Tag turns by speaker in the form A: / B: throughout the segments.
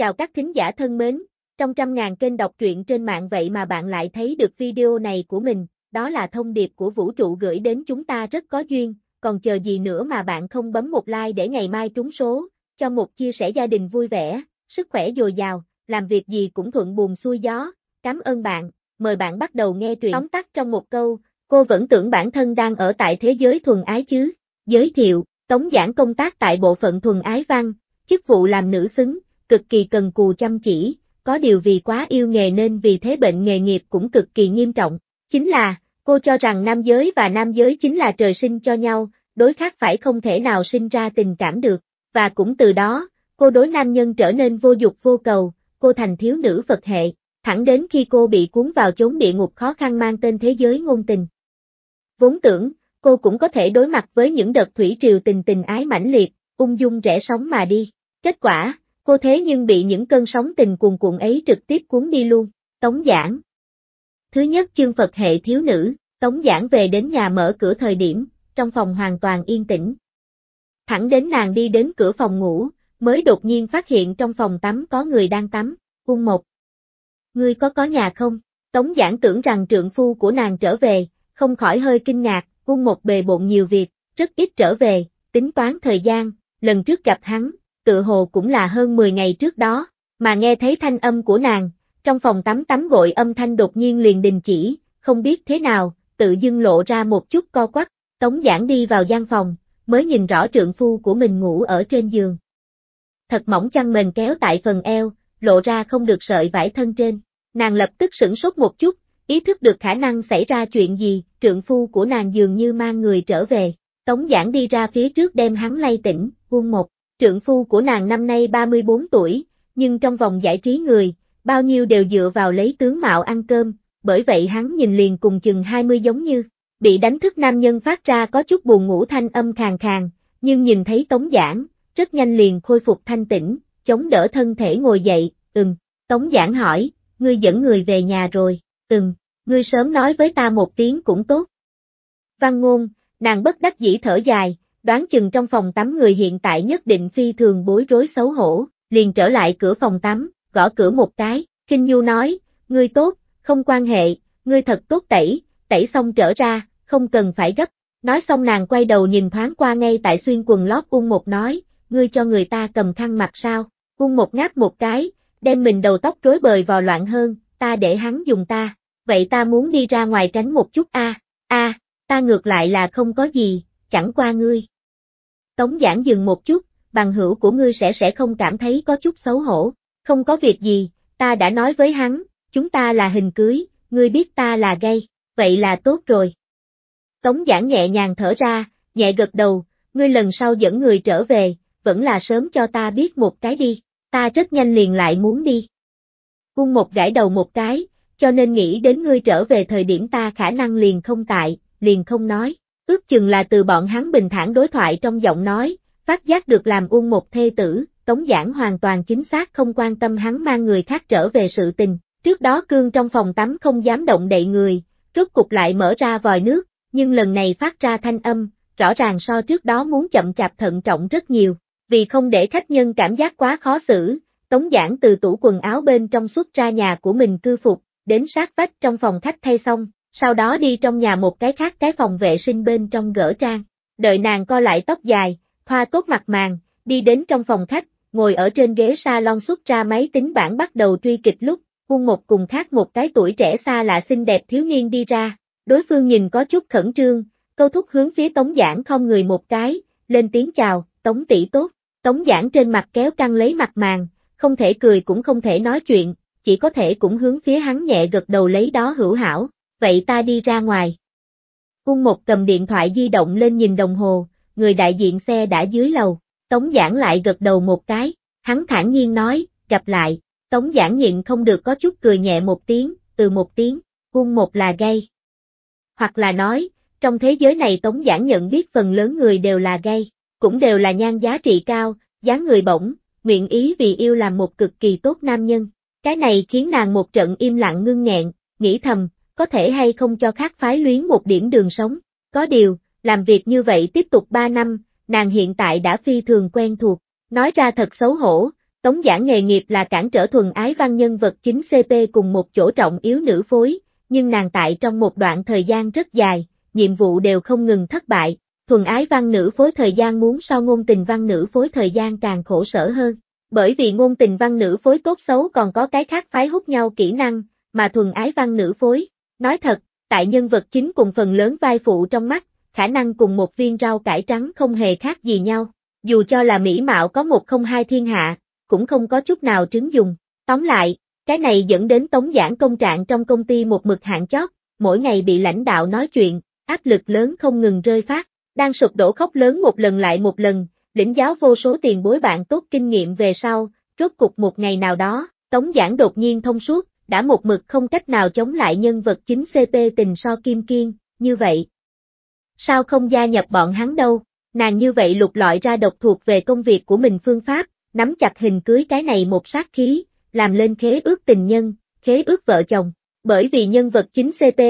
A: Chào các thính giả thân mến, trong trăm ngàn kênh đọc truyện trên mạng vậy mà bạn lại thấy được video này của mình, đó là thông điệp của vũ trụ gửi đến chúng ta rất có duyên, còn chờ gì nữa mà bạn không bấm một like để ngày mai trúng số, cho một chia sẻ gia đình vui vẻ, sức khỏe dồi dào, làm việc gì cũng thuận buồm xuôi gió, cảm ơn bạn, mời bạn bắt đầu nghe truyện. Tóm tắt trong một câu, cô vẫn tưởng bản thân đang ở tại thế giới thuần ái chứ, giới thiệu, tống giảng công tác tại bộ phận thuần ái văn, chức vụ làm nữ xứng cực kỳ cần cù chăm chỉ, có điều vì quá yêu nghề nên vì thế bệnh nghề nghiệp cũng cực kỳ nghiêm trọng. Chính là, cô cho rằng nam giới và nam giới chính là trời sinh cho nhau, đối khác phải không thể nào sinh ra tình cảm được, và cũng từ đó, cô đối nam nhân trở nên vô dục vô cầu, cô thành thiếu nữ phật hệ, thẳng đến khi cô bị cuốn vào chốn địa ngục khó khăn mang tên thế giới ngôn tình. Vốn tưởng, cô cũng có thể đối mặt với những đợt thủy triều tình tình ái mãnh liệt, ung dung rẽ sóng mà đi. Kết quả, cô thế nhưng bị những cơn sóng tình cuồn cuộn ấy trực tiếp cuốn đi luôn. Tống giảng Thứ nhất chương Phật hệ thiếu nữ, Tống giảng về đến nhà mở cửa thời điểm, trong phòng hoàn toàn yên tĩnh. Thẳng đến nàng đi đến cửa phòng ngủ, mới đột nhiên phát hiện trong phòng tắm có người đang tắm, Quân một. Ngươi có có nhà không? Tống giảng tưởng rằng trượng phu của nàng trở về, không khỏi hơi kinh ngạc, Quân một bề bộn nhiều việc, rất ít trở về, tính toán thời gian, lần trước gặp hắn, tự hồ cũng là hơn 10 ngày trước đó, mà nghe thấy thanh âm của nàng, trong phòng tắm tắm gội âm thanh đột nhiên liền đình chỉ, không biết thế nào, tự dưng lộ ra một chút co quắc, tống giảng đi vào gian phòng, mới nhìn rõ trượng phu của mình ngủ ở trên giường. Thật mỏng chăn mền kéo tại phần eo, lộ ra không được sợi vải thân trên, nàng lập tức sửng sốt một chút, ý thức được khả năng xảy ra chuyện gì, trượng phu của nàng dường như mang người trở về, tống giảng đi ra phía trước đem hắn lay tỉnh, buông một trượng phu của nàng năm nay 34 tuổi, nhưng trong vòng giải trí người, bao nhiêu đều dựa vào lấy tướng mạo ăn cơm, bởi vậy hắn nhìn liền cùng chừng 20 giống như, bị đánh thức nam nhân phát ra có chút buồn ngủ thanh âm khàn khàn, nhưng nhìn thấy tống Giản, rất nhanh liền khôi phục thanh tĩnh, chống đỡ thân thể ngồi dậy, ừm, tống Giản hỏi, ngươi dẫn người về nhà rồi, ừm, ngươi sớm nói với ta một tiếng cũng tốt. Văn ngôn, nàng bất đắc dĩ thở dài, đoán chừng trong phòng tắm người hiện tại nhất định phi thường bối rối xấu hổ, liền trở lại cửa phòng tắm, gõ cửa một cái, Kinh Nhu nói, ngươi tốt, không quan hệ, ngươi thật tốt tẩy, tẩy xong trở ra, không cần phải gấp. Nói xong nàng quay đầu nhìn thoáng qua ngay tại xuyên quần lót ung một nói, ngươi cho người ta cầm khăn mặt sao, ung một ngáp một cái, đem mình đầu tóc rối bời vào loạn hơn, ta để hắn dùng ta, vậy ta muốn đi ra ngoài tránh một chút a a ta ngược lại là không có gì, chẳng qua ngươi, Tống giản dừng một chút, bằng hữu của ngươi sẽ sẽ không cảm thấy có chút xấu hổ. Không có việc gì, ta đã nói với hắn, chúng ta là hình cưới, ngươi biết ta là gay, vậy là tốt rồi. Tống giản nhẹ nhàng thở ra, nhẹ gật đầu, ngươi lần sau dẫn người trở về, vẫn là sớm cho ta biết một cái đi, ta rất nhanh liền lại muốn đi. Cung một gãi đầu một cái, cho nên nghĩ đến ngươi trở về thời điểm ta khả năng liền không tại, liền không nói ước chừng là từ bọn hắn bình thản đối thoại trong giọng nói, phát giác được làm uông một thê tử, Tống Giảng hoàn toàn chính xác không quan tâm hắn mang người khác trở về sự tình, trước đó cương trong phòng tắm không dám động đậy người, rốt cục lại mở ra vòi nước, nhưng lần này phát ra thanh âm, rõ ràng so trước đó muốn chậm chạp thận trọng rất nhiều, vì không để khách nhân cảm giác quá khó xử, Tống Giảng từ tủ quần áo bên trong xuất ra nhà của mình cư phục, đến sát vách trong phòng khách thay xong, sau đó đi trong nhà một cái khác cái phòng vệ sinh bên trong gỡ trang, đợi nàng co lại tóc dài, thoa tốt mặt màng, đi đến trong phòng khách, ngồi ở trên ghế salon xuất ra máy tính bảng bắt đầu truy kịch lúc, hung một cùng khác một cái tuổi trẻ xa lạ xinh đẹp thiếu niên đi ra, đối phương nhìn có chút khẩn trương, câu thúc hướng phía tống giảng không người một cái, lên tiếng chào, tống tỷ tốt, tống giảng trên mặt kéo căng lấy mặt màng, không thể cười cũng không thể nói chuyện, chỉ có thể cũng hướng phía hắn nhẹ gật đầu lấy đó hữu hảo vậy ta đi ra ngoài. Ung một cầm điện thoại di động lên nhìn đồng hồ, người đại diện xe đã dưới lầu, Tống Giảng lại gật đầu một cái, hắn thản nhiên nói, gặp lại, Tống Giảng nhịn không được có chút cười nhẹ một tiếng, từ một tiếng, ung một là gay. Hoặc là nói, trong thế giới này Tống Giảng nhận biết phần lớn người đều là gay, cũng đều là nhan giá trị cao, dáng người bổng, nguyện ý vì yêu làm một cực kỳ tốt nam nhân. Cái này khiến nàng một trận im lặng ngưng nghẹn, nghĩ thầm, có thể hay không cho khác phái luyến một điểm đường sống. Có điều, làm việc như vậy tiếp tục 3 năm, nàng hiện tại đã phi thường quen thuộc. Nói ra thật xấu hổ, Tống giảng nghề nghiệp là cản trở thuần ái văn nhân vật chính CP cùng một chỗ trọng yếu nữ phối, nhưng nàng tại trong một đoạn thời gian rất dài, nhiệm vụ đều không ngừng thất bại. Thuần ái văn nữ phối thời gian muốn so ngôn tình văn nữ phối thời gian càng khổ sở hơn, bởi vì ngôn tình văn nữ phối tốt xấu còn có cái khác phái hút nhau kỹ năng, mà thuần ái văn nữ phối, Nói thật, tại nhân vật chính cùng phần lớn vai phụ trong mắt, khả năng cùng một viên rau cải trắng không hề khác gì nhau. Dù cho là mỹ mạo có một không hai thiên hạ, cũng không có chút nào trứng dùng. Tóm lại, cái này dẫn đến tống giảng công trạng trong công ty một mực hạn chót, mỗi ngày bị lãnh đạo nói chuyện, áp lực lớn không ngừng rơi phát, đang sụp đổ khóc lớn một lần lại một lần, lĩnh giáo vô số tiền bối bạn tốt kinh nghiệm về sau, rốt cục một ngày nào đó, tống giảng đột nhiên thông suốt, đã một mực không cách nào chống lại nhân vật chính CP tình so kim kiên, như vậy. Sao không gia nhập bọn hắn đâu, nàng như vậy lục lọi ra độc thuộc về công việc của mình phương pháp, nắm chặt hình cưới cái này một sát khí, làm lên khế ước tình nhân, khế ước vợ chồng, bởi vì nhân vật chính CP,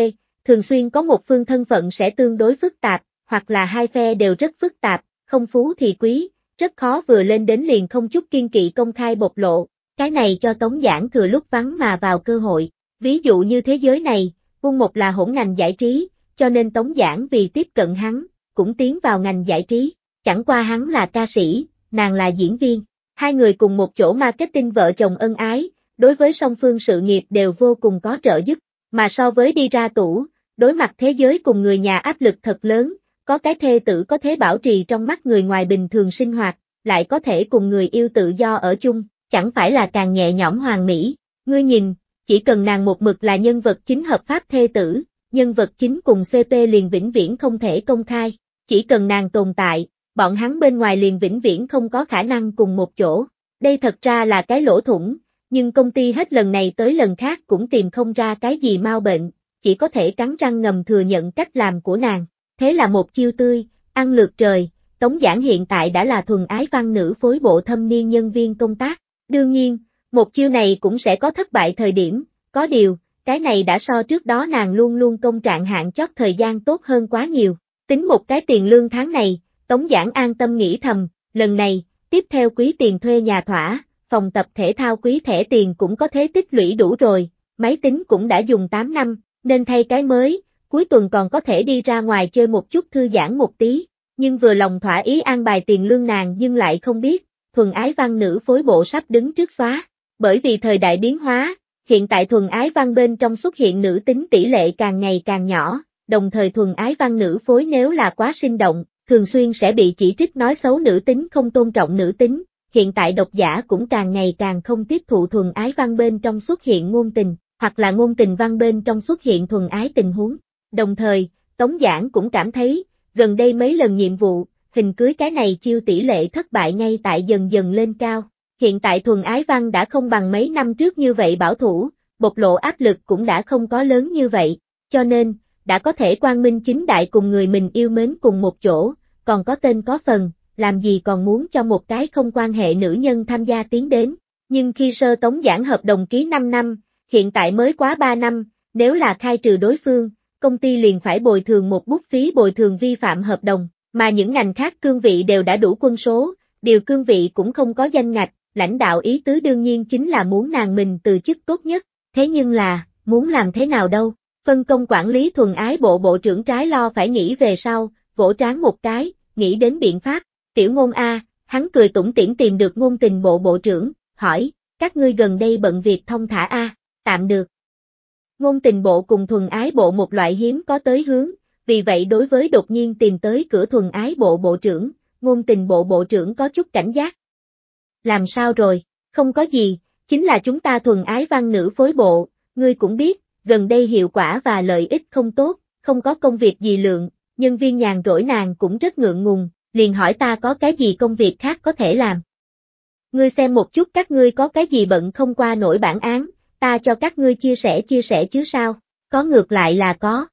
A: thường xuyên có một phương thân phận sẽ tương đối phức tạp, hoặc là hai phe đều rất phức tạp, không phú thì quý, rất khó vừa lên đến liền không chút kiên kỵ công khai bộc lộ, cái này cho Tống Giảng thừa lúc vắng mà vào cơ hội, ví dụ như thế giới này, quân một là hỗn ngành giải trí, cho nên Tống Giảng vì tiếp cận hắn, cũng tiến vào ngành giải trí, chẳng qua hắn là ca sĩ, nàng là diễn viên, hai người cùng một chỗ marketing vợ chồng ân ái, đối với song phương sự nghiệp đều vô cùng có trợ giúp, mà so với đi ra tủ, đối mặt thế giới cùng người nhà áp lực thật lớn, có cái thê tử có thế bảo trì trong mắt người ngoài bình thường sinh hoạt, lại có thể cùng người yêu tự do ở chung, chẳng phải là càng nhẹ nhõm hoàng mỹ. Ngươi nhìn, chỉ cần nàng một mực là nhân vật chính hợp pháp thê tử, nhân vật chính cùng CP liền vĩnh viễn không thể công khai, chỉ cần nàng tồn tại, bọn hắn bên ngoài liền vĩnh viễn không có khả năng cùng một chỗ. Đây thật ra là cái lỗ thủng, nhưng công ty hết lần này tới lần khác cũng tìm không ra cái gì mau bệnh, chỉ có thể cắn răng ngầm thừa nhận cách làm của nàng. Thế là một chiêu tươi, ăn lượt trời, Tống Giảng hiện tại đã là thuần ái văn nữ phối bộ thâm niên nhân viên công tác, Đương nhiên, một chiêu này cũng sẽ có thất bại thời điểm, có điều, cái này đã so trước đó nàng luôn luôn công trạng hạn chót thời gian tốt hơn quá nhiều. Tính một cái tiền lương tháng này, Tống giản an tâm nghĩ thầm, lần này, tiếp theo quý tiền thuê nhà thỏa, phòng tập thể thao quý thẻ tiền cũng có thế tích lũy đủ rồi, máy tính cũng đã dùng 8 năm, nên thay cái mới, cuối tuần còn có thể đi ra ngoài chơi một chút thư giãn một tí, nhưng vừa lòng thỏa ý an bài tiền lương nàng nhưng lại không biết, thuần ái văn nữ phối bộ sắp đứng trước xóa. Bởi vì thời đại biến hóa, hiện tại thuần ái văn bên trong xuất hiện nữ tính tỷ lệ càng ngày càng nhỏ, đồng thời thuần ái văn nữ phối nếu là quá sinh động, thường xuyên sẽ bị chỉ trích nói xấu nữ tính không tôn trọng nữ tính, hiện tại độc giả cũng càng ngày càng không tiếp thụ thuần ái văn bên trong xuất hiện ngôn tình, hoặc là ngôn tình văn bên trong xuất hiện thuần ái tình huống. Đồng thời, Tống Giảng cũng cảm thấy, gần đây mấy lần nhiệm vụ, hình cưới cái này chiêu tỷ lệ thất bại ngay tại dần dần lên cao. Hiện tại thuần ái văn đã không bằng mấy năm trước như vậy bảo thủ, bộc lộ áp lực cũng đã không có lớn như vậy, cho nên, đã có thể quang minh chính đại cùng người mình yêu mến cùng một chỗ, còn có tên có phần, làm gì còn muốn cho một cái không quan hệ nữ nhân tham gia tiến đến. Nhưng khi sơ tống giảng hợp đồng ký 5 năm, hiện tại mới quá 3 năm, nếu là khai trừ đối phương, công ty liền phải bồi thường một bút phí bồi thường vi phạm hợp đồng, mà những ngành khác cương vị đều đã đủ quân số, điều cương vị cũng không có danh ngạch, lãnh đạo ý tứ đương nhiên chính là muốn nàng mình từ chức tốt nhất, thế nhưng là, muốn làm thế nào đâu, phân công quản lý thuần ái bộ bộ trưởng trái lo phải nghĩ về sau, vỗ trán một cái, nghĩ đến biện pháp, tiểu ngôn A, hắn cười tủm tỉm tìm được ngôn tình bộ bộ trưởng, hỏi, các ngươi gần đây bận việc thông thả A, tạm được. Ngôn tình bộ cùng thuần ái bộ một loại hiếm có tới hướng, vì vậy đối với đột nhiên tìm tới cửa thuần ái bộ bộ trưởng, ngôn tình bộ bộ trưởng có chút cảnh giác. Làm sao rồi, không có gì, chính là chúng ta thuần ái văn nữ phối bộ, ngươi cũng biết, gần đây hiệu quả và lợi ích không tốt, không có công việc gì lượng, nhân viên nhàn rỗi nàng cũng rất ngượng ngùng, liền hỏi ta có cái gì công việc khác có thể làm. Ngươi xem một chút các ngươi có cái gì bận không qua nổi bản án, ta cho các ngươi chia sẻ chia sẻ chứ sao, có ngược lại là có,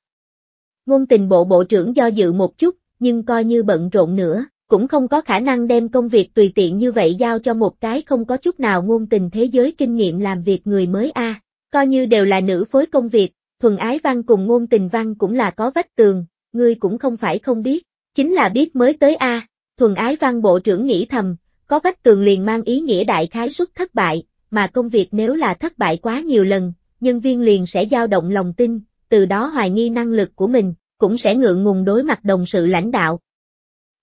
A: Ngôn tình bộ bộ trưởng do dự một chút, nhưng coi như bận rộn nữa, cũng không có khả năng đem công việc tùy tiện như vậy giao cho một cái không có chút nào ngôn tình thế giới kinh nghiệm làm việc người mới a. Coi như đều là nữ phối công việc, thuần ái văn cùng ngôn tình văn cũng là có vách tường, ngươi cũng không phải không biết, chính là biết mới tới a. Thuần ái văn bộ trưởng nghĩ thầm, có vách tường liền mang ý nghĩa đại khái suất thất bại, mà công việc nếu là thất bại quá nhiều lần, nhân viên liền sẽ dao động lòng tin, từ đó hoài nghi năng lực của mình, cũng sẽ ngượng ngùng đối mặt đồng sự lãnh đạo.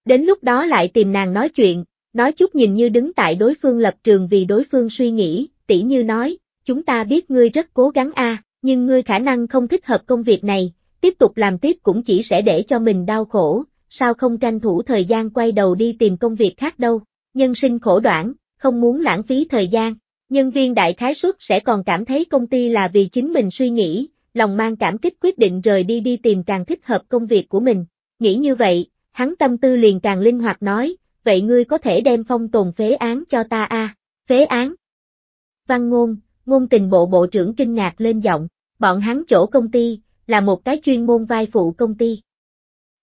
A: Đến lúc đó lại tìm nàng nói chuyện, nói chút nhìn như đứng tại đối phương lập trường vì đối phương suy nghĩ, tỷ như nói, chúng ta biết ngươi rất cố gắng a, nhưng ngươi khả năng không thích hợp công việc này, tiếp tục làm tiếp cũng chỉ sẽ để cho mình đau khổ, sao không tranh thủ thời gian quay đầu đi tìm công việc khác đâu, nhân sinh khổ đoạn, không muốn lãng phí thời gian, nhân viên đại khái suất sẽ còn cảm thấy công ty là vì chính mình suy nghĩ, lòng mang cảm kích quyết định rời đi đi tìm càng thích hợp công việc của mình. Nghĩ như vậy, hắn tâm tư liền càng linh hoạt nói, vậy ngươi có thể đem phong tồn phế án cho ta a à? Phế án. Văn ngôn, ngôn tình bộ bộ trưởng kinh ngạc lên giọng, bọn hắn chỗ công ty, là một cái chuyên môn vai phụ công ty.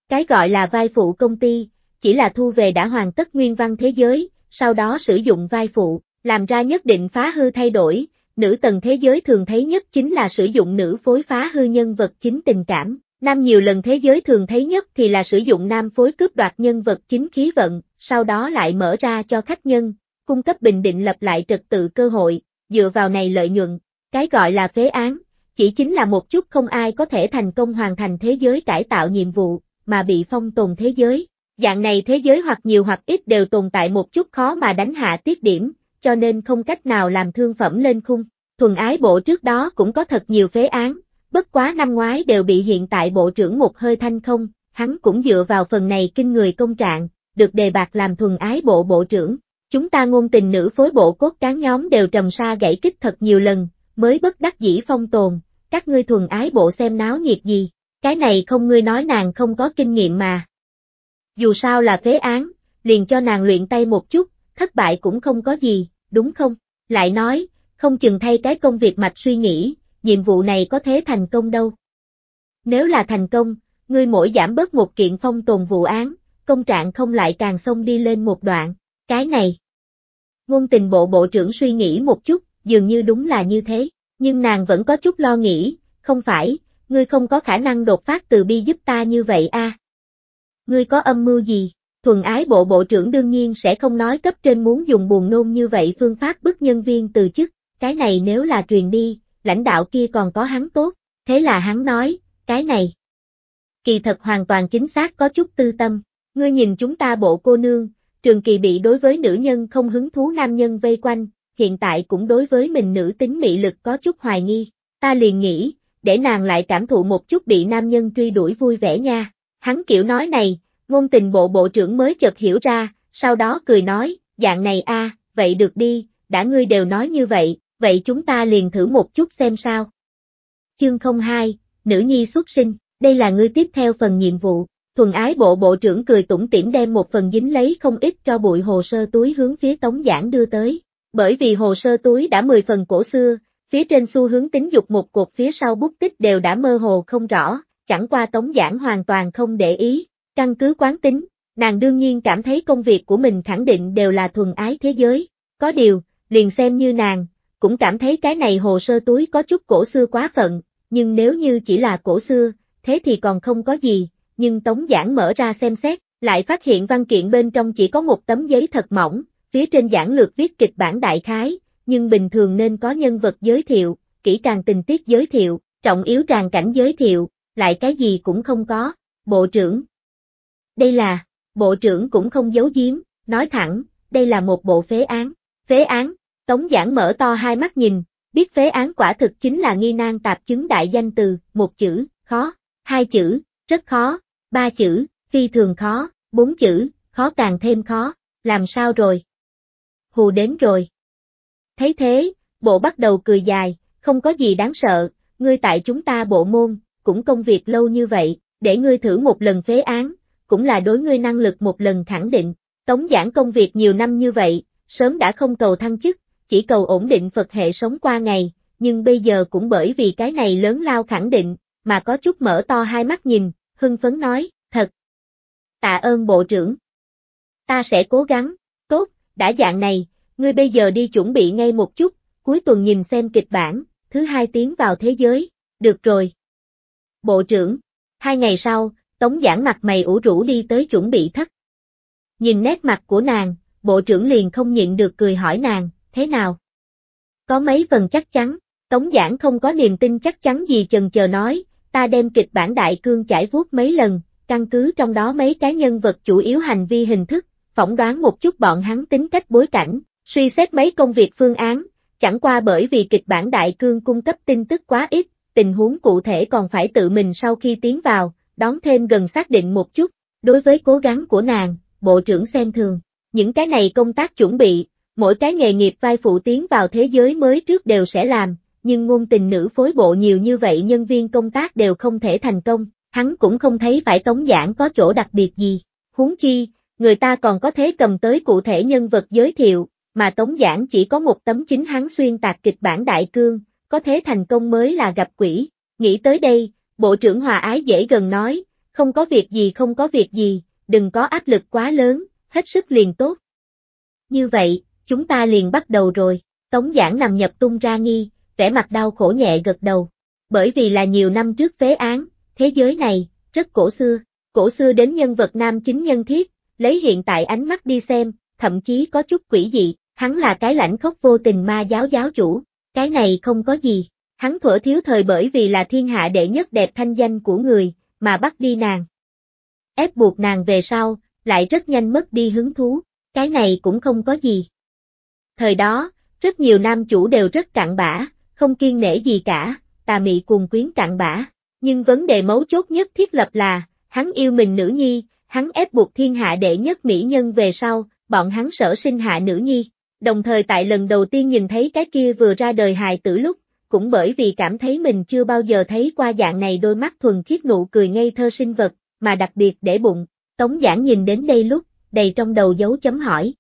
A: Cái gọi là vai phụ công ty, chỉ là thu về đã hoàn tất nguyên văn thế giới, sau đó sử dụng vai phụ, làm ra nhất định phá hư thay đổi, nữ tầng thế giới thường thấy nhất chính là sử dụng nữ phối phá hư nhân vật chính tình cảm, nam nhiều lần thế giới thường thấy nhất thì là sử dụng nam phối cướp đoạt nhân vật chính khí vận, sau đó lại mở ra cho khách nhân, cung cấp bình định lập lại trật tự cơ hội, dựa vào này lợi nhuận, cái gọi là phế án, chỉ chính là một chút không ai có thể thành công hoàn thành thế giới cải tạo nhiệm vụ, mà bị phong tồn thế giới. Dạng này thế giới hoặc nhiều hoặc ít đều tồn tại một chút khó mà đánh hạ tiết điểm, cho nên không cách nào làm thương phẩm lên khung. Thuần ái bộ trước đó cũng có thật nhiều phế án, bất quá năm ngoái đều bị hiện tại bộ trưởng một hơi thanh không, hắn cũng dựa vào phần này kinh người công trạng, được đề bạc làm thuần ái bộ bộ trưởng. Chúng ta ngôn tình nữ phối bộ cốt cán nhóm đều trầm xa gãy kích thật nhiều lần, mới bất đắc dĩ phong tồn, các ngươi thuần ái bộ xem náo nhiệt gì, cái này không ngươi nói nàng không có kinh nghiệm mà. Dù sao là phế án, liền cho nàng luyện tay một chút, thất bại cũng không có gì, đúng không? Lại nói, không chừng thay cái công việc mạch suy nghĩ, nhiệm vụ này có thế thành công đâu. Nếu là thành công, ngươi mỗi giảm bớt một kiện phong tồn vụ án, công trạng không lại càng xông đi lên một đoạn, cái này. Ngôn tình bộ bộ trưởng suy nghĩ một chút, dường như đúng là như thế, nhưng nàng vẫn có chút lo nghĩ, không phải, ngươi không có khả năng đột phát từ bi giúp ta như vậy a. À? Ngươi có âm mưu gì? Thuần ái bộ bộ trưởng đương nhiên sẽ không nói cấp trên muốn dùng buồn nôn như vậy phương pháp bức nhân viên từ chức, cái này nếu là truyền đi, lãnh đạo kia còn có hắn tốt, thế là hắn nói, cái này. Kỳ thật hoàn toàn chính xác có chút tư tâm, ngươi nhìn chúng ta bộ cô nương, trường kỳ bị đối với nữ nhân không hứng thú nam nhân vây quanh, hiện tại cũng đối với mình nữ tính mị lực có chút hoài nghi, ta liền nghĩ, để nàng lại cảm thụ một chút bị nam nhân truy đuổi vui vẻ nha, hắn kiểu nói này Ngôn tình bộ bộ trưởng mới chợt hiểu ra, sau đó cười nói, dạng này a, vậy được đi, đã ngươi đều nói như vậy, vậy chúng ta liền thử một chút xem sao. Chương 02, Nữ Nhi xuất sinh, đây là ngươi tiếp theo phần nhiệm vụ, thuần ái bộ bộ trưởng cười tủm tỉm đem một phần dính lấy không ít cho bụi hồ sơ túi hướng phía tống giảng đưa tới, bởi vì hồ sơ túi đã 10 phần cổ xưa, phía trên xu hướng tính dục một cột phía sau bút tích đều đã mơ hồ không rõ, chẳng qua tống giảng hoàn toàn không để ý, Căn cứ quán tính, nàng đương nhiên cảm thấy công việc của mình khẳng định đều là thuần ái thế giới. Có điều, liền xem như nàng, cũng cảm thấy cái này hồ sơ túi có chút cổ xưa quá phận, nhưng nếu như chỉ là cổ xưa, thế thì còn không có gì, nhưng Tống Giảng mở ra xem xét, lại phát hiện văn kiện bên trong chỉ có một tấm giấy thật mỏng, phía trên giảng lược viết kịch bản đại khái, nhưng bình thường nên có nhân vật giới thiệu, kỹ càng tình tiết giới thiệu, trọng yếu tràn cảnh giới thiệu, lại cái gì cũng không có. Bộ trưởng, đây là, bộ trưởng cũng không giấu giếm, nói thẳng, đây là một bộ phế án. Phế án, Tống Giảng mở to hai mắt nhìn, biết phế án quả thực chính là nghi nan tạp chứng đại danh từ, một chữ, khó, hai chữ, rất khó, ba chữ, phi thường khó, bốn chữ, khó càng thêm khó, làm sao rồi? Hù đến rồi. Thấy thế, bộ bắt đầu cười dài, không có gì đáng sợ, ngươi tại chúng ta bộ môn, cũng công việc lâu như vậy, để ngươi thử một lần phế án, cũng là đối ngươi năng lực một lần khẳng định. Tống giảng công việc nhiều năm như vậy, sớm đã không cầu thăng chức, chỉ cầu ổn định Phật hệ sống qua ngày, nhưng bây giờ cũng bởi vì cái này lớn lao khẳng định, mà có chút mở to hai mắt nhìn, hưng phấn nói, thật. Tạ ơn bộ trưởng. Ta sẽ cố gắng, tốt, đã dạng này, ngươi bây giờ đi chuẩn bị ngay một chút, cuối tuần nhìn xem kịch bản, thứ hai tiến vào thế giới, được rồi. Bộ trưởng, hai ngày sau, Tống giản mặt mày ủ rũ đi tới chuẩn bị thất. Nhìn nét mặt của nàng, bộ trưởng liền không nhịn được cười hỏi nàng, thế nào? Có mấy phần chắc chắn, Tống giản không có niềm tin chắc chắn gì chần chờ nói, ta đem kịch bản đại cương trải vuốt mấy lần, căn cứ trong đó mấy cái nhân vật chủ yếu hành vi hình thức, phỏng đoán một chút bọn hắn tính cách bối cảnh, suy xét mấy công việc phương án, chẳng qua bởi vì kịch bản đại cương cung cấp tin tức quá ít, tình huống cụ thể còn phải tự mình sau khi tiến vào, đón thêm gần xác định một chút, đối với cố gắng của nàng, bộ trưởng xem thường. Những cái này công tác chuẩn bị, mỗi cái nghề nghiệp vai phụ tiến vào thế giới mới trước đều sẽ làm, nhưng ngôn tình nữ phối bộ nhiều như vậy nhân viên công tác đều không thể thành công, hắn cũng không thấy phải tống giảng có chỗ đặc biệt gì. Huống chi, người ta còn có thế cầm tới cụ thể nhân vật giới thiệu, mà tống giảng chỉ có một tấm chính hắn xuyên tạc kịch bản đại cương, có thế thành công mới là gặp quỷ. Nghĩ tới đây, Bộ trưởng Hòa Ái dễ gần nói, không có việc gì không có việc gì, đừng có áp lực quá lớn, hết sức liền tốt. Như vậy, chúng ta liền bắt đầu rồi, Tống Giảng nằm nhập tung ra nghi, vẻ mặt đau khổ nhẹ gật đầu. Bởi vì là nhiều năm trước phế án, thế giới này, rất cổ xưa, cổ xưa đến nhân vật nam chính nhân thiết, lấy hiện tại ánh mắt đi xem, thậm chí có chút quỷ dị, hắn là cái lãnh khốc vô tình ma giáo giáo chủ, cái này không có gì, Hắn thuở thiếu thời bởi vì là thiên hạ đệ nhất đẹp thanh danh của người, mà bắt đi nàng. Ép buộc nàng về sau, lại rất nhanh mất đi hứng thú, cái này cũng không có gì. Thời đó, rất nhiều nam chủ đều rất cặn bã, không kiên nể gì cả, tà mị cuồng quyến cặn bã. Nhưng vấn đề mấu chốt nhất thiết lập là, hắn yêu mình nữ nhi, hắn ép buộc thiên hạ đệ nhất mỹ nhân về sau, bọn hắn sở sinh hạ nữ nhi. Đồng thời tại lần đầu tiên nhìn thấy cái kia vừa ra đời hài tử lúc, cũng bởi vì cảm thấy mình chưa bao giờ thấy qua dạng này đôi mắt thuần khiết nụ cười ngây thơ sinh vật, mà đặc biệt để bụng, Tống giản nhìn đến đây lúc, đầy trong đầu dấu chấm hỏi.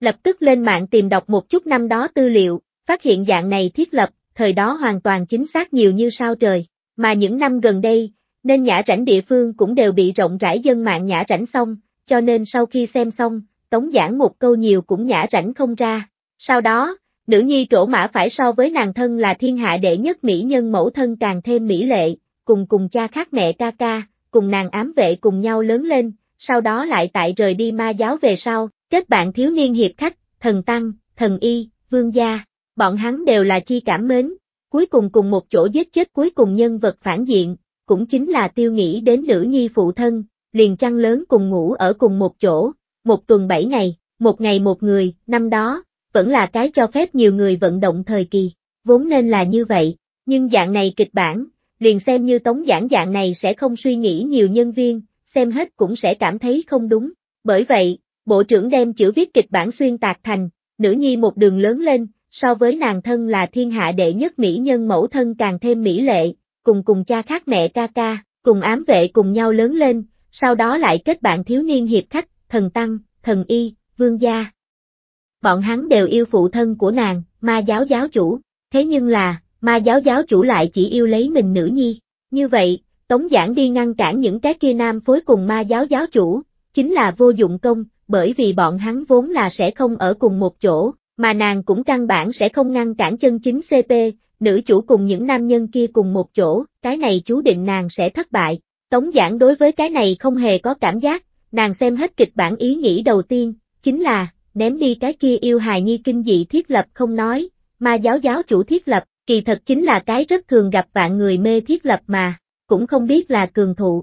A: Lập tức lên mạng tìm đọc một chút năm đó tư liệu, phát hiện dạng này thiết lập, thời đó hoàn toàn chính xác nhiều như sao trời, mà những năm gần đây, nên nhã rảnh địa phương cũng đều bị rộng rãi dân mạng nhã rảnh xong, cho nên sau khi xem xong, Tống giản một câu nhiều cũng nhã rảnh không ra. Sau đó, Nữ nhi trổ mã phải so với nàng thân là thiên hạ đệ nhất mỹ nhân mẫu thân càng thêm mỹ lệ, cùng cùng cha khác mẹ ca ca, cùng nàng ám vệ cùng nhau lớn lên, sau đó lại tại rời đi ma giáo về sau, kết bạn thiếu niên hiệp khách, thần tăng, thần y, vương gia, bọn hắn đều là chi cảm mến, cuối cùng cùng một chỗ giết chết cuối cùng nhân vật phản diện, cũng chính là tiêu nghĩ đến nữ nhi phụ thân, liền chăn lớn cùng ngủ ở cùng một chỗ, một tuần bảy ngày, một ngày một người, năm đó, vẫn là cái cho phép nhiều người vận động thời kỳ, vốn nên là như vậy, nhưng dạng này kịch bản, liền xem như tống giảng dạng này sẽ không suy nghĩ nhiều nhân viên, xem hết cũng sẽ cảm thấy không đúng, bởi vậy, bộ trưởng đem chữ viết kịch bản xuyên tạc thành, nữ nhi một đường lớn lên, so với nàng thân là thiên hạ đệ nhất mỹ nhân mẫu thân càng thêm mỹ lệ, cùng cùng cha khác mẹ ca ca, cùng ám vệ cùng nhau lớn lên, sau đó lại kết bạn thiếu niên hiệp khách, thần tăng, thần y, vương gia, bọn hắn đều yêu phụ thân của nàng, ma giáo giáo chủ. Thế nhưng là, ma giáo giáo chủ lại chỉ yêu lấy mình nữ nhi. Như vậy, Tống Giảng đi ngăn cản những cái kia nam phối cùng ma giáo giáo chủ, chính là vô dụng công, bởi vì bọn hắn vốn là sẽ không ở cùng một chỗ, mà nàng cũng căn bản sẽ không ngăn cản chân chính CP, nữ chủ cùng những nam nhân kia cùng một chỗ, cái này chú định nàng sẽ thất bại. Tống Giảng đối với cái này không hề có cảm giác, nàng xem hết kịch bản ý nghĩ đầu tiên, chính là, ném đi cái kia yêu hài nhi kinh dị thiết lập không nói, mà giáo giáo chủ thiết lập, kỳ thật chính là cái rất thường gặp vạn người mê thiết lập mà, cũng không biết là cường thụ.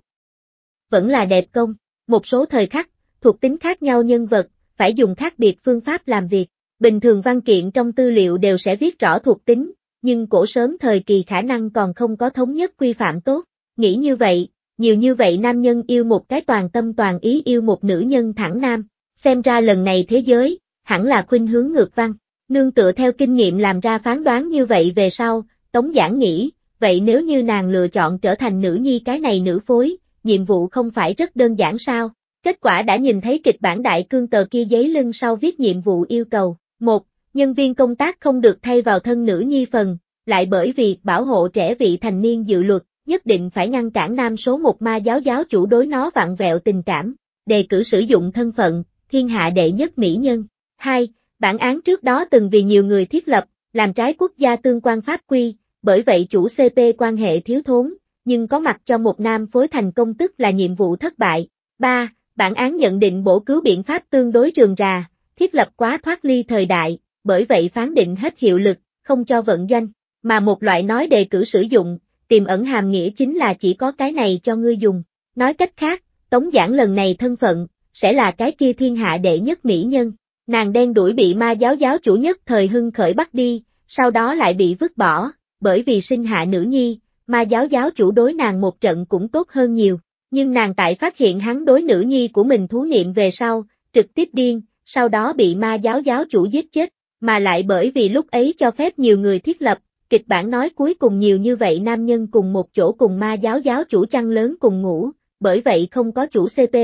A: Vẫn là đẹp công, một số thời khắc, thuộc tính khác nhau nhân vật, phải dùng khác biệt phương pháp làm việc. Bình thường văn kiện trong tư liệu đều sẽ viết rõ thuộc tính, nhưng cổ sớm thời kỳ khả năng còn không có thống nhất quy phạm tốt. Nghĩ như vậy, nhiều như vậy nam nhân yêu một cái toàn tâm toàn ý yêu một nữ nhân thẳng nam, xem ra lần này thế giới, hẳn là khuynh hướng ngược văn. Nương tựa theo kinh nghiệm làm ra phán đoán như vậy về sau, Tống Giảng nghĩ, vậy nếu như nàng lựa chọn trở thành nữ nhi cái này nữ phối, nhiệm vụ không phải rất đơn giản sao? Kết quả đã nhìn thấy kịch bản đại cương tờ kia giấy lưng sau viết nhiệm vụ yêu cầu. một Nhân viên công tác không được thay vào thân nữ nhi phần, lại bởi vì bảo hộ trẻ vị thành niên dự luật, nhất định phải ngăn cản nam số một ma giáo giáo chủ đối nó vặn vẹo tình cảm. Đề cử sử dụng thân phận, thiên hạ đệ nhất mỹ nhân. 2. Bản án trước đó từng vì nhiều người thiết lập, làm trái quốc gia tương quan pháp quy, bởi vậy chủ CP quan hệ thiếu thốn, nhưng có mặt cho một nam phối thành công tức là nhiệm vụ thất bại. 3. Bản án nhận định bổ cứu biện pháp tương đối trường rà, thiết lập quá thoát ly thời đại, bởi vậy phán định hết hiệu lực, không cho vận doanh, mà một loại nói đề cử sử dụng, tiềm ẩn hàm nghĩa chính là chỉ có cái này cho ngươi dùng. Nói cách khác, Tống Giảng lần này thân phận, sẽ là cái kia thiên hạ đệ nhất mỹ nhân. Nàng đen đuổi bị ma giáo giáo chủ nhất thời hưng khởi bắt đi, sau đó lại bị vứt bỏ, bởi vì sinh hạ nữ nhi, ma giáo giáo chủ đối nàng một trận cũng tốt hơn nhiều, nhưng nàng tại phát hiện hắn đối nữ nhi của mình thú niệm về sau, trực tiếp điên, sau đó bị ma giáo giáo chủ giết chết, mà lại bởi vì lúc ấy cho phép nhiều người thiết lập, kịch bản nói cuối cùng nhiều như vậy nam nhân cùng một chỗ cùng ma giáo giáo chủ chăn lớn cùng ngủ, bởi vậy không có chủ CP,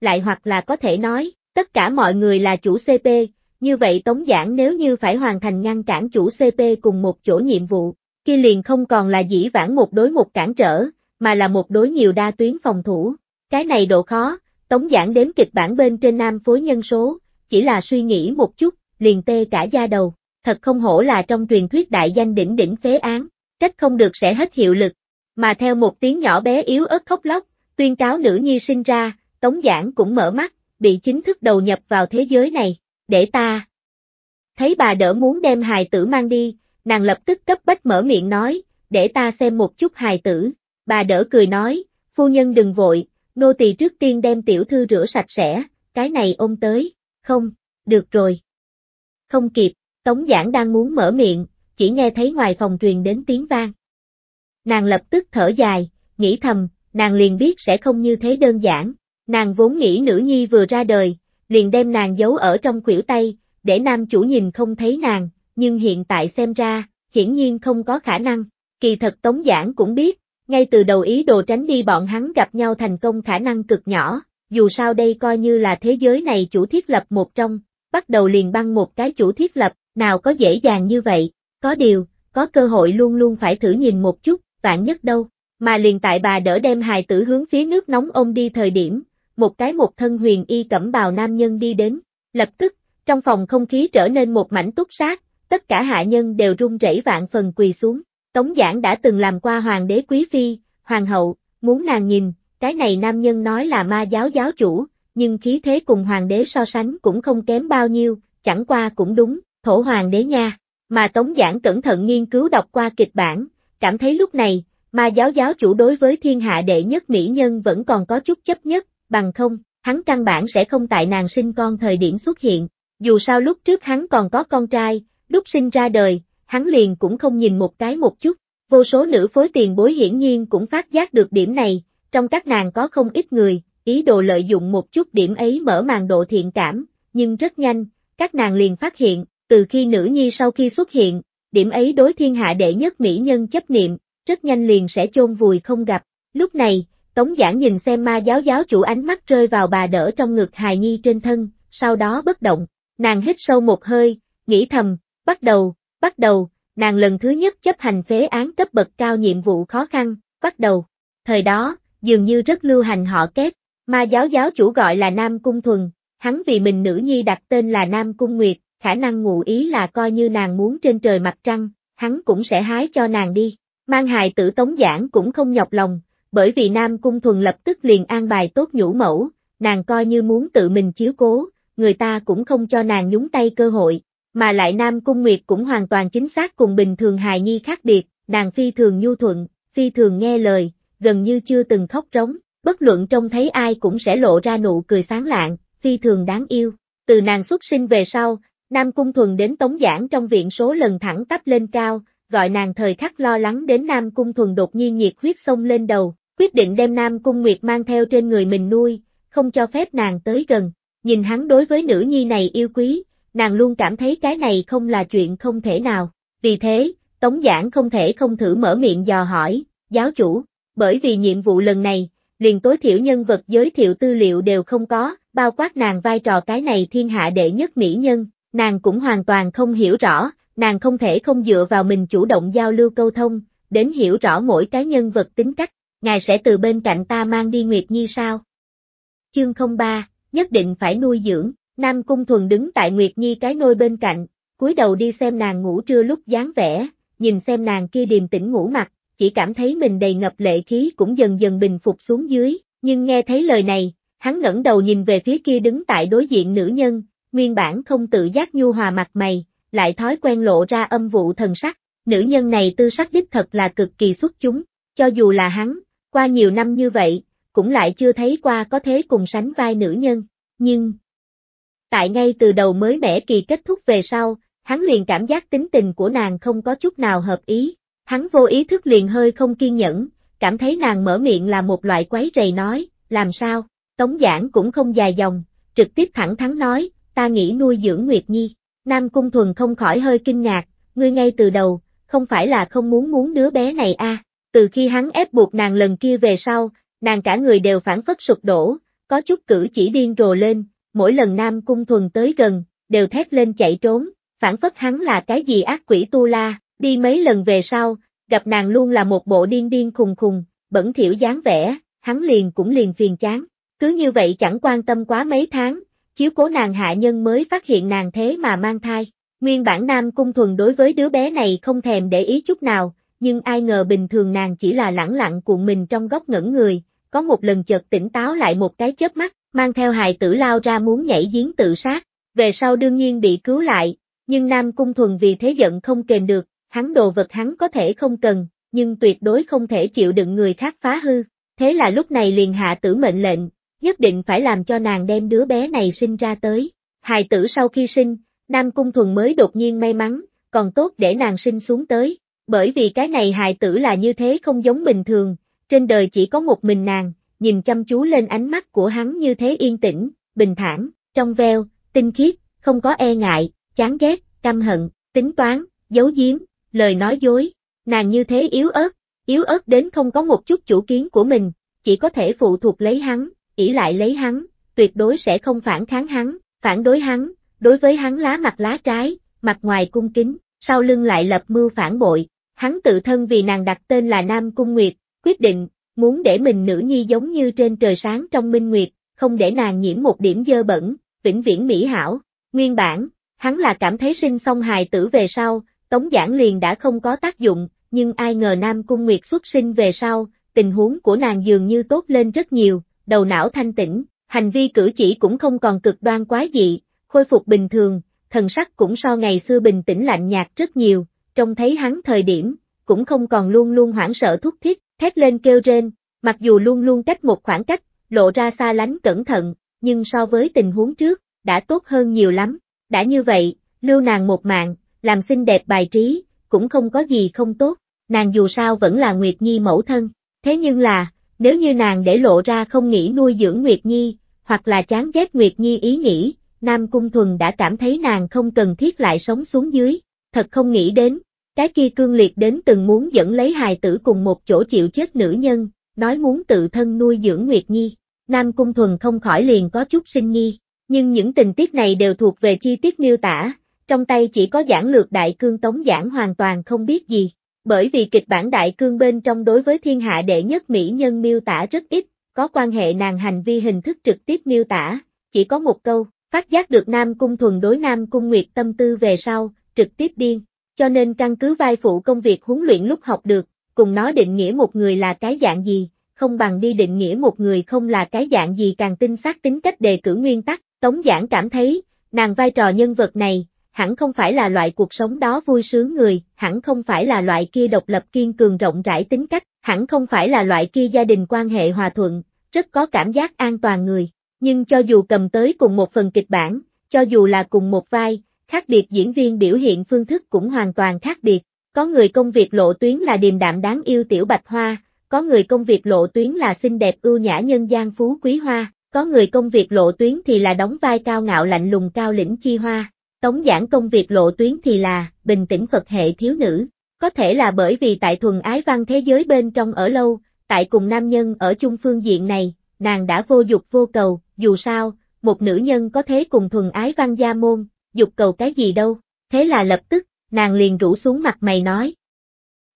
A: lại hoặc là có thể nói, tất cả mọi người là chủ CP, như vậy Tống giản nếu như phải hoàn thành ngăn cản chủ CP cùng một chỗ nhiệm vụ, kia liền không còn là dĩ vãng một đối một cản trở, mà là một đối nhiều đa tuyến phòng thủ. Cái này độ khó, Tống giản đếm kịch bản bên trên nam phối nhân số, chỉ là suy nghĩ một chút, liền tê cả da đầu, thật không hổ là trong truyền thuyết đại danh đỉnh đỉnh phế án, trách không được sẽ hết hiệu lực. Mà theo một tiếng nhỏ bé yếu ớt khóc lóc, tuyên cáo nữ nhi sinh ra, Tống Giảng cũng mở mắt, bị chính thức đầu nhập vào thế giới này, để ta. Thấy bà đỡ muốn đem hài tử mang đi, nàng lập tức cấp bách mở miệng nói, để ta xem một chút hài tử. Bà đỡ cười nói, phu nhân đừng vội, nô tỳ trước tiên đem tiểu thư rửa sạch sẽ, cái này ôm tới, không, được rồi. Không kịp, Tống Giảng đang muốn mở miệng, chỉ nghe thấy ngoài phòng truyền đến tiếng vang. Nàng lập tức thở dài, nghĩ thầm, nàng liền biết sẽ không như thế đơn giản, Nàng vốn nghĩ nữ nhi vừa ra đời, liền đem nàng giấu ở trong khuỷu tay, để nam chủ nhìn không thấy nàng, nhưng hiện tại xem ra, hiển nhiên không có khả năng. Kỳ thật Tống giản cũng biết, ngay từ đầu ý đồ tránh đi bọn hắn gặp nhau thành công khả năng cực nhỏ, dù sao đây coi như là thế giới này chủ thiết lập một trong, bắt đầu liền băng một cái chủ thiết lập, nào có dễ dàng như vậy, có điều, có cơ hội luôn luôn phải thử nhìn một chút, vạn nhất đâu, mà liền tại bà đỡ đem hài tử hướng phía nước nóng ôm đi thời điểm, một cái một thân huyền y cẩm bào nam nhân đi đến, lập tức, trong phòng không khí trở nên một mảnh túc sát, tất cả hạ nhân đều run rẩy vạn phần quỳ xuống. Tống Giảng đã từng làm qua hoàng đế quý phi, hoàng hậu, muốn nàng nhìn, cái này nam nhân nói là ma giáo giáo chủ, nhưng khí thế cùng hoàng đế so sánh cũng không kém bao nhiêu, chẳng qua cũng đúng, thổ hoàng đế nha. Mà Tống Giảng cẩn thận nghiên cứu đọc qua kịch bản, cảm thấy lúc này, ma giáo giáo chủ đối với thiên hạ đệ nhất mỹ nhân vẫn còn có chút chấp nhất, bằng không, hắn căn bản sẽ không tại nàng sinh con thời điểm xuất hiện, dù sao lúc trước hắn còn có con trai, lúc sinh ra đời, hắn liền cũng không nhìn một cái một chút, vô số nữ phối tiền bối hiển nhiên cũng phát giác được điểm này, trong các nàng có không ít người, ý đồ lợi dụng một chút điểm ấy mở màn độ thiện cảm, nhưng rất nhanh, các nàng liền phát hiện, từ khi nữ nhi sau khi xuất hiện, điểm ấy đối thiên hạ đệ nhất mỹ nhân chấp niệm, rất nhanh liền sẽ chôn vùi không gặp, lúc này, Tống giảng nhìn xem ma giáo giáo chủ ánh mắt rơi vào bà đỡ trong ngực hài nhi trên thân, sau đó bất động, nàng hít sâu một hơi, nghĩ thầm, bắt đầu, bắt đầu, nàng lần thứ nhất chấp hành phế án cấp bậc cao nhiệm vụ khó khăn, bắt đầu. Thời đó, dường như rất lưu hành họ kết, ma giáo giáo chủ gọi là Nam Cung Thuần, hắn vì mình nữ nhi đặt tên là Nam Cung Nguyệt, khả năng ngụ ý là coi như nàng muốn trên trời mặt trăng, hắn cũng sẽ hái cho nàng đi. Mang hài tử tống giảng cũng không nhọc lòng, bởi vì Nam Cung Thuần lập tức liền an bài tốt nhũ mẫu, nàng coi như muốn tự mình chiếu cố, người ta cũng không cho nàng nhúng tay cơ hội, mà lại Nam Cung Nguyệt cũng hoàn toàn chính xác cùng bình thường hài nhi khác biệt, nàng phi thường nhu thuận, phi thường nghe lời, gần như chưa từng khóc rống, bất luận trông thấy ai cũng sẽ lộ ra nụ cười sáng lạng, phi thường đáng yêu. Từ nàng xuất sinh về sau, Nam Cung Thuần đến tống giảng trong viện số lần thẳng tắp lên cao, gọi nàng thời khắc lo lắng đến Nam Cung Thuần đột nhiên nhiệt huyết sông lên đầu, quyết định đem Nam Cung Nguyệt mang theo trên người mình nuôi, không cho phép nàng tới gần. Nhìn hắn đối với nữ nhi này yêu quý, nàng luôn cảm thấy cái này không là chuyện không thể nào. Vì thế, Tống Giảng không thể không thử mở miệng dò hỏi, giáo chủ, bởi vì nhiệm vụ lần này, liền tối thiểu nhân vật giới thiệu tư liệu đều không có, bao quát nàng vai trò cái này thiên hạ đệ nhất mỹ nhân, nàng cũng hoàn toàn không hiểu rõ, nàng không thể không dựa vào mình chủ động giao lưu câu thông, đến hiểu rõ mỗi cái nhân vật tính cách ngài sẽ từ bên cạnh ta mang đi Nguyệt Nhi sao? Chương 03, nhất định phải nuôi dưỡng, Nam Cung Thuần đứng tại Nguyệt Nhi cái nôi bên cạnh, cúi đầu đi xem nàng ngủ trưa lúc dáng vẻ, nhìn xem nàng kia điềm tĩnh ngủ mặt, chỉ cảm thấy mình đầy ngập lệ khí cũng dần dần bình phục xuống dưới, nhưng nghe thấy lời này, hắn ngẩng đầu nhìn về phía kia đứng tại đối diện nữ nhân, nguyên bản không tự giác nhu hòa mặt mày, lại thói quen lộ ra âm vụ thần sắc, nữ nhân này tư sắc đích thật là cực kỳ xuất chúng, cho dù là hắn, qua nhiều năm như vậy, cũng lại chưa thấy qua có thế cùng sánh vai nữ nhân, nhưng... Tại ngay từ đầu mới mẻ kỳ kết thúc về sau, hắn liền cảm giác tính tình của nàng không có chút nào hợp ý, hắn vô ý thức liền hơi không kiên nhẫn, cảm thấy nàng mở miệng là một loại quấy rầy nói, làm sao, tống giảng cũng không dài dòng, trực tiếp thẳng thắn nói, ta nghĩ nuôi dưỡng Nguyệt Nhi, Nam Cung Thuần không khỏi hơi kinh ngạc, ngươi ngay từ đầu, không phải là không muốn muốn đứa bé này a à. Từ khi hắn ép buộc nàng lần kia về sau, nàng cả người đều phản phất sụp đổ, có chút cử chỉ điên rồ lên, mỗi lần nam cung thuần tới gần, đều thét lên chạy trốn, phản phất hắn là cái gì ác quỷ tu la, đi mấy lần về sau, gặp nàng luôn là một bộ điên điên khùng khùng, bẩn thiểu dáng vẻ, hắn liền cũng liền phiền chán, cứ như vậy chẳng quan tâm quá mấy tháng, chiếu cố nàng hạ nhân mới phát hiện nàng thế mà mang thai, nguyên bản nam cung thuần đối với đứa bé này không thèm để ý chút nào, nhưng ai ngờ bình thường nàng chỉ là lẳng lặng cuộn mình trong góc ngẩn người, có một lần chợt tỉnh táo lại một cái chớp mắt, mang theo hài tử lao ra muốn nhảy giếng tự sát, về sau đương nhiên bị cứu lại, nhưng Nam Cung Thuần vì thế giận không kềm được, hắn đồ vật hắn có thể không cần, nhưng tuyệt đối không thể chịu đựng người khác phá hư, thế là lúc này liền hạ tử mệnh lệnh, nhất định phải làm cho nàng đem đứa bé này sinh ra tới. Hài tử sau khi sinh, Nam Cung Thuần mới đột nhiên may mắn, còn tốt để nàng sinh xuống tới, bởi vì cái này hài tử là như thế không giống bình thường, trên đời chỉ có một mình nàng, nhìn chăm chú lên ánh mắt của hắn như thế yên tĩnh, bình thản, trong veo, tinh khiết, không có e ngại, chán ghét, căm hận, tính toán, giấu giếm, lời nói dối, nàng như thế yếu ớt, yếu ớt đến không có một chút chủ kiến của mình, chỉ có thể phụ thuộc lấy hắn, ỷ lại lấy hắn, tuyệt đối sẽ không phản kháng hắn, phản đối hắn, đối với hắn lá mặt lá trái, mặt ngoài cung kính, sau lưng lại lập mưu phản bội, Hắn tự thân vì nàng đặt tên là Nam Cung Nguyệt, quyết định, muốn để mình nữ nhi giống như trên trời sáng trong minh nguyệt, không để nàng nhiễm một điểm dơ bẩn, vĩnh viễn mỹ hảo. Nguyên bản, hắn là cảm thấy sinh xong hài tử về sau, tống giảng liền đã không có tác dụng, nhưng ai ngờ Nam Cung Nguyệt xuất sinh về sau, tình huống của nàng dường như tốt lên rất nhiều, đầu não thanh tĩnh, hành vi cử chỉ cũng không còn cực đoan quá dị, khôi phục bình thường, thần sắc cũng so ngày xưa bình tĩnh lạnh nhạt rất nhiều, trông thấy hắn thời điểm, cũng không còn luôn luôn hoảng sợ thúc thiết, thét lên kêu rên, mặc dù luôn luôn cách một khoảng cách, lộ ra xa lánh cẩn thận, nhưng so với tình huống trước, đã tốt hơn nhiều lắm. Đã như vậy, lưu nàng một mạng, làm xinh đẹp bài trí, cũng không có gì không tốt, nàng dù sao vẫn là Nguyệt Nhi mẫu thân. Thế nhưng là, nếu như nàng để lộ ra không nghĩ nuôi dưỡng Nguyệt Nhi, hoặc là chán ghét Nguyệt Nhi ý nghĩ, Nam Cung Thuần đã cảm thấy nàng không cần thiết lại sống xuống dưới, thật không nghĩ đến, cái kia cương liệt đến từng muốn dẫn lấy hài tử cùng một chỗ chịu chết nữ nhân, nói muốn tự thân nuôi dưỡng Nguyệt Nhi. Nam Cung Thuần không khỏi liền có chút sinh nghi, nhưng những tình tiết này đều thuộc về chi tiết miêu tả, trong tay chỉ có giảng lược đại cương tống giảng hoàn toàn không biết gì, bởi vì kịch bản đại cương bên trong đối với thiên hạ đệ nhất mỹ nhân miêu tả rất ít, có quan hệ nàng hành vi hình thức trực tiếp miêu tả, chỉ có một câu, phát giác được Nam Cung Thuần đối Nam Cung Nguyệt tâm tư về sau, trực tiếp điên, cho nên căn cứ vai phụ công việc huấn luyện lúc học được, cùng nó định nghĩa một người là cái dạng gì, không bằng đi định nghĩa một người không là cái dạng gì càng tinh xác tính cách đề cử nguyên tắc, Tống Giảng cảm thấy, nàng vai trò nhân vật này, hẳn không phải là loại cuộc sống đó vui sướng người, hẳn không phải là loại kia độc lập kiên cường rộng rãi tính cách, hẳn không phải là loại kia gia đình quan hệ hòa thuận, rất có cảm giác an toàn người. Nhưng cho dù cầm tới cùng một phần kịch bản, cho dù là cùng một vai, khác biệt diễn viên biểu hiện phương thức cũng hoàn toàn khác biệt. Có người công việc lộ tuyến là điềm đạm đáng yêu tiểu bạch hoa, có người công việc lộ tuyến là xinh đẹp ưu nhã nhân gian phú quý hoa, có người công việc lộ tuyến thì là đóng vai cao ngạo lạnh lùng cao lĩnh chi hoa. Tống giảng công việc lộ tuyến thì là bình tĩnh Phật hệ thiếu nữ, có thể là bởi vì tại thuần ái văn thế giới bên trong ở lâu, tại cùng nam nhân ở chung phương diện này, nàng đã vô dục vô cầu, dù sao, một nữ nhân có thế cùng thuần ái văn gia môn, dục cầu cái gì đâu, thế là lập tức, nàng liền rủ xuống mặt mày nói.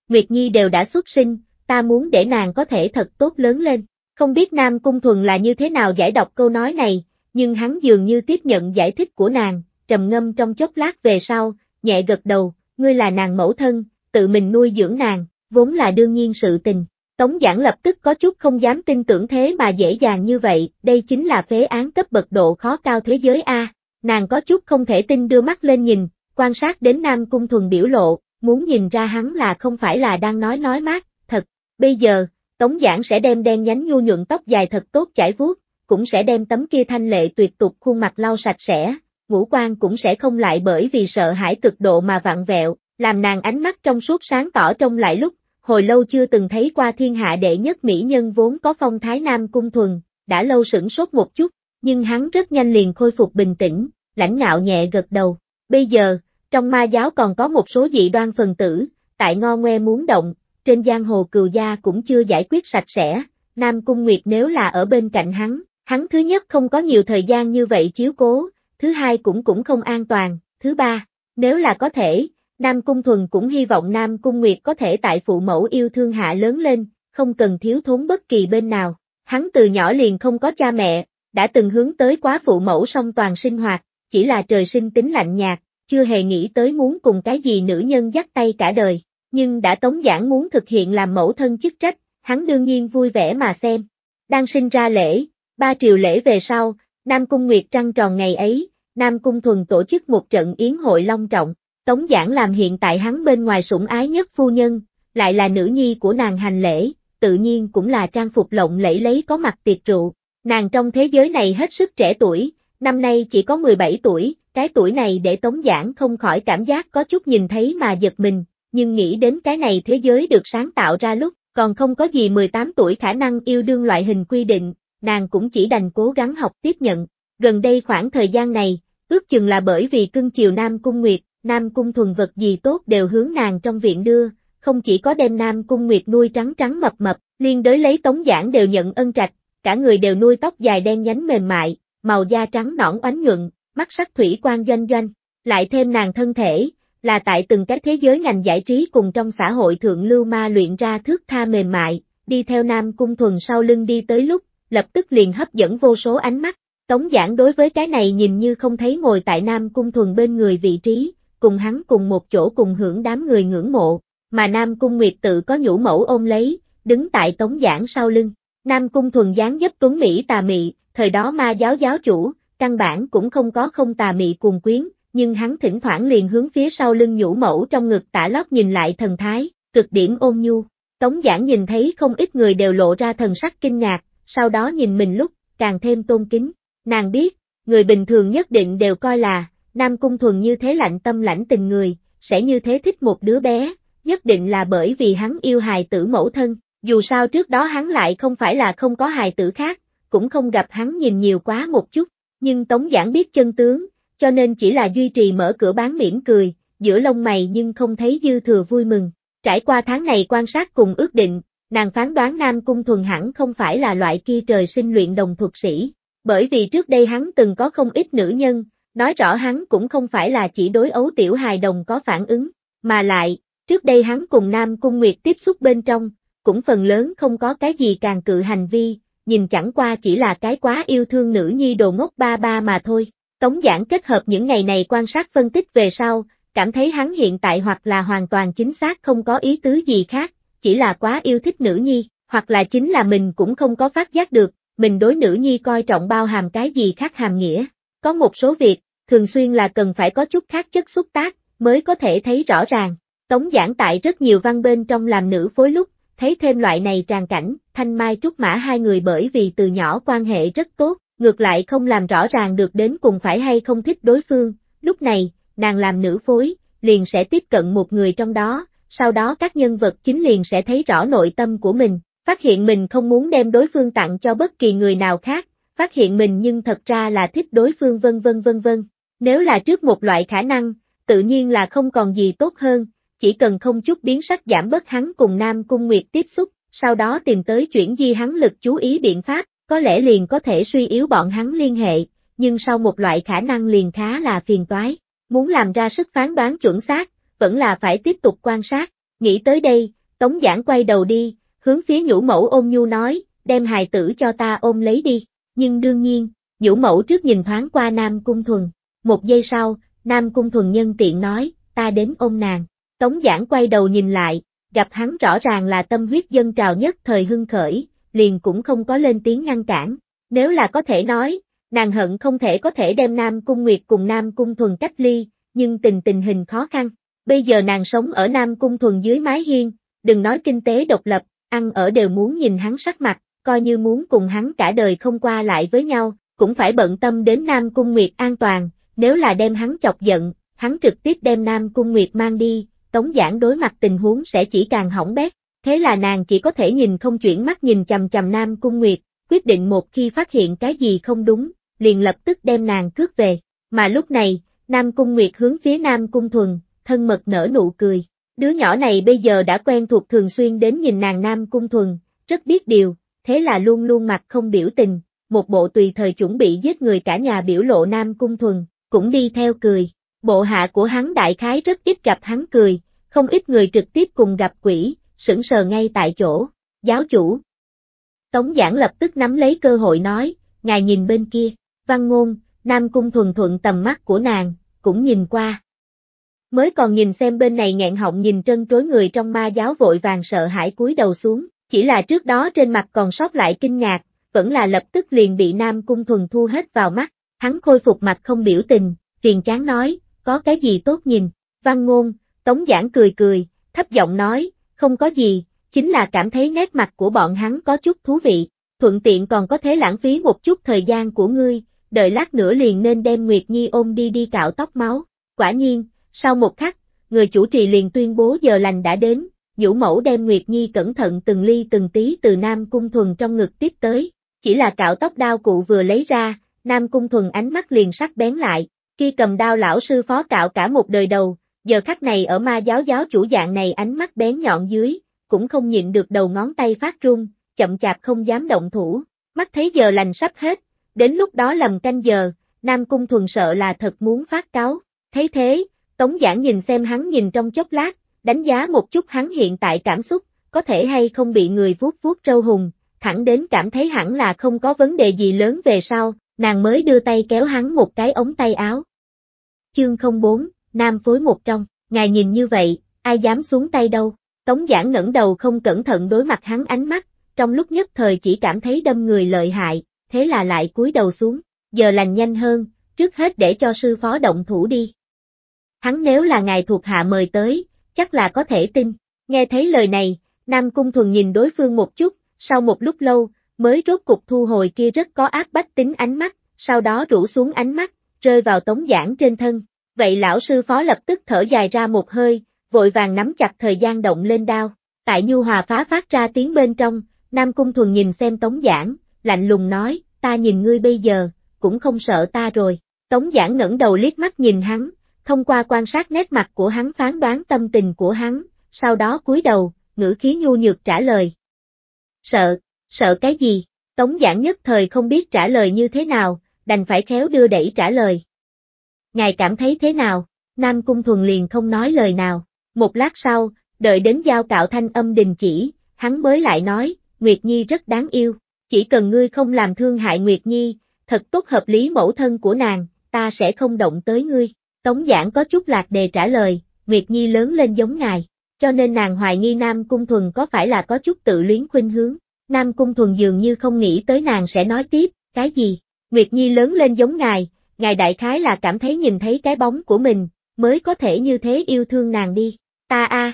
A: Nguyệt Nhi đều đã xuất sinh, ta muốn để nàng có thể thật tốt lớn lên. Không biết Nam Cung Thuần là như thế nào giải đọc câu nói này, nhưng hắn dường như tiếp nhận giải thích của nàng, trầm ngâm trong chốc lát về sau, nhẹ gật đầu, ngươi là nàng mẫu thân, tự mình nuôi dưỡng nàng, vốn là đương nhiên sự tình. Tống giảng lập tức có chút không dám tin tưởng thế mà dễ dàng như vậy, đây chính là phế án cấp bậc độ khó cao thế giới A. Nàng có chút không thể tin đưa mắt lên nhìn, quan sát đến Nam Cung Thuần biểu lộ, muốn nhìn ra hắn là không phải là đang nói nói mát, thật. Bây giờ, Tống Giảng sẽ đem đen nhánh nhu nhuận tóc dài thật tốt chải vuốt, cũng sẽ đem tấm kia thanh lệ tuyệt tục khuôn mặt lau sạch sẽ, ngũ quan cũng sẽ không lại bởi vì sợ hãi cực độ mà vặn vẹo, làm nàng ánh mắt trong suốt sáng tỏ trong lại lúc, hồi lâu chưa từng thấy qua thiên hạ đệ nhất mỹ nhân vốn có phong thái nam cung thuần, đã lâu sửng sốt một chút, nhưng hắn rất nhanh liền khôi phục bình tĩnh, lãnh ngạo nhẹ gật đầu. Bây giờ, trong ma giáo còn có một số dị đoan phần tử, tại ngo ngoe muốn động, trên giang hồ cừu gia cũng chưa giải quyết sạch sẽ, Nam Cung Nguyệt nếu là ở bên cạnh hắn, hắn thứ nhất không có nhiều thời gian như vậy chiếu cố, thứ hai cũng cũng không an toàn, thứ ba, nếu là có thể, Nam Cung Thuần cũng hy vọng Nam Cung Nguyệt có thể tại phụ mẫu yêu thương hạ lớn lên, không cần thiếu thốn bất kỳ bên nào. Hắn từ nhỏ liền không có cha mẹ, đã từng hướng tới quá phụ mẫu song toàn sinh hoạt, chỉ là trời sinh tính lạnh nhạt, chưa hề nghĩ tới muốn cùng cái gì nữ nhân dắt tay cả đời, nhưng đã tống giản muốn thực hiện làm mẫu thân chức trách, hắn đương nhiên vui vẻ mà xem. Đang sinh ra lễ, ba triều lễ về sau, Nam Cung Nguyệt trăng tròn ngày ấy, Nam Cung Thuần tổ chức một trận yến hội long trọng, tống giản làm hiện tại hắn bên ngoài sủng ái nhất phu nhân, lại là nữ nhi của nàng hành lễ, tự nhiên cũng là trang phục lộng lẫy lấy có mặt tiệc rượu. Nàng trong thế giới này hết sức trẻ tuổi, năm nay chỉ có 17 tuổi, cái tuổi này để tống giảng không khỏi cảm giác có chút nhìn thấy mà giật mình, nhưng nghĩ đến cái này thế giới được sáng tạo ra lúc, còn không có gì 18 tuổi khả năng yêu đương loại hình quy định, nàng cũng chỉ đành cố gắng học tiếp nhận. Gần đây khoảng thời gian này, ước chừng là bởi vì cưng chiều Nam Cung Nguyệt, Nam Cung thuần vật gì tốt đều hướng nàng trong viện đưa, không chỉ có đem Nam Cung Nguyệt nuôi trắng trắng mập mập, liên đối lấy tống giảng đều nhận ân trạch, cả người đều nuôi tóc dài đen nhánh mềm mại, màu da trắng nõn oánh nhuận, mắt sắc thủy quan doanh doanh, lại thêm nàng thân thể, là tại từng cái thế giới ngành giải trí cùng trong xã hội thượng lưu ma luyện ra thước tha mềm mại, đi theo Nam Cung Thuần sau lưng đi tới lúc, lập tức liền hấp dẫn vô số ánh mắt. Tống giảng đối với cái này nhìn như không thấy ngồi tại Nam Cung Thuần bên người vị trí, cùng hắn cùng một chỗ cùng hưởng đám người ngưỡng mộ, mà Nam Cung Nguyệt tự có nhũ mẫu ôm lấy, đứng tại Tống giảng sau lưng. Nam Cung thuần dáng giúp tuấn Mỹ tà mị, thời đó ma giáo giáo chủ, căn bản cũng không có không tà mị cuồng quyến, nhưng hắn thỉnh thoảng liền hướng phía sau lưng nhũ mẫu trong ngực tả lót nhìn lại thần thái, cực điểm ôn nhu. Tống giảng nhìn thấy không ít người đều lộ ra thần sắc kinh ngạc, sau đó nhìn mình lúc, càng thêm tôn kính. Nàng biết, người bình thường nhất định đều coi là, Nam Cung Thuần như thế lạnh tâm lãnh tình người, sẽ như thế thích một đứa bé, nhất định là bởi vì hắn yêu hài tử mẫu thân. Dù sao trước đó hắn lại không phải là không có hài tử khác, cũng không gặp hắn nhìn nhiều quá một chút, nhưng Tống Giảng biết chân tướng, cho nên chỉ là duy trì mở cửa bán mỉm cười, giữa lông mày nhưng không thấy dư thừa vui mừng. Trải qua tháng này quan sát cùng ước định, nàng phán đoán Nam Cung Thuần hẳn không phải là loại kia trời sinh luyện đồng thuật sĩ, bởi vì trước đây hắn từng có không ít nữ nhân, nói rõ hắn cũng không phải là chỉ đối ấu tiểu hài đồng có phản ứng, mà lại, trước đây hắn cùng Nam Cung Nguyệt tiếp xúc bên trong, cũng phần lớn không có cái gì càng cự hành vi, nhìn chẳng qua chỉ là cái quá yêu thương nữ nhi đồ ngốc ba ba mà thôi. Tống giảng kết hợp những ngày này quan sát phân tích về sau, cảm thấy hắn hiện tại hoặc là hoàn toàn chính xác không có ý tứ gì khác, chỉ là quá yêu thích nữ nhi, hoặc là chính là mình cũng không có phát giác được, mình đối nữ nhi coi trọng bao hàm cái gì khác hàm nghĩa. Có một số việc, thường xuyên là cần phải có chút khác chất xúc tác, mới có thể thấy rõ ràng. Tống giảng tại rất nhiều văn bên trong làm nữ phối lúc, thấy thêm loại này tràn cảnh, Thanh Mai Trúc Mã hai người bởi vì từ nhỏ quan hệ rất tốt, ngược lại không làm rõ ràng được đến cùng phải hay không thích đối phương, lúc này, nàng làm nữ phối, liền sẽ tiếp cận một người trong đó, sau đó các nhân vật chính liền sẽ thấy rõ nội tâm của mình, phát hiện mình không muốn đem đối phương tặng cho bất kỳ người nào khác, phát hiện mình nhưng thật ra là thích đối phương vân vân vân vân. Nếu là trước một loại khả năng, tự nhiên là không còn gì tốt hơn, chỉ cần không chút biến sắc giảm bớt hắn cùng Nam Cung Nguyệt tiếp xúc, sau đó tìm tới chuyển di hắn lực chú ý biện pháp, có lẽ liền có thể suy yếu bọn hắn liên hệ, nhưng sau một loại khả năng liền khá là phiền toái, muốn làm ra sức phán đoán chuẩn xác, vẫn là phải tiếp tục quan sát, nghĩ tới đây, Tống Giảng quay đầu đi, hướng phía nhũ mẫu ôm nhu nói, đem hài tử cho ta ôm lấy đi, nhưng đương nhiên, nhũ mẫu trước nhìn thoáng qua Nam Cung Thuần, một giây sau, Nam Cung Thuần nhân tiện nói, ta đến ôm nàng. Tống giản quay đầu nhìn lại, gặp hắn rõ ràng là tâm huyết dân trào nhất thời hưng khởi, liền cũng không có lên tiếng ngăn cản. Nếu là có thể nói, nàng hận không thể có thể đem Nam Cung Nguyệt cùng Nam Cung Thuần cách ly, nhưng tình tình hình khó khăn. Bây giờ nàng sống ở Nam Cung Thuần dưới mái hiên, đừng nói kinh tế độc lập, ăn ở đều muốn nhìn hắn sắc mặt, coi như muốn cùng hắn cả đời không qua lại với nhau, cũng phải bận tâm đến Nam Cung Nguyệt an toàn, nếu là đem hắn chọc giận, hắn trực tiếp đem Nam Cung Nguyệt mang đi, Tống Giảng đối mặt tình huống sẽ chỉ càng hỏng bét, thế là nàng chỉ có thể nhìn không chuyển mắt nhìn chầm chầm Nam Cung Nguyệt, quyết định một khi phát hiện cái gì không đúng, liền lập tức đem nàng cướp về. Mà lúc này, Nam Cung Nguyệt hướng phía Nam Cung Thuần, thân mật nở nụ cười. Đứa nhỏ này bây giờ đã quen thuộc thường xuyên đến nhìn nàng Nam Cung Thuần, rất biết điều, thế là luôn luôn mặt không biểu tình, một bộ tùy thời chuẩn bị giết người cả nhà biểu lộ Nam Cung Thuần, cũng đi theo cười. Bộ hạ của hắn đại khái rất ít gặp hắn cười, không ít người trực tiếp cùng gặp quỷ, sững sờ ngay tại chỗ. Giáo chủ. Tống giảng lập tức nắm lấy cơ hội nói, ngài nhìn bên kia, văn ngôn, nam cung thuần thuận tầm mắt của nàng, cũng nhìn qua. Mới còn nhìn xem bên này nghẹn họng nhìn trân trối người trong ma giáo vội vàng sợ hãi cúi đầu xuống, chỉ là trước đó trên mặt còn sót lại kinh ngạc, vẫn là lập tức liền bị nam cung thuần thu hết vào mắt, hắn khôi phục mặt không biểu tình, phiền chán nói, có cái gì tốt nhìn, văn ngôn, Tống Giảng cười cười, thấp giọng nói, không có gì, chính là cảm thấy nét mặt của bọn hắn có chút thú vị, thuận tiện còn có thể lãng phí một chút thời gian của ngươi, đợi lát nữa liền nên đem Nguyệt Nhi ôm đi đi cạo tóc máu. Quả nhiên, sau một khắc, người chủ trì liền tuyên bố giờ lành đã đến, vũ mẫu đem Nguyệt Nhi cẩn thận từng ly từng tí từ Nam Cung Thuần trong ngực tiếp tới, chỉ là cạo tóc đao cụ vừa lấy ra, Nam Cung Thuần ánh mắt liền sắc bén lại, khi cầm đao lão sư phó cạo cả một đời đầu, Giờ khắc này ở ma giáo giáo chủ dạng này ánh mắt bén nhọn dưới, cũng không nhịn được đầu ngón tay phát run, chậm chạp không dám động thủ, mắt thấy giờ lành sắp hết, đến lúc đó lầm canh giờ, Nam Cung thuần sợ là thật muốn phát cáo, thấy thế, Tống Giảng nhìn xem hắn nhìn trong chốc lát, đánh giá một chút hắn hiện tại cảm xúc, có thể hay không bị người vuốt vuốt râu hùng, thẳng đến cảm thấy hẳn là không có vấn đề gì lớn về sau, nàng mới đưa tay kéo hắn một cái ống tay áo. Chương 04, nam phối một trong, ngài nhìn như vậy, ai dám xuống tay đâu. Tống giảng ngẩng đầu không cẩn thận đối mặt hắn ánh mắt, trong lúc nhất thời chỉ cảm thấy đâm người lợi hại, thế là lại cúi đầu xuống, giờ lành nhanh hơn, trước hết để cho sư phó động thủ đi. Hắn nếu là ngài thuộc hạ mời tới, chắc là có thể tin, nghe thấy lời này, Nam Cung Thuần nhìn đối phương một chút, sau một lúc lâu, mới rốt cục thu hồi kia rất có áp bách tính ánh mắt, sau đó rủ xuống ánh mắt, rơi vào tống giảng trên thân. Vậy lão sư phó lập tức thở dài ra một hơi, vội vàng nắm chặt thời gian động lên đao. Tại nhu hòa phá phát ra tiếng bên trong, Nam Cung Thuần nhìn xem Tống Giảng, lạnh lùng nói, ta nhìn ngươi bây giờ, cũng không sợ ta rồi. Tống Giảng ngẩng đầu liếc mắt nhìn hắn, thông qua quan sát nét mặt của hắn phán đoán tâm tình của hắn, sau đó cúi đầu, ngữ khí nhu nhược trả lời. Sợ, sợ cái gì? Tống Giảng nhất thời không biết trả lời như thế nào, đành phải khéo đưa đẩy trả lời ngài cảm thấy thế nào? Nam Cung Thuần liền không nói lời nào. Một lát sau, đợi đến giao cạo thanh âm đình chỉ, hắn mới lại nói, Nguyệt Nhi rất đáng yêu, chỉ cần ngươi không làm thương hại Nguyệt Nhi, thật tốt hợp lý mẫu thân của nàng, ta sẽ không động tới ngươi. Tống giảng có chút lạc đề trả lời, Nguyệt Nhi lớn lên giống ngài, cho nên nàng hoài nghi Nam Cung Thuần có phải là có chút tự luyến khuynh hướng. Nam Cung Thuần dường như không nghĩ tới nàng sẽ nói tiếp, cái gì? Nguyệt Nhi lớn lên giống ngài, ngài đại khái là cảm thấy nhìn thấy cái bóng của mình, mới có thể như thế yêu thương nàng đi, ta a.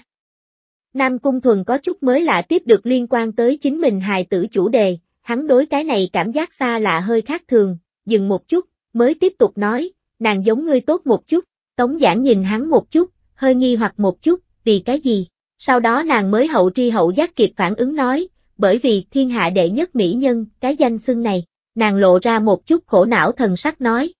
A: Nam Cung Thuần có chút mới lạ tiếp được liên quan tới chính mình hài tử chủ đề, hắn đối cái này cảm giác xa lạ hơi khác thường, dừng một chút, mới tiếp tục nói, nàng giống ngươi tốt một chút, Tống giản nhìn hắn một chút, hơi nghi hoặc một chút, vì cái gì, sau đó nàng mới hậu tri hậu giác kịp phản ứng nói, bởi vì thiên hạ đệ nhất mỹ nhân, cái danh xưng này, nàng lộ ra một chút khổ não thần sắc nói,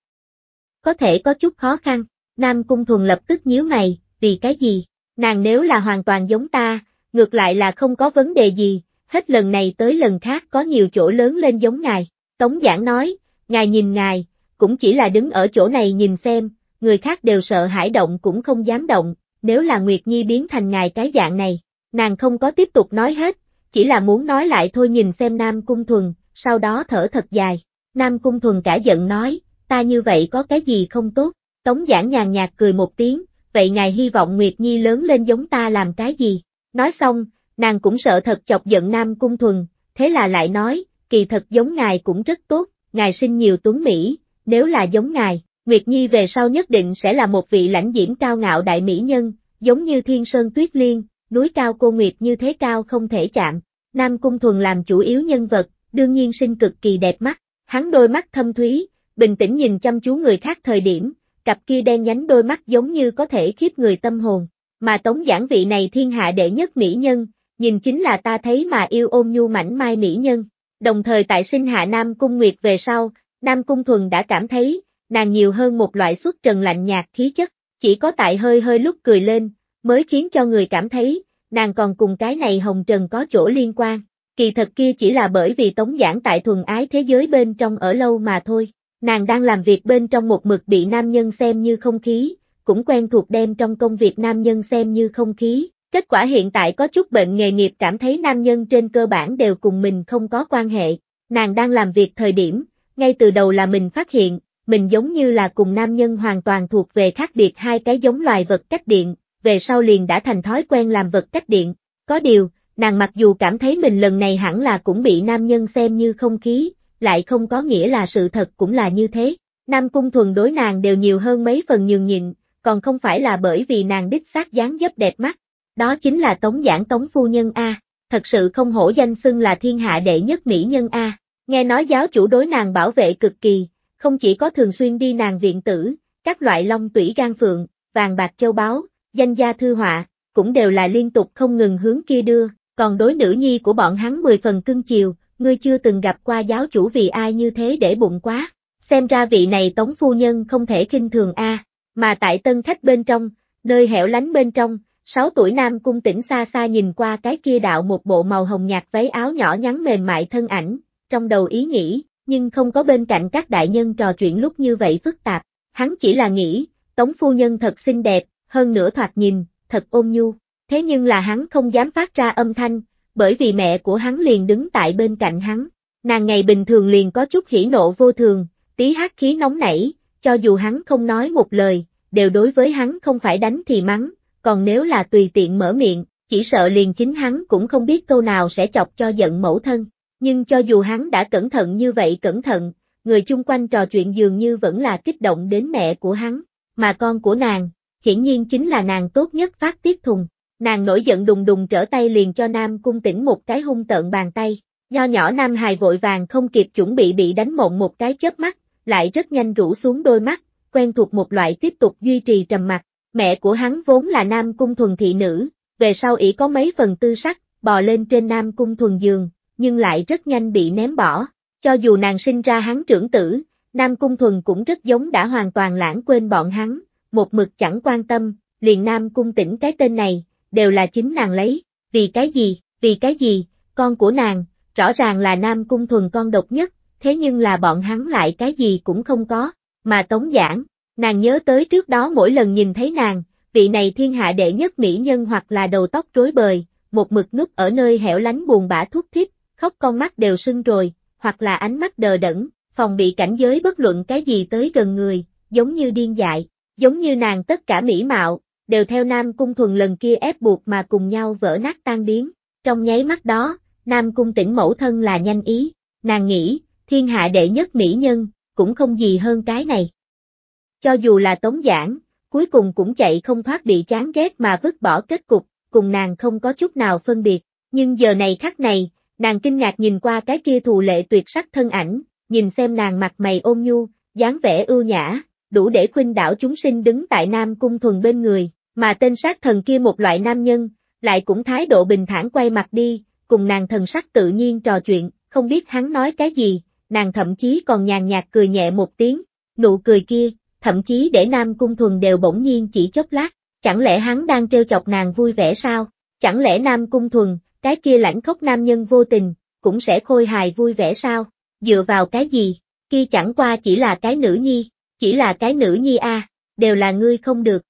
A: có thể có chút khó khăn. Nam Cung Thuần lập tức nhíu mày, vì cái gì? Nàng nếu là hoàn toàn giống ta, ngược lại là không có vấn đề gì, hết lần này tới lần khác có nhiều chỗ lớn lên giống ngài. Tống giảng nói, ngài nhìn ngài, cũng chỉ là đứng ở chỗ này nhìn xem, người khác đều sợ hãi động cũng không dám động, nếu là Nguyệt Nhi biến thành ngài cái dạng này, nàng không có tiếp tục nói hết, chỉ là muốn nói lại thôi nhìn xem Nam Cung Thuần, sau đó thở thật dài. Nam Cung Thuần cả giận nói, ta như vậy có cái gì không tốt? Tống giảng nhàn nhạt cười một tiếng, vậy ngài hy vọng Nguyệt Nhi lớn lên giống ta làm cái gì? Nói xong, nàng cũng sợ thật chọc giận Nam Cung Thuần, thế là lại nói, kỳ thật giống ngài cũng rất tốt, ngài sinh nhiều tuấn Mỹ, nếu là giống ngài, Nguyệt Nhi về sau nhất định sẽ là một vị lãnh diễm cao ngạo đại mỹ nhân, giống như thiên sơn tuyết liên, núi cao cô Nguyệt như thế cao không thể chạm. Nam Cung Thuần làm chủ yếu nhân vật, đương nhiên sinh cực kỳ đẹp mắt, hắn đôi mắt thâm thúy, bình tĩnh nhìn chăm chú người khác thời điểm, cặp kia đen nhánh đôi mắt giống như có thể khiếp người tâm hồn. Mà tống giảng vị này thiên hạ đệ nhất mỹ nhân, nhìn chính là ta thấy mà yêu ôm nhu mảnh mai mỹ nhân. Đồng thời tại sinh hạ Nam Cung Nguyệt về sau, Nam Cung Thuần đã cảm thấy, nàng nhiều hơn một loại xuất trần lạnh nhạt khí chất, chỉ có tại hơi hơi lúc cười lên, mới khiến cho người cảm thấy, nàng còn cùng cái này hồng trần có chỗ liên quan. Kỳ thật kia chỉ là bởi vì tống giảng tại thuần ái thế giới bên trong ở lâu mà thôi. Nàng đang làm việc bên trong một mực bị nam nhân xem như không khí, cũng quen thuộc đem trong công việc nam nhân xem như không khí. Kết quả hiện tại có chút bệnh nghề nghiệp cảm thấy nam nhân trên cơ bản đều cùng mình không có quan hệ. Nàng đang làm việc thời điểm, ngay từ đầu là mình phát hiện, mình giống như là cùng nam nhân hoàn toàn thuộc về khác biệt hai cái giống loài vật cách điện, về sau liền đã thành thói quen làm vật cách điện. Có điều, nàng mặc dù cảm thấy mình lần này hẳn là cũng bị nam nhân xem như không khí, lại không có nghĩa là sự thật cũng là như thế. Nam Cung Thuần đối nàng đều nhiều hơn mấy phần nhường nhịn, còn không phải là bởi vì nàng đích xác dáng dấp đẹp mắt. Đó chính là Tống Giảng Tống Phu Nhân A, thật sự không hổ danh xưng là thiên hạ đệ nhất mỹ nhân A. Nghe nói giáo chủ đối nàng bảo vệ cực kỳ, không chỉ có thường xuyên đi nàng viện tử, các loại long tủy gan phượng, vàng bạc châu báu, danh gia thư họa, cũng đều là liên tục không ngừng hướng kia đưa, còn đối nữ nhi của bọn hắn mười phần cưng chiều, ngươi chưa từng gặp qua giáo chủ vì ai như thế để bụng quá, xem ra vị này tống phu nhân không thể kinh thường a mà tại tân khách bên trong, nơi hẻo lánh bên trong, sáu tuổi nam cung tỉnh xa xa nhìn qua cái kia đạo một bộ màu hồng nhạt váy áo nhỏ nhắn mềm mại thân ảnh, trong đầu ý nghĩ, nhưng không có bên cạnh các đại nhân trò chuyện lúc như vậy phức tạp, hắn chỉ là nghĩ, tống phu nhân thật xinh đẹp, hơn nữa thoạt nhìn, thật ôn nhu, thế nhưng là hắn không dám phát ra âm thanh, bởi vì mẹ của hắn liền đứng tại bên cạnh hắn. Nàng ngày bình thường liền có chút hỉ nộ vô thường, tí hát khí nóng nảy, cho dù hắn không nói một lời, đều đối với hắn không phải đánh thì mắng, còn nếu là tùy tiện mở miệng, chỉ sợ liền chính hắn cũng không biết câu nào sẽ chọc cho giận mẫu thân. Nhưng cho dù hắn đã cẩn thận như vậy cẩn thận, người chung quanh trò chuyện dường như vẫn là kích động đến mẹ của hắn, mà con của nàng, hiển nhiên chính là nàng tốt nhất phát tiết thùng. Nàng nổi giận đùng đùng trở tay liền cho Nam Cung tỉnh một cái hung tợn bàn tay. Nho nhỏ Nam Hài vội vàng không kịp chuẩn bị bị đánh mộng một cái chớp mắt, lại rất nhanh rũ xuống đôi mắt, quen thuộc một loại tiếp tục duy trì trầm mặc. Mẹ của hắn vốn là Nam Cung thuần thị nữ, về sau ỷ có mấy phần tư sắc, bò lên trên Nam Cung thuần giường, nhưng lại rất nhanh bị ném bỏ. Cho dù nàng sinh ra hắn trưởng tử, Nam Cung thuần cũng rất giống đã hoàn toàn lãng quên bọn hắn, một mực chẳng quan tâm, liền Nam Cung tỉnh cái tên này, đều là chính nàng lấy, vì cái gì, vì cái gì, con của nàng, rõ ràng là nam cung thuần con độc nhất, thế nhưng là bọn hắn lại cái gì cũng không có, mà tống giản, nàng nhớ tới trước đó mỗi lần nhìn thấy nàng, vị này thiên hạ đệ nhất mỹ nhân hoặc là đầu tóc rối bời, một mực núp ở nơi hẻo lánh buồn bã thúc thiếp, khóc con mắt đều sưng rồi, hoặc là ánh mắt đờ đẫn, phòng bị cảnh giới bất luận cái gì tới gần người, giống như điên dại, giống như nàng tất cả mỹ mạo, đều theo Nam Cung Thuần lần kia ép buộc mà cùng nhau vỡ nát tan biến. Trong nháy mắt đó, Nam Cung tỉnh mẫu thân là nhanh ý, nàng nghĩ, thiên hạ đệ nhất mỹ nhân, cũng không gì hơn cái này. Cho dù là tống giảng, cuối cùng cũng chạy không thoát bị chán ghét mà vứt bỏ kết cục, cùng nàng không có chút nào phân biệt, nhưng giờ này khắc này, nàng kinh ngạc nhìn qua cái kia thù lệ tuyệt sắc thân ảnh, nhìn xem nàng mặt mày ôn nhu, dáng vẻ ưu nhã, đủ để khuynh đảo chúng sinh đứng tại Nam Cung Thuần bên người, mà tên sát thần kia một loại nam nhân, lại cũng thái độ bình thản quay mặt đi, cùng nàng thần sắc tự nhiên trò chuyện, không biết hắn nói cái gì, nàng thậm chí còn nhàn nhạt cười nhẹ một tiếng, nụ cười kia, thậm chí để Nam Cung Thuần đều bỗng nhiên chỉ chốc lát, chẳng lẽ hắn đang trêu chọc nàng vui vẻ sao, chẳng lẽ Nam Cung Thuần, cái kia lãnh khốc nam nhân vô tình, cũng sẽ khôi hài vui vẻ sao, dựa vào cái gì, kia chẳng qua chỉ là cái nữ nhi, chỉ là cái nữ nhi a đều là ngươi không được,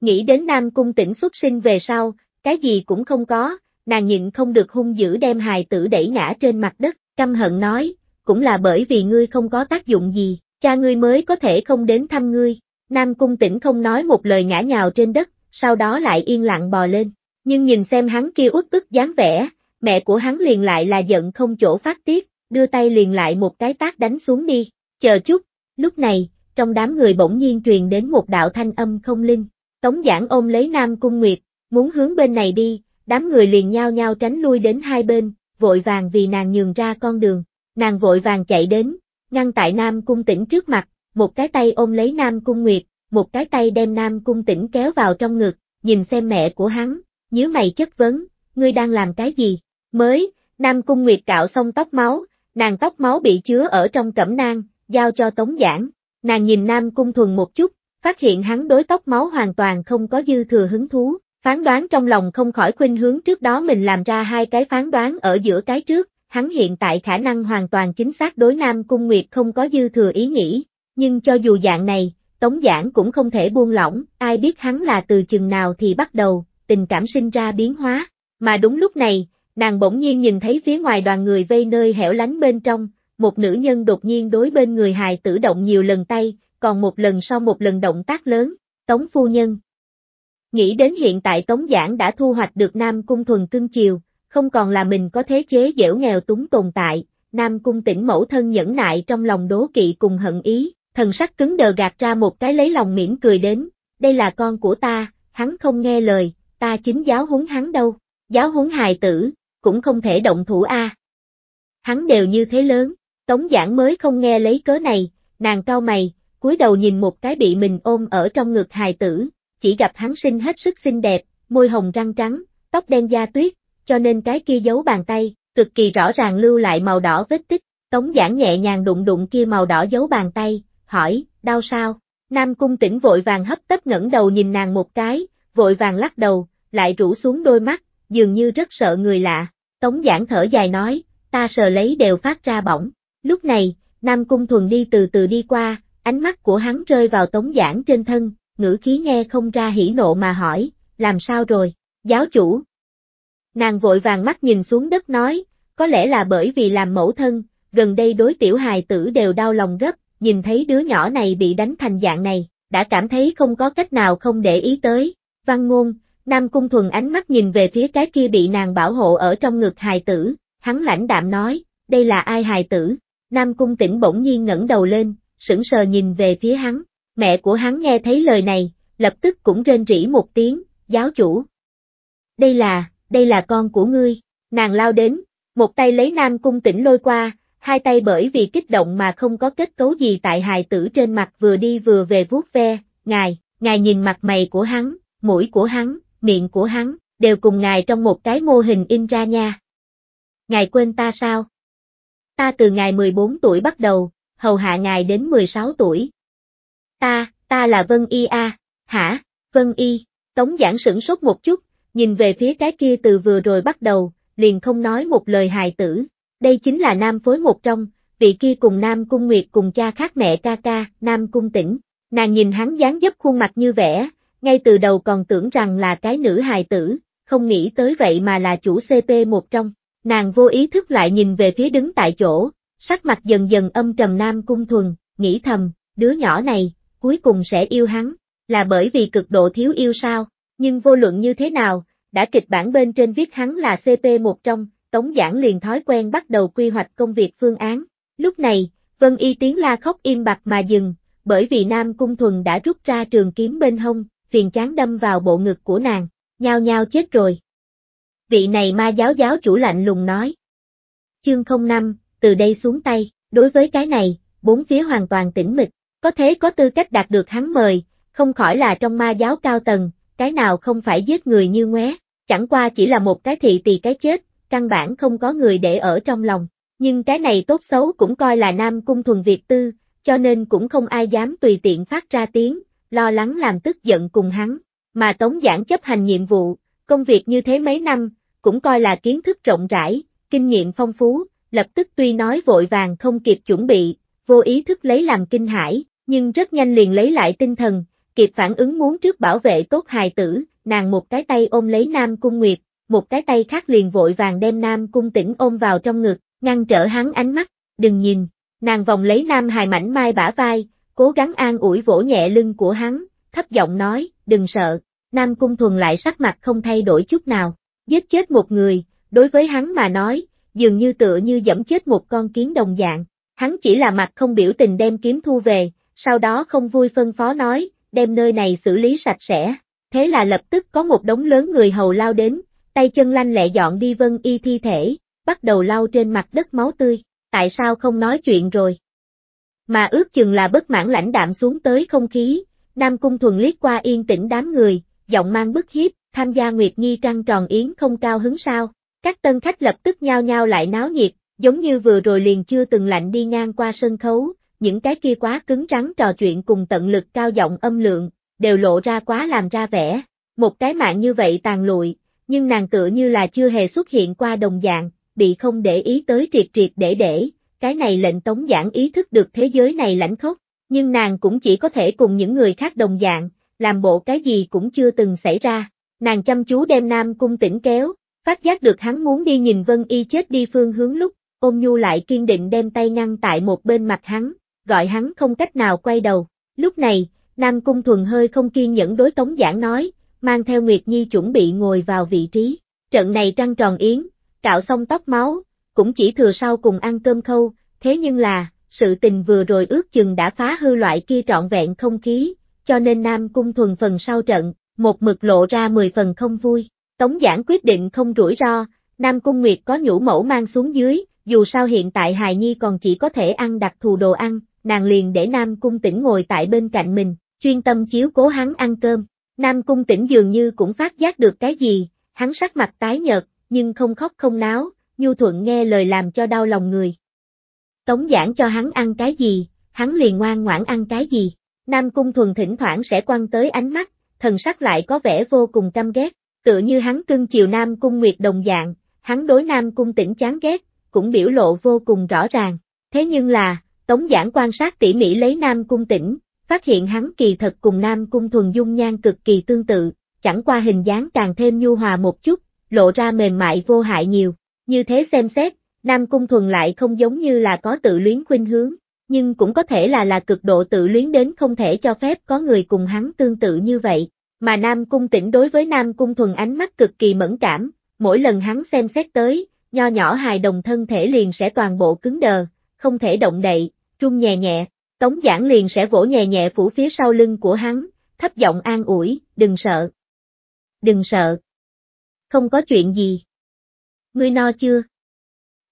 A: Nghĩ đến Nam Cung tỉnh xuất sinh về sau, cái gì cũng không có, nàng nhịn không được hung dữ đem hài tử đẩy ngã trên mặt đất, căm hận nói, cũng là bởi vì ngươi không có tác dụng gì, cha ngươi mới có thể không đến thăm ngươi. Nam Cung tỉnh không nói một lời ngã nhào trên đất, sau đó lại yên lặng bò lên, nhưng nhìn xem hắn kia uất ức dáng vẻ, mẹ của hắn liền lại là giận không chỗ phát tiết, đưa tay liền lại một cái tác đánh xuống đi, chờ chút, lúc này, trong đám người bỗng nhiên truyền đến một đạo thanh âm không linh, Tống giảng ôm lấy Nam Cung Nguyệt, muốn hướng bên này đi, đám người liền nhau nhau tránh lui đến hai bên, vội vàng vì nàng nhường ra con đường. Nàng vội vàng chạy đến, ngăn tại Nam Cung tỉnh trước mặt, một cái tay ôm lấy Nam Cung Nguyệt, một cái tay đem Nam Cung tỉnh kéo vào trong ngực, nhìn xem mẹ của hắn, nhớ mày chất vấn, ngươi đang làm cái gì? Mới, Nam Cung Nguyệt cạo xong tóc máu, nàng tóc máu bị chứa ở trong cẩm nang, giao cho Tống Giảng. Nàng nhìn Nam Cung Thuần một chút, phát hiện hắn đối tóc máu hoàn toàn không có dư thừa hứng thú, phán đoán trong lòng không khỏi khuynh hướng trước đó mình làm ra hai cái phán đoán ở giữa cái trước, hắn hiện tại khả năng hoàn toàn chính xác đối Nam Cung Nguyệt không có dư thừa ý nghĩ, nhưng cho dù dạng này, Tống Giảng cũng không thể buông lỏng, ai biết hắn là từ chừng nào thì bắt đầu, tình cảm sinh ra biến hóa, mà đúng lúc này, nàng bỗng nhiên nhìn thấy phía ngoài đoàn người vây nơi hẻo lánh bên trong, một nữ nhân đột nhiên đối bên người hài tử động nhiều lần tay, còn một lần sau một lần động tác lớn, Tống Phu Nhân. Nghĩ đến hiện tại Tống Giảng đã thu hoạch được Nam Cung thuần cưng chiều, không còn là mình có thế chế dẻo nghèo túng tồn tại, Nam Cung tỉnh mẫu thân nhẫn nại trong lòng đố kỵ cùng hận ý, thần sắc cứng đờ gạt ra một cái lấy lòng mỉm cười đến, đây là con của ta, hắn không nghe lời, ta chính giáo huấn hắn đâu, giáo huấn hài tử, cũng không thể động thủ a. Hắn đều như thế lớn, Tống Giảng mới không nghe lấy cớ này, nàng cao mày, cúi đầu nhìn một cái bị mình ôm ở trong ngực hài tử, chỉ gặp hắn sinh hết sức xinh đẹp, môi hồng răng trắng, tóc đen da tuyết, cho nên cái kia giấu bàn tay, cực kỳ rõ ràng lưu lại màu đỏ vết tích, tống giảng nhẹ nhàng đụng đụng kia màu đỏ giấu bàn tay, hỏi, đau sao? Nam cung tỉnh vội vàng hấp tấp ngẩng đầu nhìn nàng một cái, vội vàng lắc đầu, lại rũ xuống đôi mắt, dường như rất sợ người lạ. Tống giảng thở dài nói, ta sờ lấy đều phát ra bỏng. Lúc này, Nam cung thuần đi từ từ đi qua, Ánh mắt của hắn rơi vào tống giảng trên thân, ngữ khí nghe không ra hỉ nộ mà hỏi, làm sao rồi, giáo chủ. Nàng vội vàng mắt nhìn xuống đất nói, có lẽ là bởi vì làm mẫu thân, gần đây đối tiểu hài tử đều đau lòng gấp, nhìn thấy đứa nhỏ này bị đánh thành dạng này, đã cảm thấy không có cách nào không để ý tới. Văn ngôn, Nam Cung Thuần ánh mắt nhìn về phía cái kia bị nàng bảo hộ ở trong ngực hài tử, hắn lãnh đạm nói, đây là ai hài tử? Nam Cung tỉnh bỗng nhiên ngẩng đầu lên, sững sờ nhìn về phía hắn. Mẹ của hắn nghe thấy lời này, lập tức cũng rên rỉ một tiếng, giáo chủ. Đây là, đây là con của ngươi, nàng lao đến, một tay lấy nam cung tỉnh lôi qua, hai tay bởi vì kích động mà không có kết cấu gì tại hài tử trên mặt vừa đi vừa về vuốt ve, ngài, ngài nhìn mặt mày của hắn, mũi của hắn, miệng của hắn, đều cùng ngài trong một cái mô hình in ra nha. Ngài quên ta sao? Ta từ ngày 14 tuổi bắt đầu, hầu hạ ngài đến 16 tuổi. Ta, ta là Vân Y A, hả, Vân Y, Tống Giảng sửng sốt một chút, nhìn về phía cái kia từ vừa rồi bắt đầu, liền không nói một lời hài tử, đây chính là nam phối một trong, vị kia cùng Nam Cung Nguyệt cùng cha khác mẹ ca ca, Nam Cung tỉnh, nàng nhìn hắn dáng dấp khuôn mặt như vẻ, ngay từ đầu còn tưởng rằng là cái nữ hài tử, không nghĩ tới vậy mà là chủ CP một trong, nàng vô ý thức lại nhìn về phía đứng tại chỗ, sắc mặt dần dần âm trầm Nam Cung Thuần, nghĩ thầm, đứa nhỏ này, cuối cùng sẽ yêu hắn, là bởi vì cực độ thiếu yêu sao, nhưng vô luận như thế nào, đã kịch bản bên trên viết hắn là CP một trong, Tống Giảng liền thói quen bắt đầu quy hoạch công việc phương án. Lúc này, Vân Y tiếng la khóc im bặt mà dừng, bởi vì Nam Cung Thuần đã rút ra trường kiếm bên hông, phiền chán đâm vào bộ ngực của nàng, nhao nhao chết rồi. Vị này ma giáo giáo chủ lạnh lùng nói. Chương 05, từ đây xuống tay, đối với cái này, bốn phía hoàn toàn tĩnh mịch, có thế có tư cách đạt được hắn mời, không khỏi là trong ma giáo cao tầng, cái nào không phải giết người như ngoé, chẳng qua chỉ là một cái thị tỳ cái chết, căn bản không có người để ở trong lòng, nhưng cái này tốt xấu cũng coi là nam cung thuần Việt tư, cho nên cũng không ai dám tùy tiện phát ra tiếng, lo lắng làm tức giận cùng hắn, mà Tống Giảng chấp hành nhiệm vụ, công việc như thế mấy năm, cũng coi là kiến thức rộng rãi, kinh nghiệm phong phú, lập tức tuy nói vội vàng không kịp chuẩn bị, vô ý thức lấy làm kinh hãi, nhưng rất nhanh liền lấy lại tinh thần, kịp phản ứng muốn trước bảo vệ tốt hài tử, nàng một cái tay ôm lấy Nam Cung Nguyệt, một cái tay khác liền vội vàng đem Nam Cung Tĩnh ôm vào trong ngực, ngăn trở hắn ánh mắt, đừng nhìn, nàng vòng lấy Nam Hài mảnh mai bả vai, cố gắng an ủi vỗ nhẹ lưng của hắn, thấp giọng nói, đừng sợ, Nam Cung Thuần lại sắc mặt không thay đổi chút nào, giết chết một người, đối với hắn mà nói, dường như tựa như dẫm chết một con kiến đồng dạng. Hắn chỉ là mặt không biểu tình đem kiếm thu về, sau đó không vui phân phó nói, đem nơi này xử lý sạch sẽ. Thế là lập tức có một đống lớn người hầu lao đến, tay chân lanh lẹ dọn đi vân y thi thể, bắt đầu lau trên mặt đất máu tươi, tại sao không nói chuyện rồi. Mà ước chừng là bất mãn lãnh đạm xuống tới không khí, Nam Cung Thuần liếc qua yên tĩnh đám người, giọng mang bức hiếp, tham gia Nguyệt Nhi trăng tròn yến không cao hứng sao, các tân khách lập tức nhao nhao lại náo nhiệt, giống như vừa rồi liền chưa từng lạnh đi ngang qua sân khấu, những cái kia quá cứng rắn trò chuyện cùng tận lực cao giọng âm lượng, đều lộ ra quá làm ra vẻ. Một cái mạng như vậy tàn lụi, nhưng nàng tựa như là chưa hề xuất hiện qua đồng dạng, bị không để ý tới triệt triệt để để, cái này lệnh tống giản ý thức được thế giới này lãnh khốc, nhưng nàng cũng chỉ có thể cùng những người khác đồng dạng, làm bộ cái gì cũng chưa từng xảy ra. Nàng chăm chú đem Nam Cung tỉnh kéo, phát giác được hắn muốn đi nhìn Vân Y chết đi phương hướng lúc, ôm nhu lại kiên định đem tay ngăn tại một bên mặt hắn, gọi hắn không cách nào quay đầu. Lúc này, Nam Cung Thuần hơi không kiên nhẫn đối Tống Giảng nói, mang theo Nguyệt Nhi chuẩn bị ngồi vào vị trí. Trận này trăng tròn yến, cạo xong tóc máu, cũng chỉ thừa sau cùng ăn cơm khâu, thế nhưng là, sự tình vừa rồi ước chừng đã phá hư loại kia trọn vẹn không khí, cho nên Nam Cung Thuần phần sau trận, một mực lộ ra 10 phần không vui. Tống giảng quyết định không rủi ro, Nam Cung Nguyệt có nhũ mẫu mang xuống dưới, dù sao hiện tại hài nhi còn chỉ có thể ăn đặc thù đồ ăn, nàng liền để Nam Cung tỉnh ngồi tại bên cạnh mình, chuyên tâm chiếu cố hắn ăn cơm. Nam Cung tỉnh dường như cũng phát giác được cái gì, hắn sắc mặt tái nhợt, nhưng không khóc không náo, nhu thuận nghe lời làm cho đau lòng người. Tống giảng cho hắn ăn cái gì, hắn liền ngoan ngoãn ăn cái gì. Nam Cung thuần thỉnh thoảng sẽ quan tới ánh mắt, thần sắc lại có vẻ vô cùng căm ghét tựa như hắn cưng chiều Nam Cung Nguyệt đồng dạng, hắn đối Nam Cung tỉnh chán ghét, cũng biểu lộ vô cùng rõ ràng. Thế nhưng là, Tống Giảng quan sát tỉ mỉ lấy Nam Cung tỉnh, phát hiện hắn kỳ thật cùng Nam Cung thuần dung nhan cực kỳ tương tự, chẳng qua hình dáng càng thêm nhu hòa một chút, lộ ra mềm mại vô hại nhiều. Như thế xem xét, Nam Cung thuần lại không giống như là có tự luyến khuynh hướng, nhưng cũng có thể là là cực độ tự luyến đến không thể cho phép có người cùng hắn tương tự như vậy. Mà Nam Cung tỉnh đối với Nam Cung thuần ánh mắt cực kỳ mẫn cảm, mỗi lần hắn xem xét tới, nho nhỏ hài đồng thân thể liền sẽ toàn bộ cứng đờ, không thể động đậy, run nhẹ nhẹ, Tống Giảng liền sẽ vỗ nhẹ nhẹ phủ phía sau lưng của hắn, thấp giọng an ủi, đừng sợ. Đừng sợ. Không có chuyện gì. Ngươi no chưa?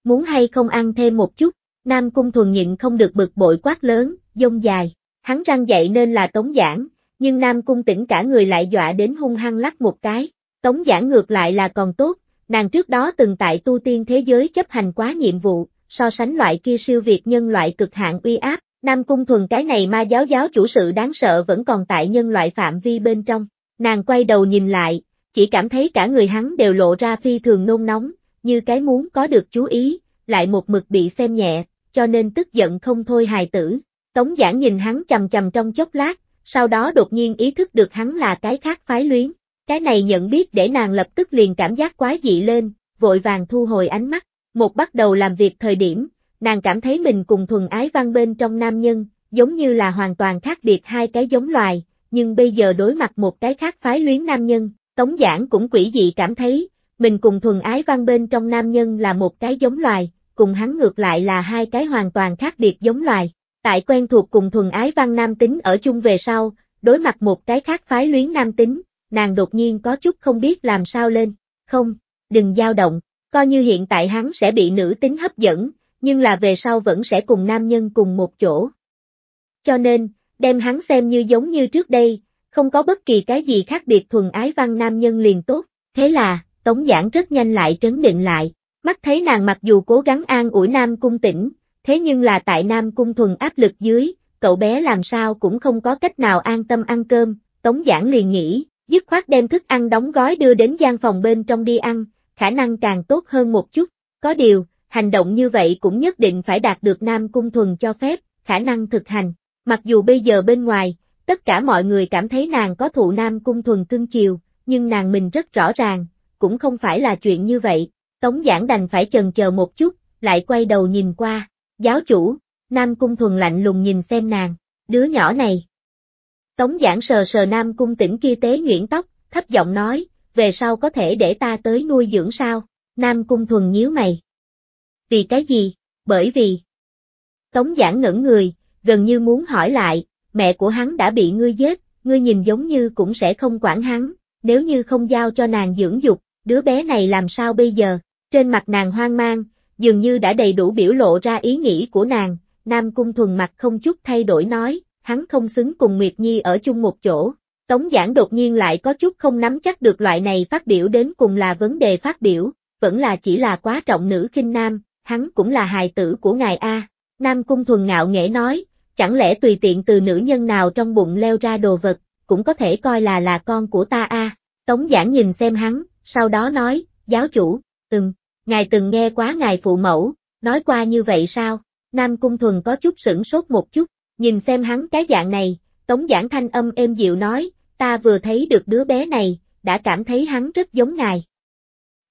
A: Muốn hay không ăn thêm một chút, Nam Cung thuần nhịn không được bực bội quát lớn, dông dài, hắn răng dậy nên là Tống Giảng, nhưng Nam Cung tỉnh cả người lại dọa đến hung hăng lắc một cái. Tống giảng ngược lại là còn tốt, nàng trước đó từng tại tu tiên thế giới chấp hành quá nhiệm vụ, so sánh loại kia siêu việt nhân loại cực hạn uy áp, Nam Cung thuần cái này ma giáo giáo chủ sự đáng sợ vẫn còn tại nhân loại phạm vi bên trong. Nàng quay đầu nhìn lại, chỉ cảm thấy cả người hắn đều lộ ra phi thường nôn nóng, như cái muốn có được chú ý, lại một mực bị xem nhẹ, cho nên tức giận không thôi hài tử. Tống giảng nhìn hắn chầm chầm trong chốc lát, sau đó đột nhiên ý thức được hắn là cái khác phái luyến. Cái này nhận biết để nàng lập tức liền cảm giác quá dị lên, vội vàng thu hồi ánh mắt, một bắt đầu làm việc thời điểm, nàng cảm thấy mình cùng thuần ái văn bên trong nam nhân, giống như là hoàn toàn khác biệt hai cái giống loài, nhưng bây giờ đối mặt một cái khác phái luyến nam nhân, Tống Giảng cũng quỷ dị cảm thấy, mình cùng thuần ái văn bên trong nam nhân là một cái giống loài, cùng hắn ngược lại là hai cái hoàn toàn khác biệt giống loài tại quen thuộc cùng thuần ái văn nam tính ở chung về sau, đối mặt một cái khác phái luyến nam tính, nàng đột nhiên có chút không biết làm sao lên, không, đừng dao động, coi như hiện tại hắn sẽ bị nữ tính hấp dẫn, nhưng là về sau vẫn sẽ cùng nam nhân cùng một chỗ. Cho nên, đem hắn xem như giống như trước đây, không có bất kỳ cái gì khác biệt thuần ái văn nam nhân liền tốt, thế là, Tống Giảng rất nhanh lại trấn định lại, mắt thấy nàng mặc dù cố gắng an ủi nam cung tỉnh, thế nhưng là tại Nam Cung Thuần áp lực dưới, cậu bé làm sao cũng không có cách nào an tâm ăn cơm, Tống giản liền nghĩ, dứt khoát đem thức ăn đóng gói đưa đến gian phòng bên trong đi ăn, khả năng càng tốt hơn một chút, có điều, hành động như vậy cũng nhất định phải đạt được Nam Cung Thuần cho phép, khả năng thực hành, mặc dù bây giờ bên ngoài, tất cả mọi người cảm thấy nàng có thụ Nam Cung Thuần cưng chiều, nhưng nàng mình rất rõ ràng, cũng không phải là chuyện như vậy, Tống giản đành phải chần chờ một chút, lại quay đầu nhìn qua, Giáo chủ, Nam Cung thuần lạnh lùng nhìn xem nàng, đứa nhỏ này. Tống giảng sờ sờ Nam Cung tỉnh kia tế nguyễn tóc, thấp giọng nói, về sau có thể để ta tới nuôi dưỡng sao, Nam Cung thuần nhíu mày. Vì cái gì? Bởi vì... Tống giảng ngẩn người, gần như muốn hỏi lại, mẹ của hắn đã bị ngươi giết, ngươi nhìn giống như cũng sẽ không quản hắn, nếu như không giao cho nàng dưỡng dục, đứa bé này làm sao bây giờ, trên mặt nàng hoang mang, dường như đã đầy đủ biểu lộ ra ý nghĩ của nàng, Nam Cung Thuần mặt không chút thay đổi nói, hắn không xứng cùng Nguyệt Nhi ở chung một chỗ. Tống giảng đột nhiên lại có chút không nắm chắc được loại này phát biểu đến cùng là vấn đề phát biểu, vẫn là chỉ là quá trọng nữ khinh nam, hắn cũng là hài tử của ngài A. Nam Cung Thuần ngạo nghễ nói, chẳng lẽ tùy tiện từ nữ nhân nào trong bụng leo ra đồ vật, cũng có thể coi là là con của ta A. Tống giảng nhìn xem hắn, sau đó nói, giáo chủ, ừm, Ngài từng nghe quá ngài phụ mẫu, nói qua như vậy sao? Nam Cung Thuần có chút sửng sốt một chút, nhìn xem hắn cái dạng này, Tống giản Thanh âm êm dịu nói, ta vừa thấy được đứa bé này, đã cảm thấy hắn rất giống ngài.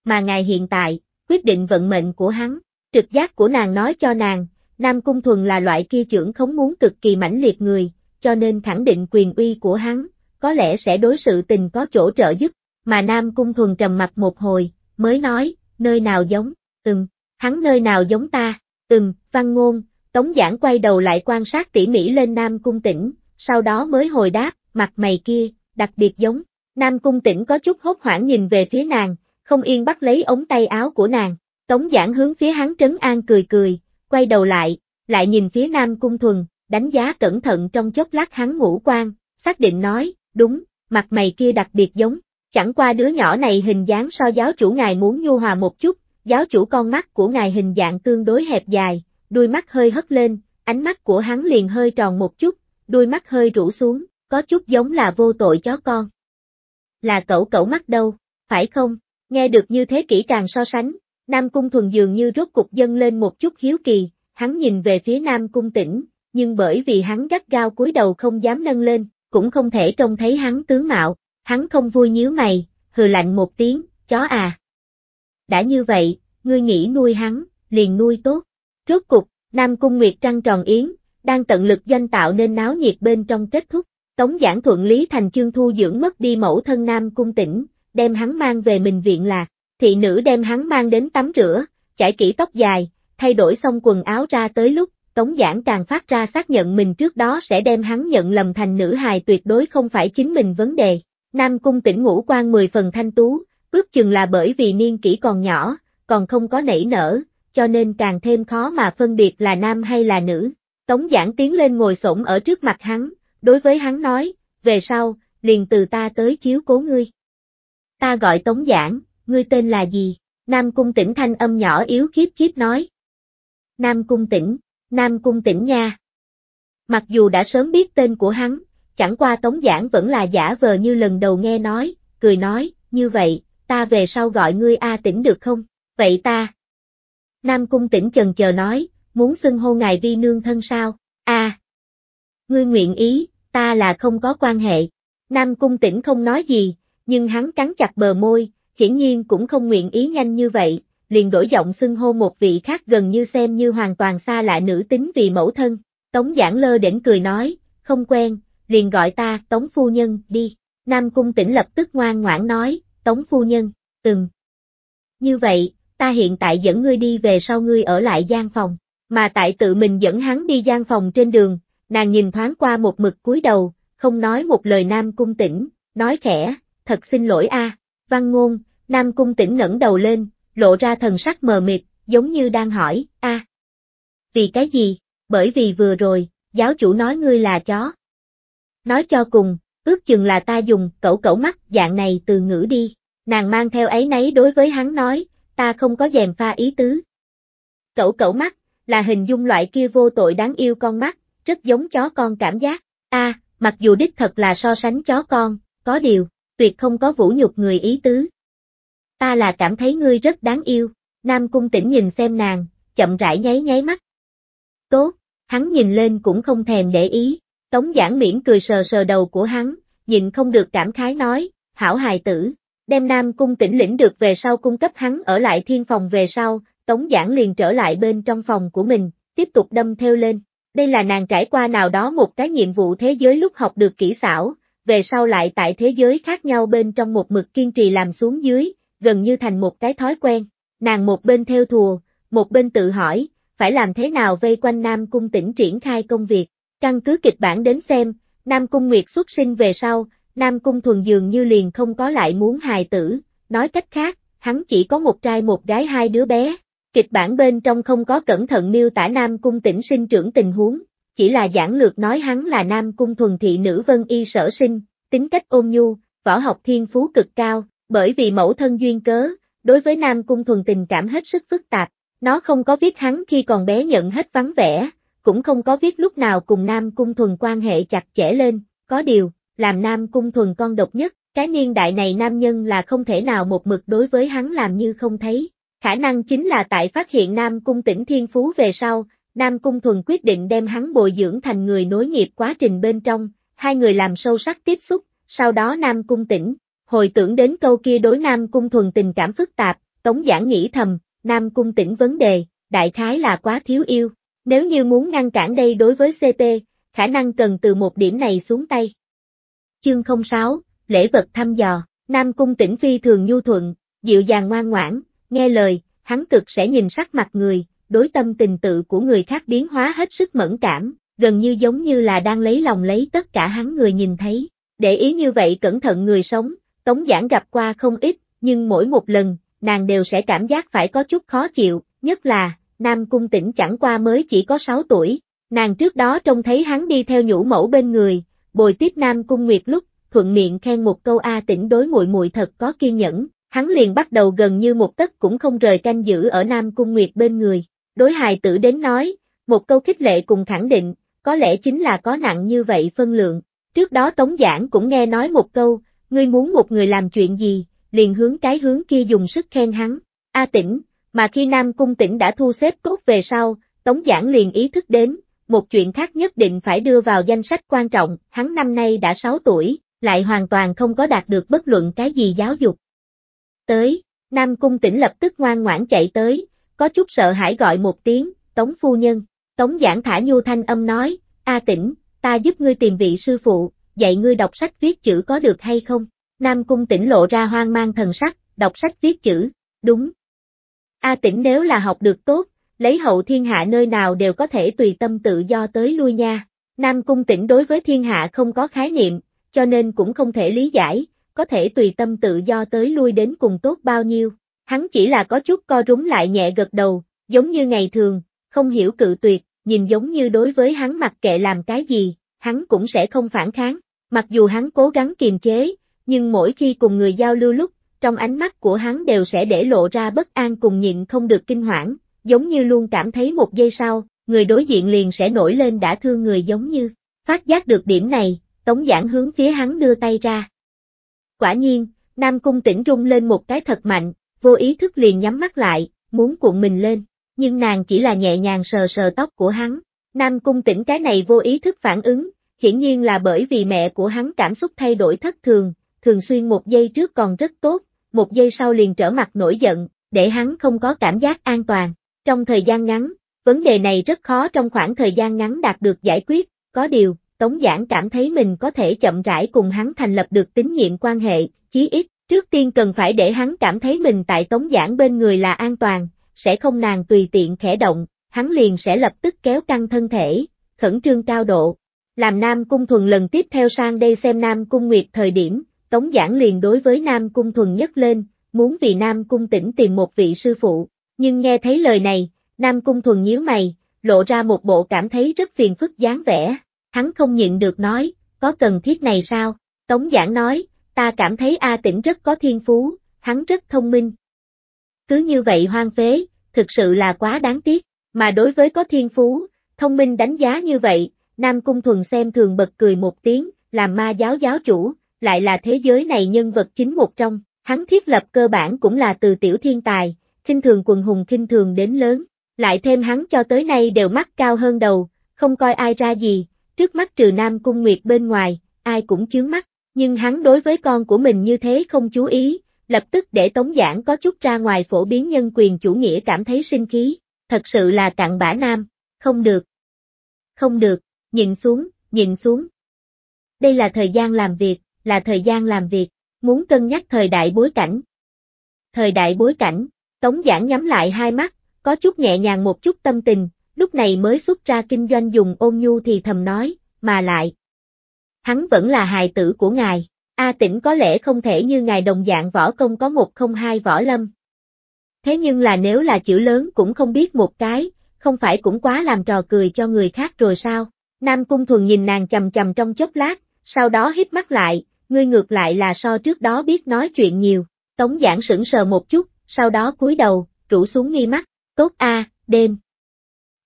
A: Mà ngài hiện tại, quyết định vận mệnh của hắn, trực giác của nàng nói cho nàng, Nam Cung Thuần là loại kia trưởng không muốn cực kỳ mãnh liệt người, cho nên khẳng định quyền uy của hắn, có lẽ sẽ đối sự tình có chỗ trợ giúp, mà Nam Cung Thuần trầm mặt một hồi, mới nói, nơi nào giống, ừm, hắn nơi nào giống ta, ừm, văn ngôn, tống giảng quay đầu lại quan sát tỉ mỉ lên Nam Cung tỉnh, sau đó mới hồi đáp, mặt mày kia, đặc biệt giống, Nam Cung tỉnh có chút hốt hoảng nhìn về phía nàng, không yên bắt lấy ống tay áo của nàng, tống giảng hướng phía hắn trấn an cười cười, quay đầu lại, lại nhìn phía Nam Cung thuần, đánh giá cẩn thận trong chốc lát hắn ngủ quan, xác định nói, đúng, mặt mày kia đặc biệt giống, chẳng qua đứa nhỏ này hình dáng so giáo chủ ngài muốn nhu hòa một chút, giáo chủ con mắt của ngài hình dạng tương đối hẹp dài, đuôi mắt hơi hất lên, ánh mắt của hắn liền hơi tròn một chút, đuôi mắt hơi rũ xuống, có chút giống là vô tội chó con. Là cậu cậu mắt đâu, phải không? Nghe được như thế kỹ càng so sánh, Nam Cung Thuần dường như rốt cục dâng lên một chút hiếu kỳ, hắn nhìn về phía Nam Cung tỉnh, nhưng bởi vì hắn gắt gao cúi đầu không dám nâng lên, cũng không thể trông thấy hắn tướng mạo, Hắn không vui nhíu mày, hừ lạnh một tiếng, chó à. Đã như vậy, ngươi nghĩ nuôi hắn, liền nuôi tốt. Rốt cục, Nam Cung Nguyệt trăng tròn yến, đang tận lực doanh tạo nên náo nhiệt bên trong kết thúc. Tống giảng thuận lý thành chương thu dưỡng mất đi mẫu thân Nam Cung tỉnh, đem hắn mang về mình viện là, Thị nữ đem hắn mang đến tắm rửa, chải kỹ tóc dài, thay đổi xong quần áo ra tới lúc, Tống Giảng càng phát ra xác nhận mình trước đó sẽ đem hắn nhận lầm thành nữ hài tuyệt đối không phải chính mình vấn đề. Nam cung tỉnh ngũ quan mười phần thanh tú, ước chừng là bởi vì niên kỷ còn nhỏ, còn không có nảy nở, cho nên càng thêm khó mà phân biệt là nam hay là nữ. Tống giảng tiến lên ngồi xổm ở trước mặt hắn, đối với hắn nói, về sau, liền từ ta tới chiếu cố ngươi. Ta gọi Tống giảng, ngươi tên là gì? Nam cung tỉnh thanh âm nhỏ yếu khiếp khiếp nói. Nam cung tỉnh, Nam cung tỉnh nha. Mặc dù đã sớm biết tên của hắn, chẳng qua Tống giản vẫn là giả vờ như lần đầu nghe nói, cười nói, như vậy, ta về sau gọi ngươi A tỉnh được không, vậy ta. Nam Cung tỉnh chần chờ nói, muốn xưng hô ngài vi nương thân sao, A. Ngươi nguyện ý, ta là không có quan hệ. Nam Cung tỉnh không nói gì, nhưng hắn cắn chặt bờ môi, hiển nhiên cũng không nguyện ý nhanh như vậy, liền đổi giọng xưng hô một vị khác gần như xem như hoàn toàn xa lạ nữ tính vì mẫu thân. Tống giảng lơ đỉnh cười nói, không quen, liền gọi ta, Tống Phu Nhân, đi. Nam Cung Tĩnh lập tức ngoan ngoãn nói, Tống Phu Nhân, từng. Như vậy, ta hiện tại dẫn ngươi đi về sau ngươi ở lại gian phòng, mà tại tự mình dẫn hắn đi gian phòng trên đường, nàng nhìn thoáng qua một mực cúi đầu, không nói một lời Nam Cung Tĩnh, nói khẽ, thật xin lỗi a văn ngôn, Nam Cung Tĩnh ngẩng đầu lên, lộ ra thần sắc mờ mịt, giống như đang hỏi, a Vì cái gì? Bởi vì vừa rồi, giáo chủ nói ngươi là chó. Nói cho cùng, ước chừng là ta dùng cẩu cẩu mắt dạng này từ ngữ đi. Nàng mang theo ấy nấy đối với hắn nói, ta không có dèm pha ý tứ. Cẩu cẩu mắt, là hình dung loại kia vô tội đáng yêu con mắt, rất giống chó con cảm giác. A, mặc dù đích thật là so sánh chó con, có điều, tuyệt không có vũ nhục người ý tứ. Ta là cảm thấy ngươi rất đáng yêu. Nam cung tỉnh nhìn xem nàng, chậm rãi nháy nháy mắt. Tốt, hắn nhìn lên cũng không thèm để ý, Tống giản Miễn cười sờ sờ đầu của hắn, nhìn không được cảm khái nói, hảo hài tử, đem Nam Cung tỉnh lĩnh được về sau cung cấp hắn ở lại thiên phòng về sau, Tống giản liền trở lại bên trong phòng của mình, tiếp tục đâm theo lên. Đây là nàng trải qua nào đó một cái nhiệm vụ thế giới lúc học được kỹ xảo, về sau lại tại thế giới khác nhau bên trong một mực kiên trì làm xuống dưới, gần như thành một cái thói quen. Nàng một bên theo thùa, một bên tự hỏi, phải làm thế nào vây quanh Nam Cung tỉnh triển khai công việc. Căn cứ kịch bản đến xem, Nam Cung Nguyệt xuất sinh về sau, Nam Cung Thuần dường như liền không có lại muốn hài tử, nói cách khác, hắn chỉ có một trai một gái hai đứa bé. Kịch bản bên trong không có cẩn thận miêu tả Nam Cung tỉnh sinh trưởng tình huống, chỉ là giảng lược nói hắn là Nam Cung Thuần thị nữ vân y sở sinh, tính cách ôn nhu, võ học thiên phú cực cao, bởi vì mẫu thân duyên cớ, đối với Nam Cung Thuần tình cảm hết sức phức tạp, nó không có viết hắn khi còn bé nhận hết vắng vẻ, cũng không có viết lúc nào cùng Nam Cung Thuần quan hệ chặt chẽ lên, có điều, làm Nam Cung Thuần con độc nhất, cái niên đại này nam nhân là không thể nào một mực đối với hắn làm như không thấy. Khả năng chính là tại phát hiện Nam Cung tỉnh Thiên Phú về sau, Nam Cung Thuần quyết định đem hắn bồi dưỡng thành người nối nghiệp quá trình bên trong, hai người làm sâu sắc tiếp xúc, sau đó Nam Cung tỉnh, hồi tưởng đến câu kia đối Nam Cung Thuần tình cảm phức tạp, Tống Giảng nghĩ thầm, Nam Cung tỉnh vấn đề, đại khái là quá thiếu yêu, nếu như muốn ngăn cản đây đối với CP, khả năng cần từ một điểm này xuống tay. Chương 06, Lễ vật thăm dò, Nam Cung tỉnh Phi thường nhu thuận, dịu dàng ngoan ngoãn, nghe lời, hắn cực sẽ nhìn sắc mặt người, đối tâm tình tự của người khác biến hóa hết sức mẫn cảm, gần như giống như là đang lấy lòng lấy tất cả hắn người nhìn thấy. Để ý như vậy cẩn thận người sống, Tống giản gặp qua không ít, nhưng mỗi một lần, nàng đều sẽ cảm giác phải có chút khó chịu, nhất là, Nam Cung Tĩnh chẳng qua mới chỉ có 6 tuổi, nàng trước đó trông thấy hắn đi theo nhũ mẫu bên người, bồi tiếp Nam Cung Nguyệt lúc, thuận miệng khen một câu A Tĩnh đối muội muội thật có kiên nhẫn, hắn liền bắt đầu gần như một tấc cũng không rời canh giữ ở Nam Cung Nguyệt bên người. Đối hài tử đến nói, một câu khích lệ cùng khẳng định, có lẽ chính là có nặng như vậy phân lượng. Trước đó Tống Giảng cũng nghe nói một câu, ngươi muốn một người làm chuyện gì, liền hướng cái hướng kia dùng sức khen hắn. A Tĩnh, mà khi Nam Cung Tĩnh đã thu xếp tốt về sau, Tống Giảng liền ý thức đến, một chuyện khác nhất định phải đưa vào danh sách quan trọng, hắn năm nay đã 6 tuổi, lại hoàn toàn không có đạt được bất luận cái gì giáo dục. Tới, Nam Cung Tĩnh lập tức ngoan ngoãn chạy tới, có chút sợ hãi gọi một tiếng, Tống Phu Nhân, Tống Giảng thả nhu thanh âm nói, A Tĩnh, ta giúp ngươi tìm vị sư phụ, dạy ngươi đọc sách viết chữ có được hay không? Nam Cung Tĩnh lộ ra hoang mang thần sắc, đọc sách viết chữ, đúng, A tỉnh nếu là học được tốt, lấy hậu thiên hạ nơi nào đều có thể tùy tâm tự do tới lui nha. Nam cung tỉnh đối với thiên hạ không có khái niệm, cho nên cũng không thể lý giải, có thể tùy tâm tự do tới lui đến cùng tốt bao nhiêu. Hắn chỉ là có chút co rúng lại nhẹ gật đầu, giống như ngày thường, không hiểu cự tuyệt, nhìn giống như đối với hắn mặc kệ làm cái gì, hắn cũng sẽ không phản kháng. Mặc dù hắn cố gắng kiềm chế, nhưng mỗi khi cùng người giao lưu lúc trong ánh mắt của hắn đều sẽ để lộ ra bất an cùng nhịn không được kinh hoảng, giống như luôn cảm thấy một giây sau, người đối diện liền sẽ nổi lên đã thương người giống như. Phát giác được điểm này, Tống Giảng hướng phía hắn đưa tay ra. Quả nhiên, Nam Cung tỉnh rung lên một cái thật mạnh, vô ý thức liền nhắm mắt lại, muốn cuộn mình lên, nhưng nàng chỉ là nhẹ nhàng sờ sờ tóc của hắn. Nam Cung tỉnh cái này vô ý thức phản ứng, hiển nhiên là bởi vì mẹ của hắn cảm xúc thay đổi thất thường, thường xuyên một giây trước còn rất tốt, một giây sau liền trở mặt nổi giận, để hắn không có cảm giác an toàn. Trong thời gian ngắn, vấn đề này rất khó trong khoảng thời gian ngắn đạt được giải quyết, có điều, Tống Giảng cảm thấy mình có thể chậm rãi cùng hắn thành lập được tín nhiệm quan hệ, chí ít, trước tiên cần phải để hắn cảm thấy mình tại Tống Giảng bên người là an toàn, sẽ không nàng tùy tiện khẽ động, hắn liền sẽ lập tức kéo căng thân thể, khẩn trương cao độ. Làm Nam Cung Thuần lần tiếp theo sang đây xem Nam Cung Nguyệt thời điểm, Tống Giảng liền đối với Nam Cung Thuần nhất lên, muốn vì Nam Cung tỉnh tìm một vị sư phụ, nhưng nghe thấy lời này, Nam Cung Thuần nhíu mày, lộ ra một bộ cảm thấy rất phiền phức dáng vẻ, hắn không nhịn được nói, có cần thiết này sao? Tống Giảng nói, ta cảm thấy A tỉnh rất có thiên phú, hắn rất thông minh. Cứ như vậy hoang phế, thực sự là quá đáng tiếc, mà đối với có thiên phú, thông minh đánh giá như vậy, Nam Cung Thuần xem thường bật cười một tiếng, làm ma giáo giáo chủ, lại là thế giới này nhân vật chính một trong, hắn thiết lập cơ bản cũng là từ tiểu thiên tài, khinh thường quần hùng khinh thường đến lớn, lại thêm hắn cho tới nay đều mắt cao hơn đầu, không coi ai ra gì, trước mắt trừ Nam Cung Nguyệt bên ngoài, ai cũng chướng mắt, nhưng hắn đối với con của mình như thế không chú ý, lập tức để Tống Giảng có chút ra ngoài phổ biến nhân quyền chủ nghĩa cảm thấy sinh khí, thật sự là cặn bã Nam, không được, không được, nhìn xuống, nhìn xuống. Đây là thời gian làm việc, là thời gian làm việc, muốn cân nhắc thời đại bối cảnh. Thời đại bối cảnh, Tống giản nhắm lại hai mắt, có chút nhẹ nhàng một chút tâm tình, lúc này mới xuất ra kinh doanh dùng ôn nhu thì thầm nói, mà lại. Hắn vẫn là hài tử của ngài, A tỉnh có lẽ không thể như ngài đồng dạng võ công có một không hai võ lâm. Thế nhưng là nếu là chữ lớn cũng không biết một cái, không phải cũng quá làm trò cười cho người khác rồi sao? Nam Cung Thuần nhìn nàng chầm chầm trong chốc lát, sau đó hít mắt lại, ngươi ngược lại là so trước đó biết nói chuyện nhiều, tống giảng sững sờ một chút, sau đó cúi đầu, rủ xuống nghi mắt, tốt a, đêm.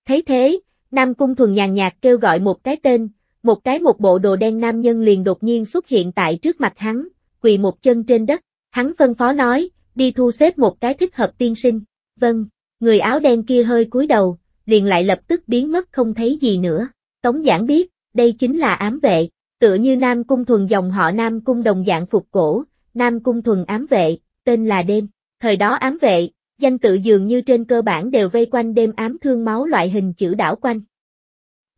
A: Thấy thế, Nam Cung Thuần nhàn nhạt kêu gọi một cái tên, một cái một bộ đồ đen nam nhân liền đột nhiên xuất hiện tại trước mặt hắn, quỳ một chân trên đất, hắn phân phó nói, đi thu xếp một cái thích hợp tiên sinh, vâng, người áo đen kia hơi cúi đầu, liền lại lập tức biến mất không thấy gì nữa, Tống Giảng biết, đây chính là ám vệ, Tựa như Nam Cung Thuần dòng họ Nam Cung đồng dạng phục cổ, Nam Cung Thuần ám vệ, tên là đêm. Thời đó ám vệ, danh tự dường như trên cơ bản đều vây quanh đêm ám thương máu loại hình chữ đảo quanh.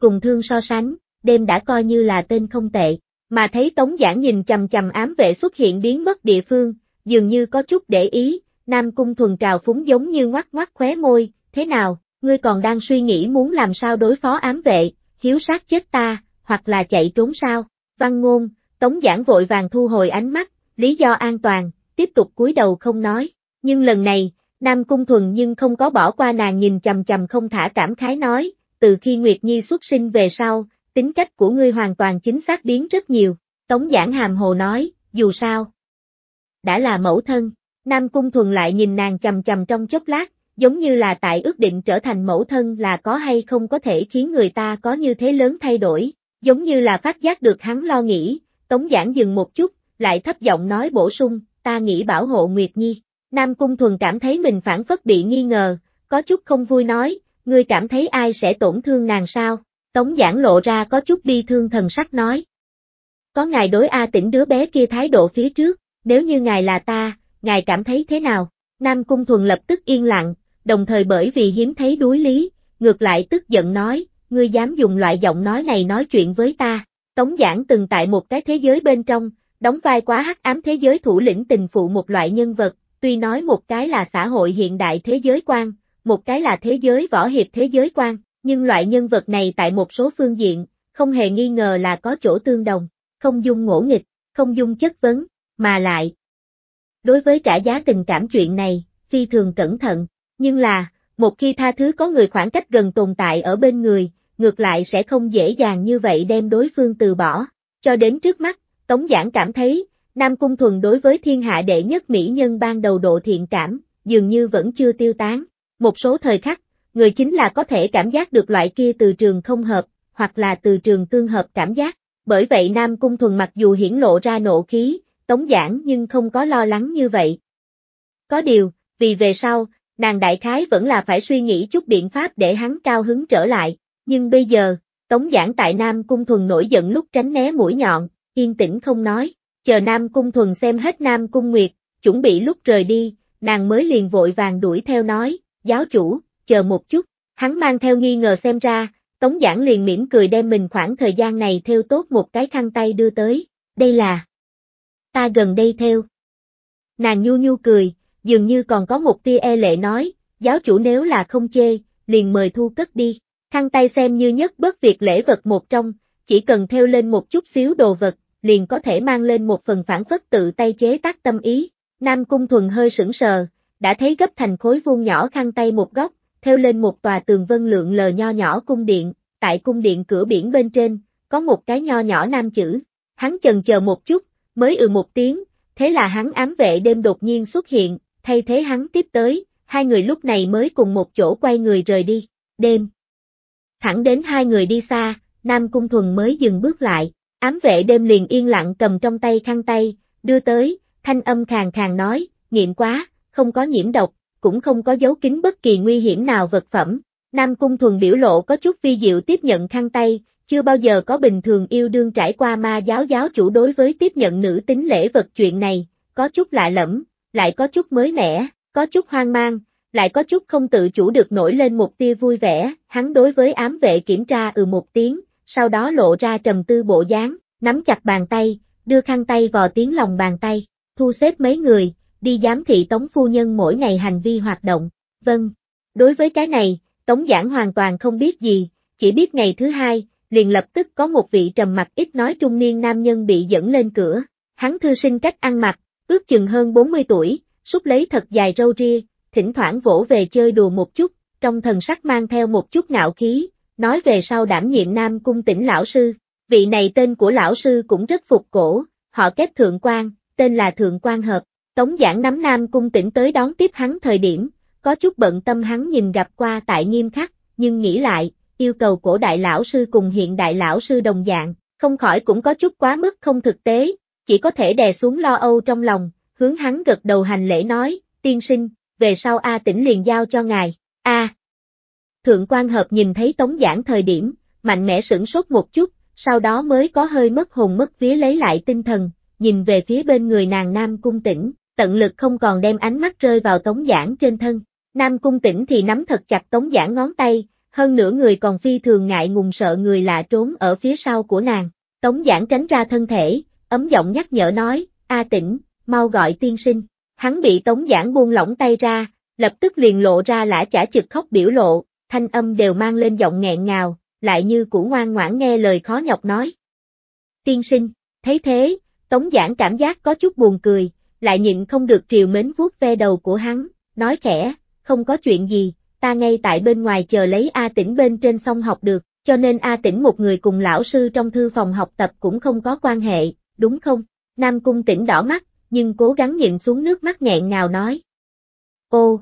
A: Cùng thương so sánh, đêm đã coi như là tên không tệ, mà thấy Tống Giảng nhìn chầm chầm ám vệ xuất hiện biến mất địa phương, dường như có chút để ý, Nam Cung Thuần trào phúng giống như ngoắt ngoắt khóe môi, thế nào, ngươi còn đang suy nghĩ muốn làm sao đối phó ám vệ, hiếu sát chết ta, hoặc là chạy trốn sao? văn ngôn, Tống Giảng vội vàng thu hồi ánh mắt, lý do an toàn, tiếp tục cúi đầu không nói. Nhưng lần này, Nam Cung Thuần nhưng không có bỏ qua nàng nhìn chầm chầm không thả cảm khái nói, từ khi Nguyệt Nhi xuất sinh về sau, tính cách của ngươi hoàn toàn chính xác biến rất nhiều. Tống Giảng hàm hồ nói, dù sao, đã là mẫu thân. Nam Cung Thuần lại nhìn nàng chầm chầm trong chốc lát, giống như là tại ước định trở thành mẫu thân là có hay không có thể khiến người ta có như thế lớn thay đổi, Giống như là phát giác được hắn lo nghĩ, Tống Giảng dừng một chút, lại thấp giọng nói bổ sung, ta nghĩ bảo hộ Nguyệt Nhi. Nam Cung Thuần cảm thấy mình phản phất bị nghi ngờ, có chút không vui nói, ngươi cảm thấy ai sẽ tổn thương nàng sao? Tống Giảng lộ ra có chút bi thương thần sắc nói. Có ngài đối A tỉnh đứa bé kia thái độ phía trước, nếu như ngài là ta, ngài cảm thấy thế nào? Nam Cung Thuần lập tức yên lặng, đồng thời bởi vì hiếm thấy đối lý, ngược lại tức giận nói, ngươi dám dùng loại giọng nói này nói chuyện với ta. Tống giảng từng tại một cái thế giới bên trong, đóng vai quá hắc ám thế giới thủ lĩnh tình phụ một loại nhân vật, tuy nói một cái là xã hội hiện đại thế giới quan, một cái là thế giới võ hiệp thế giới quan, nhưng loại nhân vật này tại một số phương diện, không hề nghi ngờ là có chỗ tương đồng, không dung ngỗ nghịch, không dung chất vấn, mà lại. Đối với trả giá tình cảm chuyện này, phi thường cẩn thận, nhưng là, một khi tha thứ có người khoảng cách gần tồn tại ở bên người, ngược lại sẽ không dễ dàng như vậy đem đối phương từ bỏ. Cho đến trước mắt, Tống Giảng cảm thấy, Nam Cung Thuần đối với thiên hạ đệ nhất mỹ nhân ban đầu độ thiện cảm, dường như vẫn chưa tiêu tán. Một số thời khắc, người chính là có thể cảm giác được loại kia từ trường không hợp, hoặc là từ trường tương hợp cảm giác. Bởi vậy Nam Cung Thuần mặc dù hiển lộ ra nộ khí, tống giảng nhưng không có lo lắng như vậy. Có điều, vì về sau, nàng đại khái vẫn là phải suy nghĩ chút biện pháp để hắn cao hứng trở lại, nhưng bây giờ, Tống Giảng tại Nam Cung Thuần nổi giận lúc tránh né mũi nhọn, yên tĩnh không nói, chờ Nam Cung Thuần xem hết Nam Cung Nguyệt, chuẩn bị lúc rời đi, nàng mới liền vội vàng đuổi theo nói, giáo chủ, chờ một chút, hắn mang theo nghi ngờ xem ra, Tống Giảng liền mỉm cười đem mình khoảng thời gian này theo tốt một cái khăn tay đưa tới, đây là ta gần đây theo. Nàng nhu nhu cười, dường như còn có một tia e lệ nói, giáo chủ nếu là không chê, liền mời thu cất đi. Khăn tay xem như nhất bất việc lễ vật một trong, chỉ cần theo lên một chút xíu đồ vật, liền có thể mang lên một phần phản phất tự tay chế tác tâm ý. Nam Cung Thuần hơi sững sờ, đã thấy gấp thành khối vuông nhỏ khăn tay một góc, theo lên một tòa tường vân lượng lờ nho nhỏ cung điện, tại cung điện cửa biển bên trên, có một cái nho nhỏ nam chữ. Hắn chần chờ một chút, mới ừ một tiếng, thế là hắn ám vệ đêm đột nhiên xuất hiện, thay thế hắn tiếp tới, hai người lúc này mới cùng một chỗ quay người rời đi. Đêm, thẳng đến hai người đi xa, Nam Cung Thuần mới dừng bước lại, ám vệ đêm liền yên lặng cầm trong tay khăn tay, đưa tới, thanh âm khàn khàn nói, nghiệm quá, không có nhiễm độc, cũng không có dấu kín bất kỳ nguy hiểm nào vật phẩm. Nam Cung Thuần biểu lộ có chút vi diệu tiếp nhận khăn tay, chưa bao giờ có bình thường yêu đương trải qua ma giáo giáo chủ đối với tiếp nhận nữ tính lễ vật chuyện này, có chút lạ lẫm, lại có chút mới mẻ, có chút hoang mang, lại có chút không tự chủ được nổi lên một tia vui vẻ, hắn đối với ám vệ kiểm tra ừ một tiếng, sau đó lộ ra trầm tư bộ dáng, nắm chặt bàn tay, đưa khăn tay vò tiếng lòng bàn tay, thu xếp mấy người, đi giám thị tống phu nhân mỗi ngày hành vi hoạt động, vâng. Đối với cái này, tống giảng hoàn toàn không biết gì, chỉ biết ngày thứ hai, liền lập tức có một vị trầm mặt ít nói trung niên nam nhân bị dẫn lên cửa, hắn thư sinh cách ăn mặc, ước chừng hơn 40 tuổi, súc lấy thật dài râu ria, thỉnh thoảng vỗ về chơi đùa một chút, trong thần sắc mang theo một chút ngạo khí, nói về sau đảm nhiệm Nam Cung tỉnh lão sư. Vị này tên của lão sư cũng rất phục cổ, họ kép Thượng quan, tên là Thượng quan Hợp. Tống giảng nắm Nam Cung tỉnh tới đón tiếp hắn thời điểm, có chút bận tâm hắn nhìn gặp qua tại nghiêm khắc, nhưng nghĩ lại, yêu cầu cổ đại lão sư cùng hiện đại lão sư đồng dạng, không khỏi cũng có chút quá mức không thực tế, chỉ có thể đè xuống lo âu trong lòng, hướng hắn gật đầu hành lễ nói, tiên sinh, về sau A Tĩnh liền giao cho ngài, A. Thượng quan hợp nhìn thấy tống giảng thời điểm, mạnh mẽ sửng sốt một chút, sau đó mới có hơi mất hồn mất vía lấy lại tinh thần, nhìn về phía bên người nàng Nam Cung Tĩnh, tận lực không còn đem ánh mắt rơi vào tống giảng trên thân. Nam Cung Tĩnh thì nắm thật chặt tống giảng ngón tay, hơn nửa người còn phi thường ngại ngùng sợ người lạ trốn ở phía sau của nàng. Tống giảng tránh ra thân thể, ấm giọng nhắc nhở nói, A Tĩnh, mau gọi tiên sinh. Hắn bị Tống Giảng buông lỏng tay ra, lập tức liền lộ ra lã chả trực khóc biểu lộ, thanh âm đều mang lên giọng nghẹn ngào, lại như củ ngoan ngoãn nghe lời khó nhọc nói. Tiên sinh, thấy thế, Tống Giảng cảm giác có chút buồn cười, lại nhịn không được triều mến vuốt ve đầu của hắn, nói khẽ, không có chuyện gì, ta ngay tại bên ngoài chờ lấy A tỉnh bên trên sông học được, cho nên A tỉnh một người cùng lão sư trong thư phòng học tập cũng không có quan hệ, đúng không? Nam cung tỉnh đỏ mắt, nhưng cố gắng nhịn xuống nước mắt nghẹn ngào nói. Ô!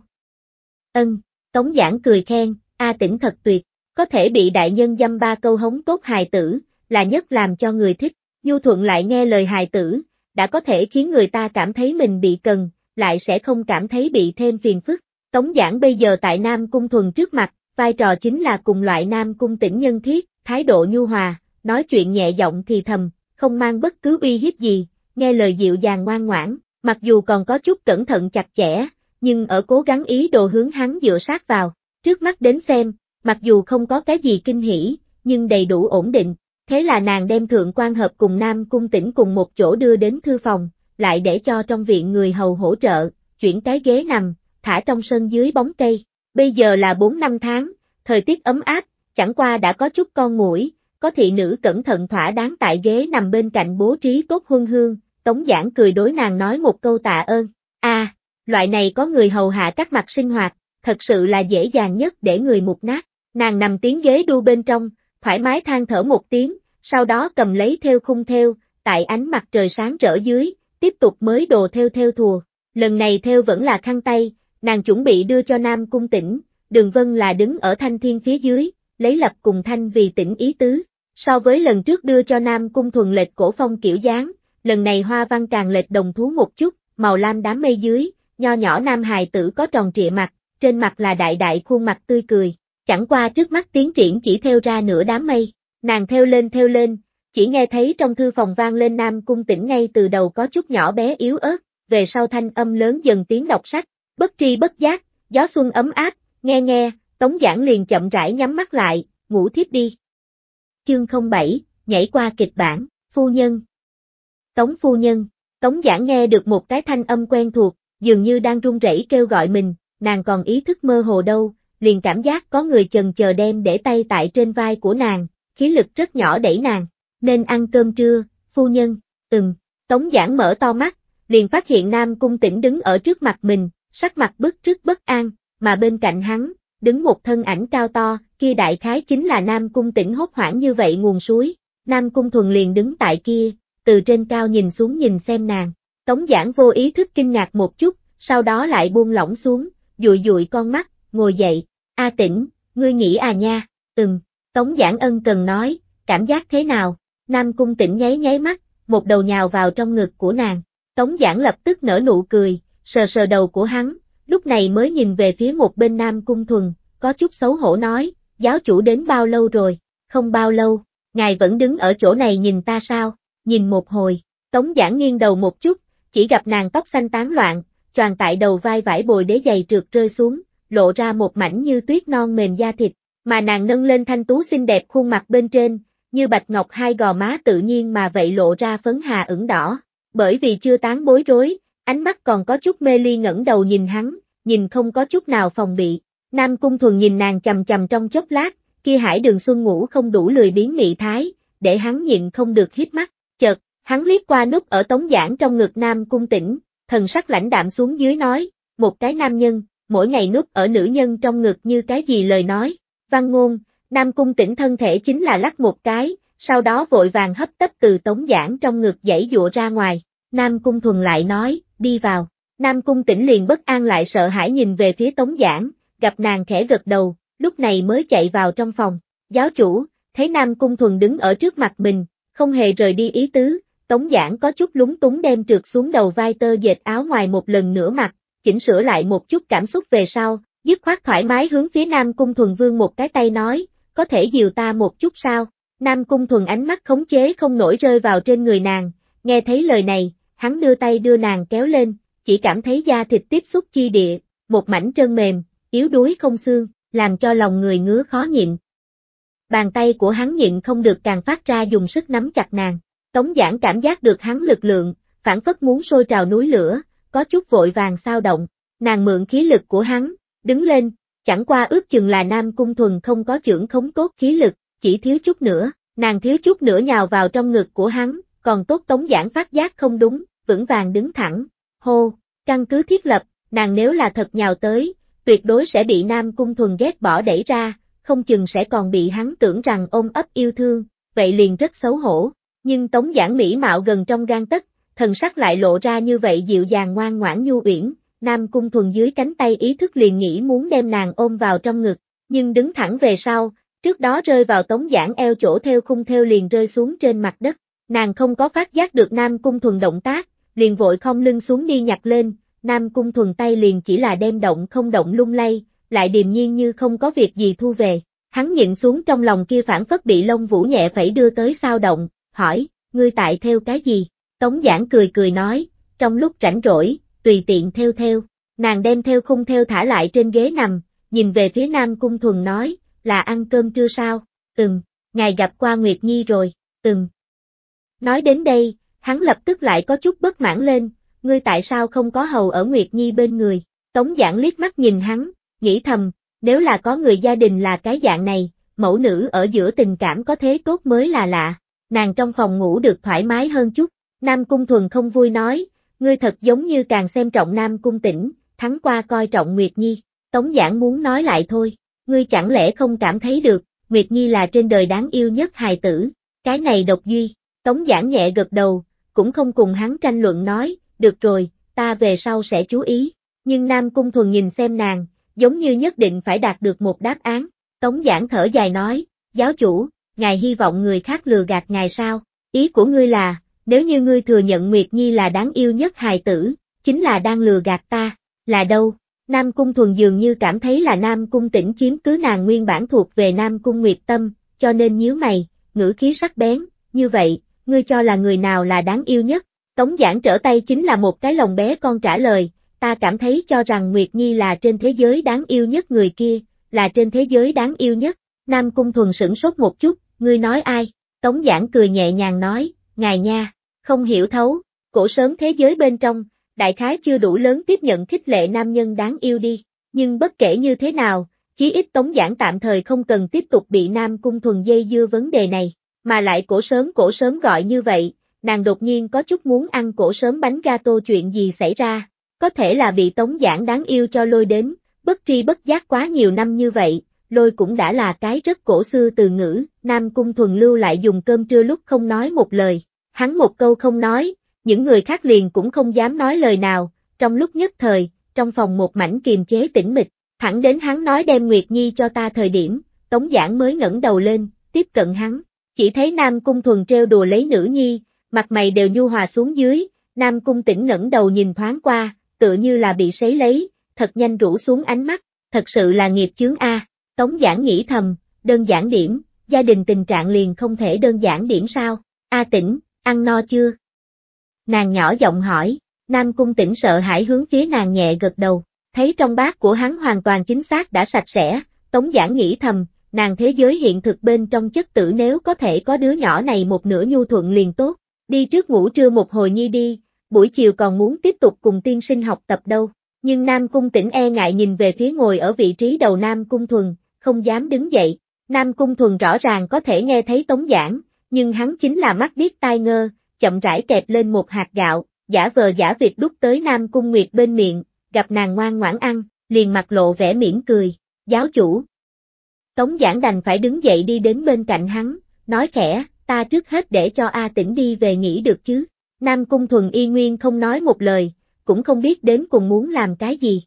A: Ân, Tống Giảng cười khen, A à, tỉnh thật tuyệt, có thể bị đại nhân dâm ba câu hống tốt hài tử, là nhất làm cho người thích, Nhu Thuận lại nghe lời hài tử, đã có thể khiến người ta cảm thấy mình bị cần, lại sẽ không cảm thấy bị thêm phiền phức. Tống Giảng bây giờ tại Nam Cung Thuần trước mặt, vai trò chính là cùng loại Nam Cung tỉnh nhân thiết, thái độ nhu hòa, nói chuyện nhẹ giọng thì thầm, không mang bất cứ uy hiếp gì, nghe lời dịu dàng ngoan ngoãn, mặc dù còn có chút cẩn thận chặt chẽ, nhưng ở cố gắng ý đồ hướng hắn dựa sát vào, trước mắt đến xem, mặc dù không có cái gì kinh hỉ, nhưng đầy đủ ổn định, thế là nàng đem thượng quan hợp cùng Nam Cung tỉnh cùng một chỗ đưa đến thư phòng, lại để cho trong viện người hầu hỗ trợ, chuyển cái ghế nằm, thả trong sân dưới bóng cây, bây giờ là 4 năm tháng, thời tiết ấm áp, chẳng qua đã có chút con mũi, có thị nữ cẩn thận thỏa đáng tại ghế nằm bên cạnh bố trí tốt huân hương, Tống Giảng cười đối nàng nói một câu tạ ơn. a à, loại này có người hầu hạ các mặt sinh hoạt, thật sự là dễ dàng nhất để người mục nát. Nàng nằm tiếng ghế đu bên trong, thoải mái than thở một tiếng, sau đó cầm lấy theo khung theo, tại ánh mặt trời sáng rỡ dưới, tiếp tục mới đồ theo theo thùa. Lần này theo vẫn là khăn tay, nàng chuẩn bị đưa cho Nam Cung tỉnh, đường vân là đứng ở thanh thiên phía dưới, lấy lập cùng thanh vì tỉnh ý tứ. So với lần trước đưa cho Nam Cung thuần lệch cổ phong kiểu dáng, lần này hoa văn càng lệch đồng thú một chút, màu lam đám mây dưới, nho nhỏ nam hài tử có tròn trịa mặt, trên mặt là đại đại khuôn mặt tươi cười, chẳng qua trước mắt tiến triển chỉ theo ra nửa đám mây, nàng theo lên theo lên, chỉ nghe thấy trong thư phòng vang lên nam cung tỉnh ngay từ đầu có chút nhỏ bé yếu ớt, về sau thanh âm lớn dần tiếng đọc sách, bất tri bất giác, gió xuân ấm áp, nghe nghe, tống giảng liền chậm rãi nhắm mắt lại, ngủ thiếp đi. Chương 07, nhảy qua kịch bản, phu nhân, Tống phu nhân, Tống giảng nghe được một cái thanh âm quen thuộc, dường như đang run rẩy kêu gọi mình, nàng còn ý thức mơ hồ đâu, liền cảm giác có người chần chờ đem để tay tại trên vai của nàng, khí lực rất nhỏ đẩy nàng, nên ăn cơm trưa, phu nhân, ừm, Tống giảng mở to mắt, liền phát hiện Nam Cung tỉnh đứng ở trước mặt mình, sắc mặt bức trước bất an, mà bên cạnh hắn, đứng một thân ảnh cao to, kia đại khái chính là Nam Cung tỉnh hốt hoảng như vậy nguồn suối, Nam Cung Thuần liền đứng tại kia, từ trên cao nhìn xuống nhìn xem nàng. Tống giản vô ý thức kinh ngạc một chút, sau đó lại buông lỏng xuống, dụi dụi con mắt, ngồi dậy. A à tỉnh, ngươi nghĩ à nha, ừm, Tống giản ân cần nói, cảm giác thế nào? Nam cung tỉnh nháy nháy mắt, một đầu nhào vào trong ngực của nàng. Tống giản lập tức nở nụ cười, sờ sờ đầu của hắn, lúc này mới nhìn về phía một bên Nam cung thuần, có chút xấu hổ nói, giáo chủ đến bao lâu rồi? Không bao lâu, ngài vẫn đứng ở chỗ này nhìn ta sao? nhìn một hồi, Tống Giảng nghiêng đầu một chút, chỉ gặp nàng tóc xanh tán loạn, tròn tại đầu vai vải bồi đế giày trượt rơi xuống, lộ ra một mảnh như tuyết non mềm da thịt, mà nàng nâng lên thanh tú xinh đẹp khuôn mặt bên trên, như bạch ngọc hai gò má tự nhiên mà vậy lộ ra phấn hà ửng đỏ, bởi vì chưa tán bối rối, ánh mắt còn có chút mê ly ngẩng đầu nhìn hắn, nhìn không có chút nào phòng bị. Nam Cung Thuần nhìn nàng chầm chầm trong chốc lát, kia hải đường xuân ngủ không đủ lười biến mị thái, để hắn nhịn không được hít mắt, Chợt, hắn liếc qua nút ở tống giảng trong ngực nam cung tỉnh, thần sắc lãnh đạm xuống dưới nói, một cái nam nhân, mỗi ngày nút ở nữ nhân trong ngực như cái gì lời nói, văn ngôn, nam cung tỉnh thân thể chính là lắc một cái, sau đó vội vàng hấp tấp từ tống giảng trong ngực dãy dụa ra ngoài, nam cung thuần lại nói, đi vào, nam cung tỉnh liền bất an lại sợ hãi nhìn về phía tống giảng, gặp nàng khẽ gật đầu, lúc này mới chạy vào trong phòng, giáo chủ, thấy nam cung thuần đứng ở trước mặt mình, không hề rời đi ý tứ, tống giảng có chút lúng túng đem trượt xuống đầu vai tơ dệt áo ngoài một lần nữa mặt, chỉnh sửa lại một chút cảm xúc về sau, dứt khoát thoải mái hướng phía Nam Cung Thuần Vương một cái tay nói, có thể dìu ta một chút sao? Nam Cung Thuần ánh mắt khống chế không nổi rơi vào trên người nàng, nghe thấy lời này, hắn đưa tay đưa nàng kéo lên, chỉ cảm thấy da thịt tiếp xúc chi địa, một mảnh trơn mềm, yếu đuối không xương, làm cho lòng người ngứa khó nhịn, bàn tay của hắn nhịn không được càng phát ra dùng sức nắm chặt nàng. Tống giảng cảm giác được hắn lực lượng, phản phất muốn sôi trào núi lửa, có chút vội vàng sao động, nàng mượn khí lực của hắn, đứng lên, chẳng qua ước chừng là nam cung thuần không có trưởng khống tốt khí lực, chỉ thiếu chút nữa, nàng thiếu chút nữa nhào vào trong ngực của hắn, còn tốt tống giảng phát giác không đúng, vững vàng đứng thẳng, hô, căn cứ thiết lập, nàng nếu là thật nhào tới, tuyệt đối sẽ bị nam cung thuần ghét bỏ đẩy ra, không chừng sẽ còn bị hắn tưởng rằng ôm ấp yêu thương, vậy liền rất xấu hổ. Nhưng Tống Giảng Mỹ mạo gần trong gan tất, thần sắc lại lộ ra như vậy dịu dàng ngoan ngoãn nhu uyển, Nam Cung Thuần dưới cánh tay ý thức liền nghĩ muốn đem nàng ôm vào trong ngực, nhưng đứng thẳng về sau, trước đó rơi vào Tống Giảng eo chỗ theo khung theo liền rơi xuống trên mặt đất. Nàng không có phát giác được Nam Cung Thuần động tác, liền vội không lưng xuống đi nhặt lên, Nam Cung Thuần tay liền chỉ là đem động không động lung lay, lại điềm nhiên như không có việc gì thu về. Hắn nhịn xuống trong lòng kia phản phất bị lông vũ nhẹ phải đưa tới sao động, hỏi, ngươi tại theo cái gì? Tống giảng cười cười nói, trong lúc rảnh rỗi, tùy tiện theo theo. Nàng đem theo khung theo thả lại trên ghế nằm, nhìn về phía Nam Cung Thuần nói, là ăn cơm trưa sao? Từng, ngài gặp qua Nguyệt Nhi rồi, Từng, Nói đến đây, hắn lập tức lại có chút bất mãn lên, ngươi tại sao không có hầu ở Nguyệt Nhi bên người? Tống giảng liếc mắt nhìn hắn, nghĩ thầm, nếu là có người gia đình là cái dạng này, mẫu nữ ở giữa tình cảm có thế tốt mới là lạ, nàng trong phòng ngủ được thoải mái hơn chút, Nam Cung Thuần không vui nói, ngươi thật giống như càng xem trọng Nam Cung tỉnh, thắng qua coi trọng Nguyệt Nhi, Tống Giảng muốn nói lại thôi, ngươi chẳng lẽ không cảm thấy được, Nguyệt Nhi là trên đời đáng yêu nhất hài tử, cái này độc duy, Tống Giảng nhẹ gật đầu, cũng không cùng hắn tranh luận nói, được rồi, ta về sau sẽ chú ý, nhưng Nam Cung Thuần nhìn xem nàng, giống như nhất định phải đạt được một đáp án. Tống giảng thở dài nói, giáo chủ, ngài hy vọng người khác lừa gạt ngài sao? Ý của ngươi là, nếu như ngươi thừa nhận Nguyệt Nhi là đáng yêu nhất hài tử, chính là đang lừa gạt ta, là đâu? Nam Cung Thuần dường như cảm thấy là Nam Cung tỉnh chiếm cứ nàng nguyên bản thuộc về Nam Cung Nguyệt Tâm, cho nên nhíu mày, ngữ khí sắc bén, như vậy, ngươi cho là người nào là đáng yêu nhất? Tống giảng trở tay chính là một cái lồng bé con trả lời, ta cảm thấy cho rằng Nguyệt Nhi là trên thế giới đáng yêu nhất người kia, là trên thế giới đáng yêu nhất. Nam Cung Thuần sửng sốt một chút, ngươi nói ai? Tống Giảng cười nhẹ nhàng nói, ngài nha, không hiểu thấu, cổ sớm thế giới bên trong, đại khái chưa đủ lớn tiếp nhận khích lệ nam nhân đáng yêu đi, nhưng bất kể như thế nào, chí ít Tống Giảng tạm thời không cần tiếp tục bị Nam Cung Thuần dây dưa vấn đề này, mà lại cổ sớm cổ sớm gọi như vậy, nàng đột nhiên có chút muốn ăn cổ sớm bánh gato chuyện gì xảy ra, có thể là bị tống giảng đáng yêu cho lôi đến, bất tri bất giác quá nhiều năm như vậy, lôi cũng đã là cái rất cổ xưa từ ngữ, Nam Cung Thuần Lưu lại dùng cơm trưa lúc không nói một lời, hắn một câu không nói, những người khác liền cũng không dám nói lời nào, trong lúc nhất thời, trong phòng một mảnh kiềm chế tĩnh mịch, thẳng đến hắn nói đem Nguyệt Nhi cho ta thời điểm, Tống Giảng mới ngẩng đầu lên, tiếp cận hắn, chỉ thấy Nam Cung Thuần treo đùa lấy nữ nhi, mặt mày đều nhu hòa xuống dưới, Nam Cung tỉnh ngẩng đầu nhìn thoáng qua, tựa như là bị sấy lấy, thật nhanh rũ xuống ánh mắt, thật sự là nghiệp chướng A, Tống giản nghĩ thầm, đơn giản điểm, gia đình tình trạng liền không thể đơn giản điểm sao, A tỉnh, ăn no chưa? Nàng nhỏ giọng hỏi, Nam Cung tỉnh sợ hãi hướng phía nàng nhẹ gật đầu, thấy trong bát của hắn hoàn toàn chính xác đã sạch sẽ, Tống giản nghĩ thầm, nàng thế giới hiện thực bên trong chất tử nếu có thể có đứa nhỏ này một nửa nhu thuận liền tốt, đi trước ngủ trưa một hồi nhi đi, buổi chiều còn muốn tiếp tục cùng tiên sinh học tập đâu. Nhưng Nam Cung tỉnh e ngại nhìn về phía ngồi ở vị trí đầu Nam Cung Thuần, không dám đứng dậy. Nam Cung Thuần rõ ràng có thể nghe thấy tống giảng, nhưng hắn chính là mắt biết tai ngơ, chậm rãi kẹp lên một hạt gạo, giả vờ giả việc đút tới Nam Cung Nguyệt bên miệng, gặp nàng ngoan ngoãn ăn, liền mặt lộ vẻ mỉm cười, giáo chủ. Tống giảng đành phải đứng dậy đi đến bên cạnh hắn, nói khẽ, ta trước hết để cho A tỉnh đi về nghỉ được chứ, Nam Cung Thuần Y Nguyên không nói một lời, cũng không biết đến cùng muốn làm cái gì.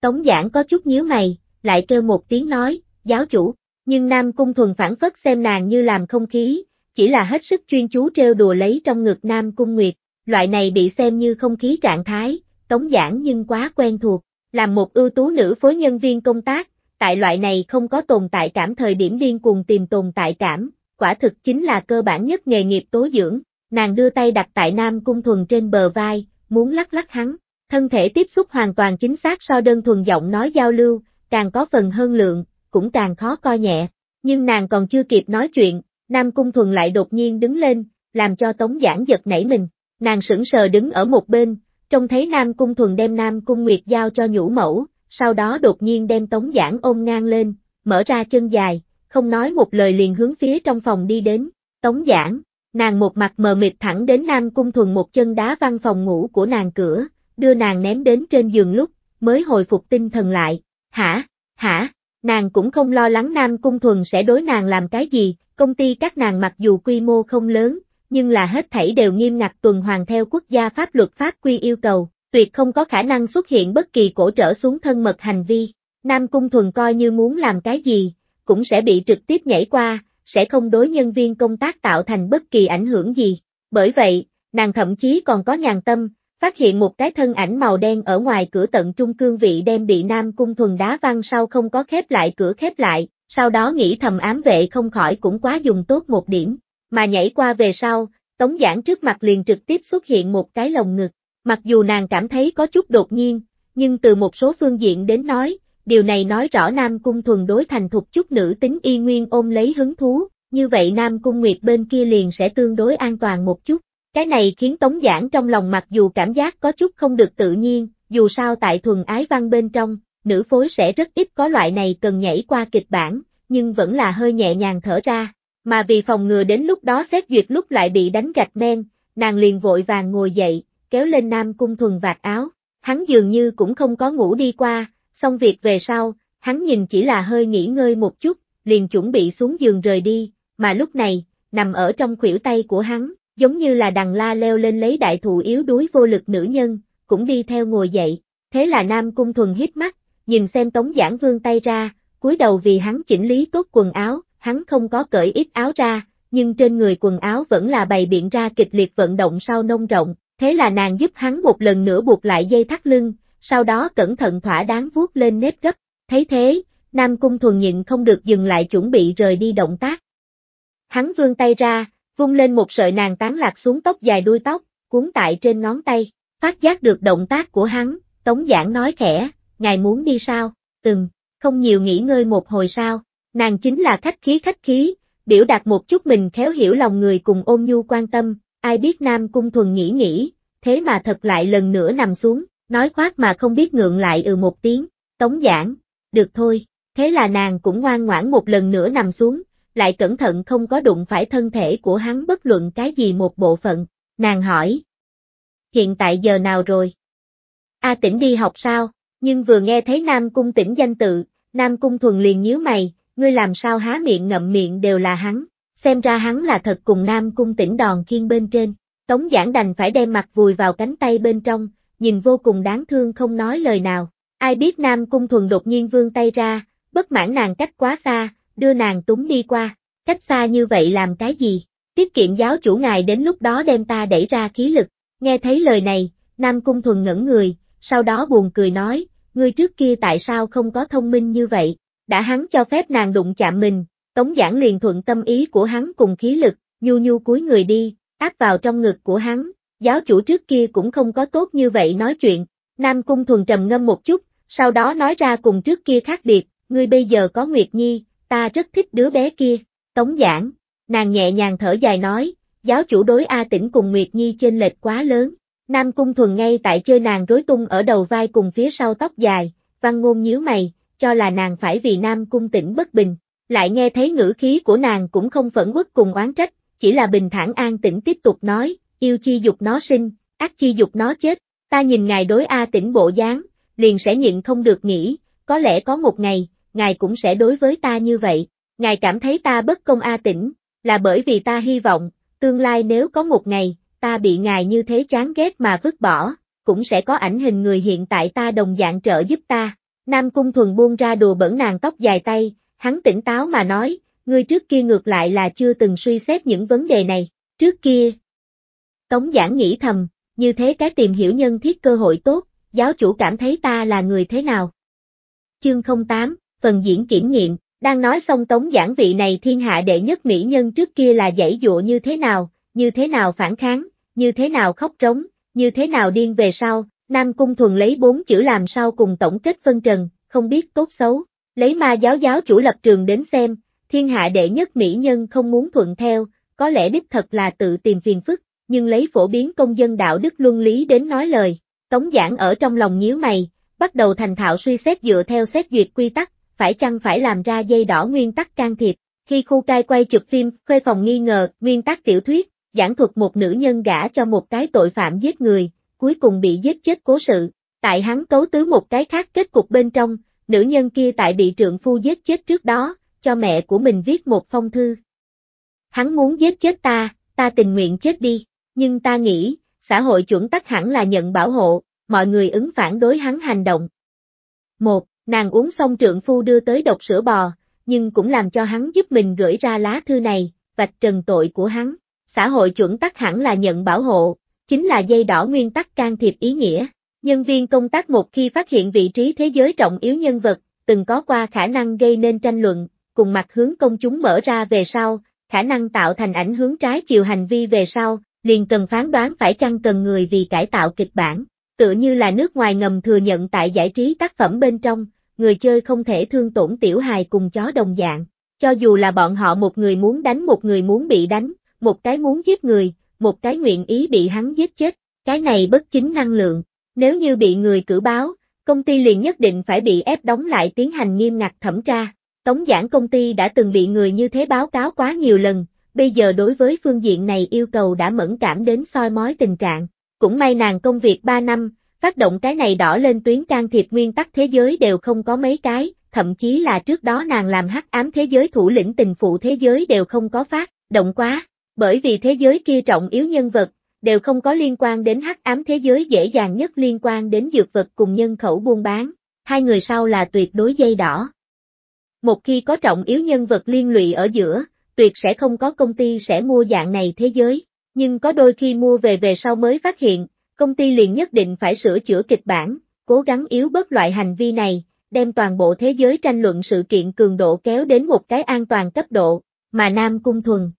A: Tống giảng có chút nhíu mày, lại kêu một tiếng nói, giáo chủ, nhưng Nam Cung Thuần phản phất xem nàng như làm không khí, chỉ là hết sức chuyên chú trêu đùa lấy trong ngực Nam Cung Nguyệt, loại này bị xem như không khí trạng thái, tống giảng nhưng quá quen thuộc, làm một ưu tú nữ phối nhân viên công tác, tại loại này không có tồn tại cảm thời điểm điên cuồng tìm tồn tại cảm, quả thực chính là cơ bản nhất nghề nghiệp tố dưỡng, nàng đưa tay đặt tại Nam Cung Thuần trên bờ vai, muốn lắc lắc hắn, thân thể tiếp xúc hoàn toàn chính xác so đơn thuần giọng nói giao lưu, càng có phần hơn lượng, cũng càng khó coi nhẹ, nhưng nàng còn chưa kịp nói chuyện, Nam Cung Thuần lại đột nhiên đứng lên, làm cho Tống Giảng giật nảy mình, nàng sững sờ đứng ở một bên, trông thấy Nam Cung Thuần đem Nam Cung Nguyệt giao cho nhũ mẫu, sau đó đột nhiên đem Tống Giảng ôm ngang lên, mở ra chân dài, không nói một lời liền hướng phía trong phòng đi đến, Tống Giảng, Nàng một mặt mờ mịt thẳng đến Nam Cung Thuần một chân đá văn phòng ngủ của nàng cửa, đưa nàng ném đến trên giường lúc, mới hồi phục tinh thần lại. Hả? Hả? Nàng cũng không lo lắng Nam Cung Thuần sẽ đối nàng làm cái gì, công ty các nàng mặc dù quy mô không lớn, nhưng là hết thảy đều nghiêm ngặt tuần hoàn theo quốc gia pháp luật pháp quy yêu cầu, tuyệt không có khả năng xuất hiện bất kỳ cổ trở xuống thân mật hành vi. Nam Cung Thuần coi như muốn làm cái gì, cũng sẽ bị trực tiếp nhảy qua, sẽ không đối nhân viên công tác tạo thành bất kỳ ảnh hưởng gì. Bởi vậy, nàng thậm chí còn có nhàn tâm, phát hiện một cái thân ảnh màu đen ở ngoài cửa tận trung cương vị đem bị Nam Cung Thuần đá văng sau không có khép lại cửa khép lại, sau đó nghĩ thầm ám vệ không khỏi cũng quá dùng tốt một điểm, mà nhảy qua về sau, tống giảng trước mặt liền trực tiếp xuất hiện một cái lồng ngực, mặc dù nàng cảm thấy có chút đột nhiên, nhưng từ một số phương diện đến nói, điều này nói rõ Nam Cung thuần đối thành thục chút nữ tính y nguyên ôm lấy hứng thú, như vậy Nam Cung Nguyệt bên kia liền sẽ tương đối an toàn một chút. Cái này khiến Tống giản trong lòng mặc dù cảm giác có chút không được tự nhiên, dù sao tại thuần ái văn bên trong, nữ phối sẽ rất ít có loại này cần nhảy qua kịch bản, nhưng vẫn là hơi nhẹ nhàng thở ra. Mà vì phòng ngừa đến lúc đó xét duyệt lúc lại bị đánh gạch men, nàng liền vội vàng ngồi dậy, kéo lên Nam Cung Thuần vạt áo. Hắn dường như cũng không có ngủ đi qua, Xong việc về sau, hắn nhìn chỉ là hơi nghỉ ngơi một chút, liền chuẩn bị xuống giường rời đi, mà lúc này, nằm ở trong khuỷu tay của hắn, giống như là đằng la leo lên lấy đại thụ yếu đuối vô lực nữ nhân, cũng đi theo ngồi dậy. Thế là Nam Cung Thuần hít mắt, nhìn xem Tống Giảng Vương tay ra, cúi đầu vì hắn chỉnh lý tốt quần áo, hắn không có cởi ít áo ra, nhưng trên người quần áo vẫn là bày biện ra kịch liệt vận động sau nông rộng, thế là nàng giúp hắn một lần nữa buộc lại dây thắt lưng, sau đó cẩn thận thỏa đáng vuốt lên nếp gấp, thấy thế, Nam Cung Thuần nhịn không được dừng lại chuẩn bị rời đi động tác. Hắn vươn tay ra, vung lên một sợi nàng tán lạc xuống tóc dài đuôi tóc, cuốn tại trên ngón tay, phát giác được động tác của hắn, Tống Giảng nói khẽ, ngài muốn đi sao, từng, không nhiều nghỉ ngơi một hồi sao, nàng chính là khách khí khách khí, biểu đạt một chút mình khéo hiểu lòng người cùng ôm nhu quan tâm, ai biết Nam Cung Thuần nghĩ nghĩ, thế mà thật lại lần nữa nằm xuống, Nói khoác mà không biết ngượng lại ừ một tiếng, tống giảng, được thôi, thế là nàng cũng ngoan ngoãn một lần nữa nằm xuống, lại cẩn thận không có đụng phải thân thể của hắn bất luận cái gì một bộ phận, nàng hỏi. Hiện tại giờ nào rồi? A à, tỉnh đi học sao? Nhưng vừa nghe thấy Nam Cung tỉnh danh tự, Nam Cung thuần liền nhíu mày, ngươi làm sao há miệng ngậm miệng đều là hắn, xem ra hắn là thật cùng Nam Cung tỉnh đòn kiên bên trên. Tống giảng đành phải đem mặt vùi vào cánh tay bên trong, nhìn vô cùng đáng thương không nói lời nào. Ai biết Nam Cung Thuần đột nhiên vươn tay ra, bất mãn nàng cách quá xa, đưa nàng túng đi qua, cách xa như vậy làm cái gì, tiết kiệm giáo chủ ngài đến lúc đó đem ta đẩy ra khí lực, nghe thấy lời này, Nam Cung Thuần ngẩn người, sau đó buồn cười nói, ngươi trước kia tại sao không có thông minh như vậy, đã hắn cho phép nàng đụng chạm mình, Tống Giảng liền thuận tâm ý của hắn cùng khí lực, nhu nhu cúi người đi, áp vào trong ngực của hắn, giáo chủ trước kia cũng không có tốt như vậy nói chuyện, Nam Cung Thuần trầm ngâm một chút, sau đó nói ra cùng trước kia khác biệt, ngươi bây giờ có Nguyệt Nhi, ta rất thích đứa bé kia, tống giảng, nàng nhẹ nhàng thở dài nói, giáo chủ đối A tỉnh cùng Nguyệt Nhi trên lệch quá lớn, Nam Cung Thuần ngay tại chơi nàng rối tung ở đầu vai cùng phía sau tóc dài, văn ngôn nhíu mày, cho là nàng phải vì Nam Cung tỉnh bất bình, lại nghe thấy ngữ khí của nàng cũng không phẫn quốc cùng oán trách, chỉ là bình thản an tĩnh tiếp tục nói, yêu chi dục nó sinh, ác chi dục nó chết, ta nhìn ngài đối A tỉnh bộ dáng, liền sẽ nhịn không được nghĩ, có lẽ có một ngày, ngài cũng sẽ đối với ta như vậy, ngài cảm thấy ta bất công A tỉnh, là bởi vì ta hy vọng, tương lai nếu có một ngày, ta bị ngài như thế chán ghét mà vứt bỏ, cũng sẽ có ảnh hình người hiện tại ta đồng dạng trợ giúp ta. Nam Cung Thuần buông ra đùa bẩn nàng tóc dài tay, hắn tỉnh táo mà nói, ngươi trước kia ngược lại là chưa từng suy xét những vấn đề này, trước kia, Tống giảng nghĩ thầm, như thế cái tìm hiểu nhân thiết cơ hội tốt, giáo chủ cảm thấy ta là người thế nào. Chương 08, phần diễn kiểm nghiệm, đang nói xong tống giảng vị này thiên hạ đệ nhất mỹ nhân trước kia là dãy dụa như thế nào, như thế nào phản kháng, như thế nào khóc trống, như thế nào điên về sau, Nam Cung Thuần lấy bốn chữ làm sao cùng tổng kết phân trần, không biết tốt xấu, lấy ma giáo giáo chủ lập trường đến xem, thiên hạ đệ nhất mỹ nhân không muốn thuận theo, có lẽ đích thật là tự tìm phiền phức, nhưng lấy phổ biến công dân đạo đức luân lý đến nói lời. Tống giảng ở trong lòng nhíu mày, bắt đầu thành thạo suy xét dựa theo xét duyệt quy tắc, phải chăng phải làm ra dây đỏ nguyên tắc can thiệp. Khi khu cai quay chụp phim, khuê phòng nghi ngờ, nguyên tắc tiểu thuyết, giảng thuật một nữ nhân gả cho một cái tội phạm giết người, cuối cùng bị giết chết cố sự. Tại hắn cấu tứ một cái khác kết cục bên trong, nữ nhân kia tại bị trượng phu giết chết trước đó, cho mẹ của mình viết một phong thư. Hắn muốn giết chết ta, ta tình nguyện chết đi nhưng ta nghĩ, xã hội chuẩn tắc hẳn là nhận bảo hộ, mọi người ứng phản đối hắn hành động. Một, Nàng uống xong trượng phu đưa tới độc sữa bò, nhưng cũng làm cho hắn giúp mình gửi ra lá thư này, vạch trần tội của hắn. Xã hội chuẩn tắc hẳn là nhận bảo hộ, chính là dây đỏ nguyên tắc can thiệp ý nghĩa. Nhân viên công tác một khi phát hiện vị trí thế giới trọng yếu nhân vật, từng có qua khả năng gây nên tranh luận, cùng mặt hướng công chúng mở ra về sau, khả năng tạo thành ảnh hướng trái chiều hành vi về sau, liền cần phán đoán phải chăng cần người vì cải tạo kịch bản, tựa như là nước ngoài ngầm thừa nhận tại giải trí tác phẩm bên trong, người chơi không thể thương tổn tiểu hài cùng chó đồng dạng, cho dù là bọn họ một người muốn đánh một người muốn bị đánh, một cái muốn giết người, một cái nguyện ý bị hắn giết chết, cái này bất chính năng lượng, nếu như bị người cử báo, công ty liền nhất định phải bị ép đóng lại tiến hành nghiêm ngặt thẩm tra. Tống giảng công ty đã từng bị người như thế báo cáo quá nhiều lần, bây giờ đối với phương diện này yêu cầu đã mẫn cảm đến soi mói tình trạng. Cũng may nàng công việc 3 năm, phát động cái này đỏ lên tuyến can thiệp nguyên tắc thế giới đều không có mấy cái, thậm chí là trước đó nàng làm hắc ám thế giới thủ lĩnh tình phụ thế giới đều không có phát, động quá, bởi vì thế giới kia trọng yếu nhân vật, đều không có liên quan đến hắc ám thế giới dễ dàng nhất liên quan đến dược vật cùng nhân khẩu buôn bán, hai người sau là tuyệt đối dây đỏ. Một khi có trọng yếu nhân vật liên lụy ở giữa, tuyệt sẽ không có công ty sẽ mua dạng này thế giới, nhưng có đôi khi mua về về sau mới phát hiện, công ty liền nhất định phải sửa chữa kịch bản, cố gắng yếu bớt loại hành vi này, đem toàn bộ thế giới tranh luận sự kiện cường độ kéo đến một cái an toàn cấp độ, mà Nam Cung Thuần.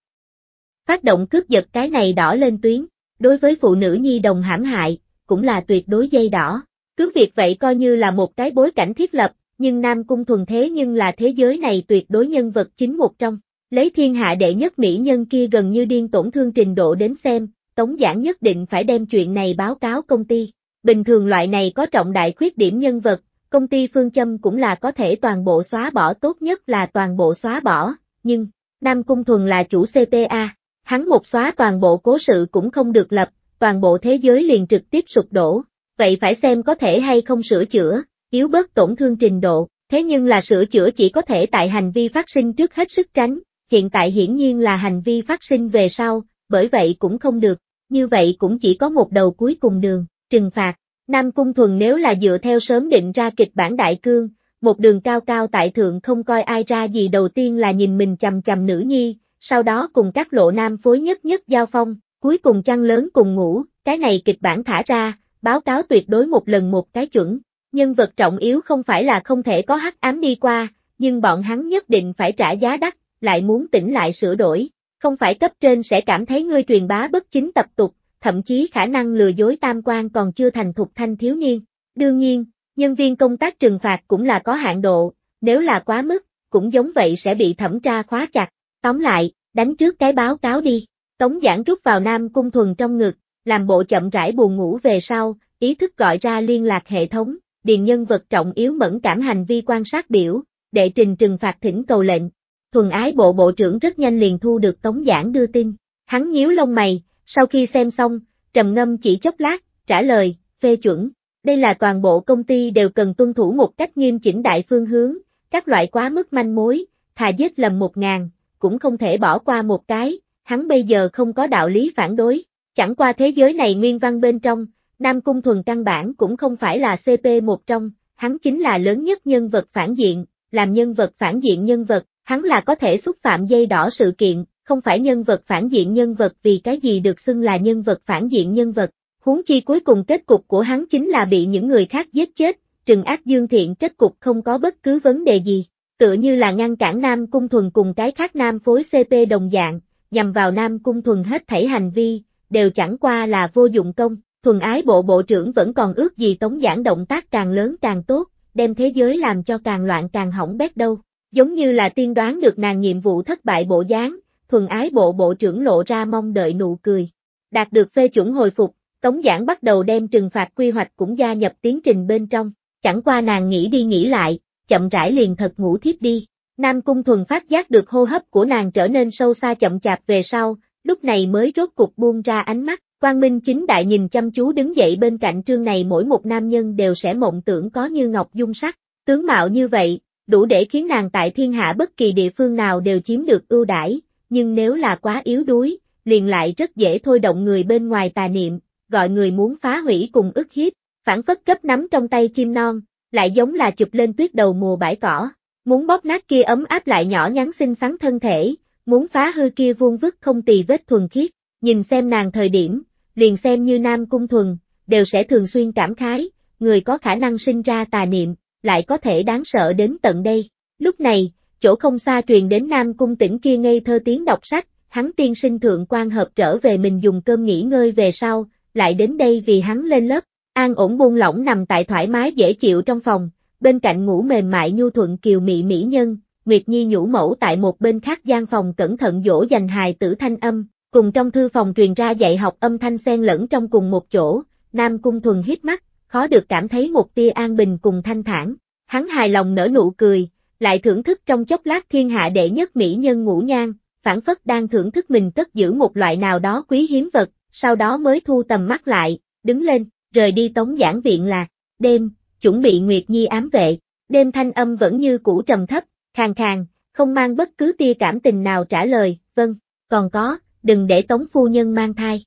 A: Phát động cướp giật cái này đỏ lên tuyến, đối với phụ nữ nhi đồng hãm hại, cũng là tuyệt đối dây đỏ. Cứ việc vậy coi như là một cái bối cảnh thiết lập, nhưng Nam Cung Thuần thế nhưng là thế giới này tuyệt đối nhân vật chính một trong. Lấy thiên hạ đệ nhất mỹ nhân kia gần như điên tổn thương trình độ đến xem, Tống Giảng nhất định phải đem chuyện này báo cáo công ty. Bình thường loại này có trọng đại khuyết điểm nhân vật, công ty phương châm cũng là có thể toàn bộ xóa bỏ tốt nhất là toàn bộ xóa bỏ, nhưng, Nam Cung Thuần là chủ CPA, hắn một xóa toàn bộ cố sự cũng không được lập, toàn bộ thế giới liền trực tiếp sụp đổ, vậy phải xem có thể hay không sửa chữa, yếu bớt tổn thương trình độ, thế nhưng là sửa chữa chỉ có thể tại hành vi phát sinh trước hết sức tránh, hiện tại hiển nhiên là hành vi phát sinh về sau, bởi vậy cũng không được, như vậy cũng chỉ có một đầu cuối cùng đường, trừng phạt. Nam Cung Thuần nếu là dựa theo sớm định ra kịch bản đại cương, một đường cao cao tại thượng không coi ai ra gì đầu tiên là nhìn mình chầm chầm nữ nhi, sau đó cùng các lộ nam phối nhất nhất giao phong, cuối cùng chăn lớn cùng ngủ, cái này kịch bản thả ra, báo cáo tuyệt đối một lần một cái chuẩn. Nhân vật trọng yếu không phải là không thể có hắc ám đi qua, nhưng bọn hắn nhất định phải trả giá đắt, lại muốn tỉnh lại sửa đổi, không phải cấp trên sẽ cảm thấy ngươi truyền bá bất chính tập tục, thậm chí khả năng lừa dối tam quan còn chưa thành thục thanh thiếu niên. Đương nhiên, nhân viên công tác trừng phạt cũng là có hạn độ, nếu là quá mức, cũng giống vậy sẽ bị thẩm tra khóa chặt. Tóm lại, đánh trước cái báo cáo đi. Tống giảng rút vào Nam Cung Thuần trong ngực, làm bộ chậm rãi buồn ngủ về sau, ý thức gọi ra liên lạc hệ thống, điền nhân vật trọng yếu mẫn cảm hành vi quan sát biểu, đệ trình trừng phạt thỉnh cầu lệnh, thuần ái bộ bộ trưởng rất nhanh liền thu được tống giảng đưa tin. Hắn nhíu lông mày, sau khi xem xong, trầm ngâm chỉ chốc lát, trả lời, phê chuẩn. Đây là toàn bộ công ty đều cần tuân thủ một cách nghiêm chỉnh đại phương hướng, các loại quá mức manh mối, thà giết lầm một ngàn, cũng không thể bỏ qua một cái, hắn bây giờ không có đạo lý phản đối. Chẳng qua thế giới này nguyên văn bên trong, Nam Cung Thuần căn bản cũng không phải là CP một trong, hắn chính là lớn nhất nhân vật phản diện, làm nhân vật phản diện nhân vật, hắn là có thể xúc phạm dây đỏ sự kiện, không phải nhân vật phản diện nhân vật vì cái gì được xưng là nhân vật phản diện nhân vật. Huống chi cuối cùng kết cục của hắn chính là bị những người khác giết chết, trừng ác dương thiện kết cục không có bất cứ vấn đề gì, tựa như là ngăn cản Nam Cung Thuần cùng cái khác Nam phối CP đồng dạng, nhằm vào Nam Cung Thuần hết thảy hành vi, đều chẳng qua là vô dụng công, Thuần ái bộ bộ trưởng vẫn còn ước gì tống giảng động tác càng lớn càng tốt, đem thế giới làm cho càng loạn càng hỏng bét đâu giống như là tiên đoán được nàng nhiệm vụ thất bại bộ dáng, thuần ái bộ bộ trưởng lộ ra mong đợi nụ cười. Đạt được phê chuẩn hồi phục, Tống Giảng bắt đầu đem trừng phạt quy hoạch cũng gia nhập tiến trình bên trong, chẳng qua nàng nghĩ đi nghĩ lại, chậm rãi liền thật ngủ thiếp đi. Nam Cung Thuần phát giác được hô hấp của nàng trở nên sâu xa chậm chạp về sau, lúc này mới rốt cục buông ra ánh mắt, Quang Minh chính đại nhìn chăm chú đứng dậy bên cạnh trương này mỗi một nam nhân đều sẽ mộng tưởng có như ngọc dung sắc, tướng mạo như vậy, đủ để khiến nàng tại thiên hạ bất kỳ địa phương nào đều chiếm được ưu đãi, nhưng nếu là quá yếu đuối, liền lại rất dễ thôi động người bên ngoài tà niệm, gọi người muốn phá hủy cùng ức hiếp, phản phất cấp nắm trong tay chim non, lại giống là chụp lên tuyết đầu mùa bãi cỏ, muốn bóp nát kia ấm áp lại nhỏ nhắn xinh xắn thân thể, muốn phá hư kia vuông vức không tì vết thuần khiết, nhìn xem nàng thời điểm, liền xem như nam cung thuần, đều sẽ thường xuyên cảm khái, người có khả năng sinh ra tà niệm, lại có thể đáng sợ đến tận đây. Lúc này, chỗ không xa truyền đến Nam Cung tỉnh kia ngây thơ tiếng đọc sách, hắn tiên sinh thượng quan hợp trở về mình dùng cơm nghỉ ngơi về sau, lại đến đây vì hắn lên lớp, an ổn buông lỏng nằm tại thoải mái dễ chịu trong phòng, bên cạnh ngủ mềm mại nhu thuận kiều mị mỹ nhân, Nguyệt Nhi nhũ mẫu tại một bên khác gian phòng cẩn thận dỗ dành hài tử thanh âm, cùng trong thư phòng truyền ra dạy học âm thanh xen lẫn trong cùng một chỗ, Nam Cung Thuần hít mắt, khó được cảm thấy một tia an bình cùng thanh thản. Hắn hài lòng nở nụ cười, lại thưởng thức trong chốc lát thiên hạ đệ nhất mỹ nhân ngũ nhan, phản phất đang thưởng thức mình cất giữ một loại nào đó quý hiếm vật, sau đó mới thu tầm mắt lại, đứng lên, rời đi tống giảng viện là, đêm, chuẩn bị Nguyệt Nhi ám vệ, đêm thanh âm vẫn như cũ trầm thấp, khàn khàn, không mang bất cứ tia cảm tình nào trả lời, vâng, còn có, đừng để tống phu nhân mang thai.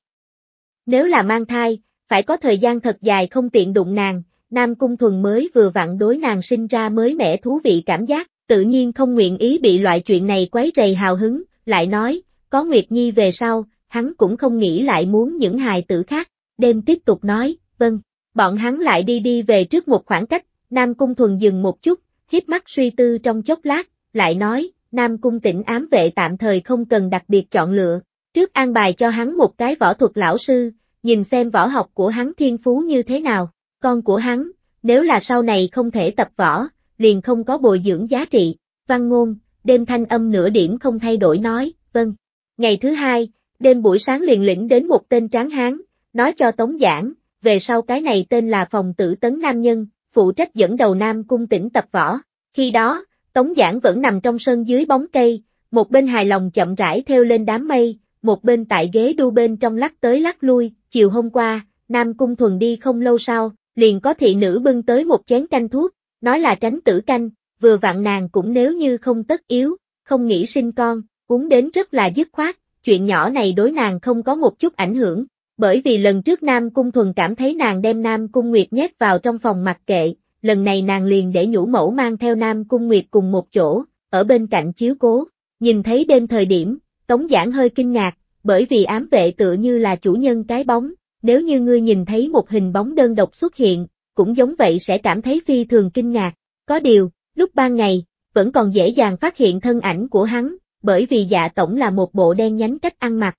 A: Nếu là mang thai, phải có thời gian thật dài không tiện đụng nàng, Nam Cung Thuần mới vừa vặn đối nàng sinh ra mới mẻ thú vị cảm giác, tự nhiên không nguyện ý bị loại chuyện này quấy rầy hào hứng, lại nói, có Nguyệt Nhi về sau, hắn cũng không nghĩ lại muốn những hài tử khác, đêm tiếp tục nói, vâng, bọn hắn lại đi đi về trước một khoảng cách, Nam Cung Thuần dừng một chút, hiếp mắt suy tư trong chốc lát, lại nói, Nam Cung tỉnh ám vệ tạm thời không cần đặc biệt chọn lựa, trước an bài cho hắn một cái võ thuật lão sư, nhìn xem võ học của hắn thiên phú như thế nào, con của hắn, nếu là sau này không thể tập võ, liền không có bồi dưỡng giá trị, văn ngôn, đêm thanh âm nửa điểm không thay đổi nói, vâng. Ngày thứ hai, đêm buổi sáng liền lĩnh đến một tên tráng hán, nói cho Tống Giảng, về sau cái này tên là phòng tử tấn nam nhân, phụ trách dẫn đầu nam cung tỉnh tập võ. Khi đó, Tống Giảng vẫn nằm trong sân dưới bóng cây, một bên hài lòng chậm rãi theo lên đám mây, một bên tại ghế đu bên trong lắc tới lắc lui, chiều hôm qua, Nam Cung Thuần đi không lâu sau, liền có thị nữ bưng tới một chén canh thuốc, nói là tránh tử canh, vừa vặn nàng cũng nếu như không tất yếu, không nghĩ sinh con, uống đến rất là dứt khoát, chuyện nhỏ này đối nàng không có một chút ảnh hưởng, bởi vì lần trước Nam Cung Thuần cảm thấy nàng đem Nam Cung Nguyệt nhét vào trong phòng mặc kệ, lần này nàng liền để nhũ mẫu mang theo Nam Cung Nguyệt cùng một chỗ, ở bên cạnh chiếu cố, nhìn thấy đêm thời điểm, Tống Giảng hơi kinh ngạc, bởi vì ám vệ tựa như là chủ nhân cái bóng, nếu như ngươi nhìn thấy một hình bóng đơn độc xuất hiện, cũng giống vậy sẽ cảm thấy phi thường kinh ngạc. Có điều, lúc ban ngày, vẫn còn dễ dàng phát hiện thân ảnh của hắn, bởi vì dạ tổng là một bộ đen nhánh cách ăn mặc.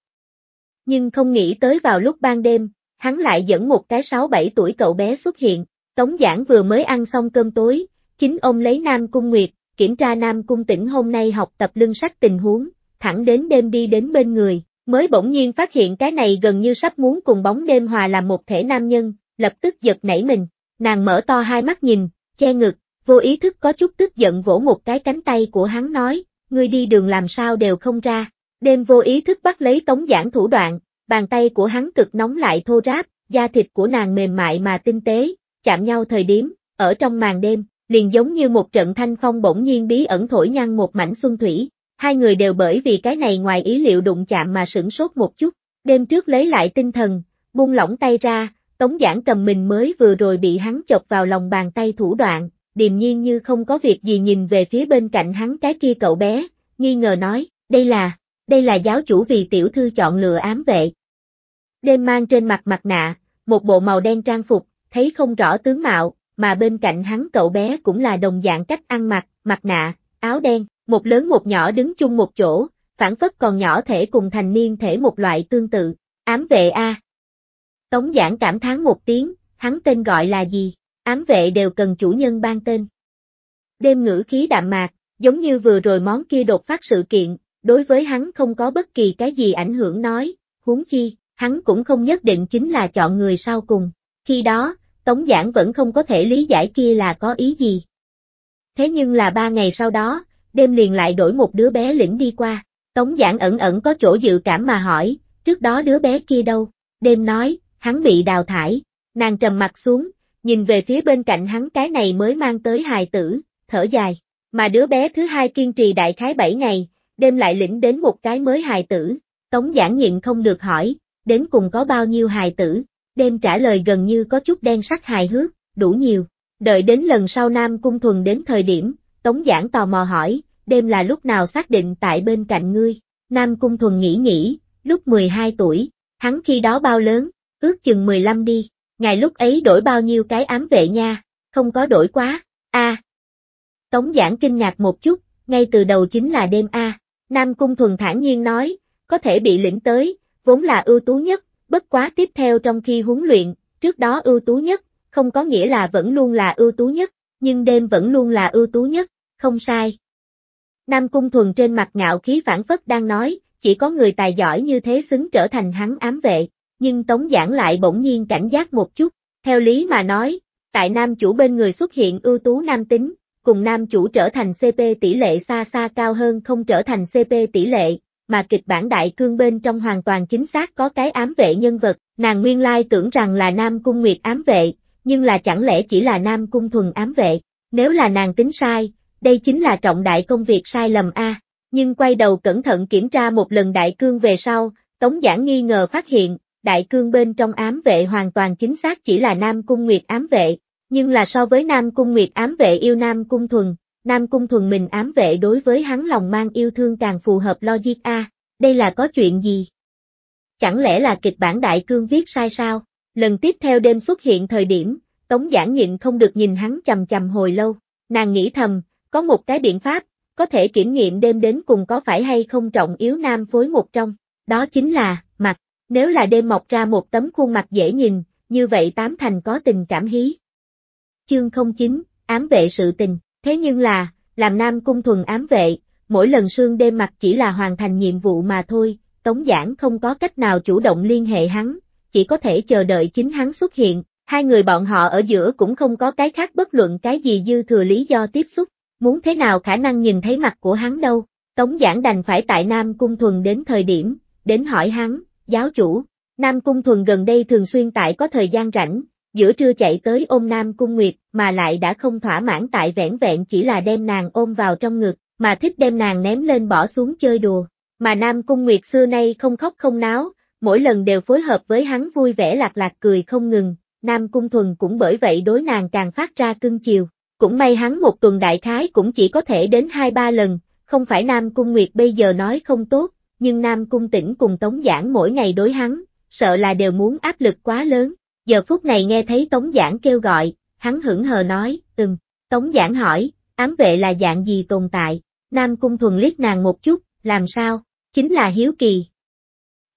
A: Nhưng không nghĩ tới vào lúc ban đêm, hắn lại dẫn một cái 6-7 tuổi cậu bé xuất hiện, Tống Giảng vừa mới ăn xong cơm tối, chính ông lấy Nam Cung Nguyệt, kiểm tra Nam Cung tỉnh hôm nay học tập lưng sách tình huống, thẳng đến đêm đi đến bên người, mới bỗng nhiên phát hiện cái này gần như sắp muốn cùng bóng đêm hòa làm một thể nam nhân, lập tức giật nảy mình, nàng mở to hai mắt nhìn, che ngực, vô ý thức có chút tức giận vỗ một cái cánh tay của hắn nói, ngươi đi đường làm sao đều không ra, đêm vô ý thức bắt lấy tống giảng thủ đoạn, bàn tay của hắn cực nóng lại thô ráp, da thịt của nàng mềm mại mà tinh tế, chạm nhau thời điểm, ở trong màn đêm, liền giống như một trận thanh phong bỗng nhiên bí ẩn thổi nhăn một mảnh xuân thủy, hai người đều bởi vì cái này ngoài ý liệu đụng chạm mà sửng sốt một chút, đêm trước lấy lại tinh thần, buông lỏng tay ra, tống giảng cầm mình mới vừa rồi bị hắn chọc vào lòng bàn tay thủ đoạn, điềm nhiên như không có việc gì nhìn về phía bên cạnh hắn cái kia cậu bé, nghi ngờ nói, đây là, đây là giáo chủ vì tiểu thư chọn lựa ám vệ. Đêm mang trên mặt mặt nạ, một bộ màu đen trang phục, thấy không rõ tướng mạo, mà bên cạnh hắn cậu bé cũng là đồng dạng cách ăn mặc, mặt nạ, áo đen, một lớn một nhỏ đứng chung một chỗ, phản phất còn nhỏ thể cùng thành niên thể một loại tương tự, ám vệ A. Tống giảng cảm thán một tiếng, hắn tên gọi là gì, ám vệ đều cần chủ nhân ban tên. Đêm ngữ khí đạm mạc, giống như vừa rồi món kia đột phát sự kiện, đối với hắn không có bất kỳ cái gì ảnh hưởng nói, huống chi, hắn cũng không nhất định chính là chọn người sau cùng, khi đó, Tống Giảng vẫn không có thể lý giải kia là có ý gì. Thế nhưng là ba ngày sau đó, đêm liền lại đổi một đứa bé lĩnh đi qua. Tống giảng ẩn ẩn có chỗ dự cảm mà hỏi, trước đó đứa bé kia đâu? Đêm nói, hắn bị đào thải, nàng trầm mặt xuống, nhìn về phía bên cạnh hắn cái này mới mang tới hài tử, thở dài. Mà đứa bé thứ hai kiên trì đại khái 7 ngày, đêm lại lĩnh đến một cái mới hài tử. Tống giảng nhịn không được hỏi, đến cùng có bao nhiêu hài tử? Đêm trả lời gần như có chút đen sắc hài hước, đủ nhiều. Đợi đến lần sau Nam Cung Thuần đến thời điểm, Tống Giảng tò mò hỏi, đêm là lúc nào xác định tại bên cạnh ngươi? Nam Cung Thuần nghĩ nghĩ, lúc 12 tuổi, hắn khi đó bao lớn, ước chừng 15 đi, ngày lúc ấy đổi bao nhiêu cái ám vệ nha, không có đổi quá, a. Tống Giảng kinh ngạc một chút, ngay từ đầu chính là đêm a. Nam Cung Thuần thản nhiên nói, có thể bị lĩnh tới, vốn là ưu tú nhất, bất quá tiếp theo trong khi huấn luyện, trước đó ưu tú nhất, không có nghĩa là vẫn luôn là ưu tú nhất, nhưng đêm vẫn luôn là ưu tú nhất, không sai. Nam Cung Thuần trên mặt ngạo khí phản phất đang nói, chỉ có người tài giỏi như thế xứng trở thành hắn ám vệ, nhưng Tống giản lại bỗng nhiên cảnh giác một chút, theo lý mà nói, tại nam chủ bên người xuất hiện ưu tú nam tính, cùng nam chủ trở thành CP tỷ lệ xa xa cao hơn không trở thành CP tỷ lệ, mà kịch bản đại cương bên trong hoàn toàn chính xác có cái ám vệ nhân vật, nàng nguyên lai tưởng rằng là nam cung nguyệt ám vệ, nhưng là chẳng lẽ chỉ là Nam Cung thuần ám vệ, nếu là nàng tính sai, đây chính là trọng đại công việc sai lầm a. Nhưng quay đầu cẩn thận kiểm tra một lần đại cương về sau, Tống giản nghi ngờ phát hiện, đại cương bên trong ám vệ hoàn toàn chính xác chỉ là Nam Cung Nguyệt ám vệ, nhưng là so với Nam Cung Nguyệt ám vệ yêu Nam Cung Thuần, Nam Cung Thuần mình ám vệ đối với hắn lòng mang yêu thương càng phù hợp logic A, đây là có chuyện gì? Chẳng lẽ là kịch bản đại cương viết sai sao? Lần tiếp theo đêm xuất hiện thời điểm, Tống Giản nhịn không được nhìn hắn chầm chầm hồi lâu, nàng nghĩ thầm, có một cái biện pháp, có thể kiểm nghiệm đêm đến cùng có phải hay không trọng yếu nam phối một trong, đó chính là, mặt, nếu là đêm mọc ra một tấm khuôn mặt dễ nhìn, như vậy tám thành có tình cảm hí. Chương 09, ám vệ sự tình, thế nhưng là, làm nam cung thuần ám vệ, mỗi lần sương đêm mặt chỉ là hoàn thành nhiệm vụ mà thôi, Tống giản không có cách nào chủ động liên hệ hắn, chỉ có thể chờ đợi chính hắn xuất hiện, hai người bọn họ ở giữa cũng không có cái khác bất luận cái gì dư thừa lý do tiếp xúc, muốn thế nào khả năng nhìn thấy mặt của hắn đâu, Tống Giảng đành phải tại Nam Cung Thuần đến thời điểm, đến hỏi hắn, giáo chủ, Nam Cung Thuần gần đây thường xuyên tại có thời gian rảnh, giữa trưa chạy tới ôm Nam Cung Nguyệt mà lại đã không thỏa mãn tại vẻn vẹn chỉ là đem nàng ôm vào trong ngực, mà thích đem nàng ném lên bỏ xuống chơi đùa. Mà Nam Cung Nguyệt xưa nay không khóc không náo, mỗi lần đều phối hợp với hắn vui vẻ lạc lạc cười không ngừng, Nam Cung Thuần cũng bởi vậy đối nàng càng phát ra cưng chiều. Cũng may hắn một tuần đại khái cũng chỉ có thể đến hai ba lần, không phải Nam Cung Nguyệt bây giờ nói không tốt, nhưng Nam Cung Tĩnh cùng Tống Giảng mỗi ngày đối hắn, sợ là đều muốn áp lực quá lớn. Giờ phút này nghe thấy Tống Giảng kêu gọi, hắn hững hờ nói, ừm, Tống Giảng hỏi, ám vệ là dạng gì tồn tại, Nam Cung Thuần liếc nàng một chút, làm sao, chính là Hiếu Kỳ,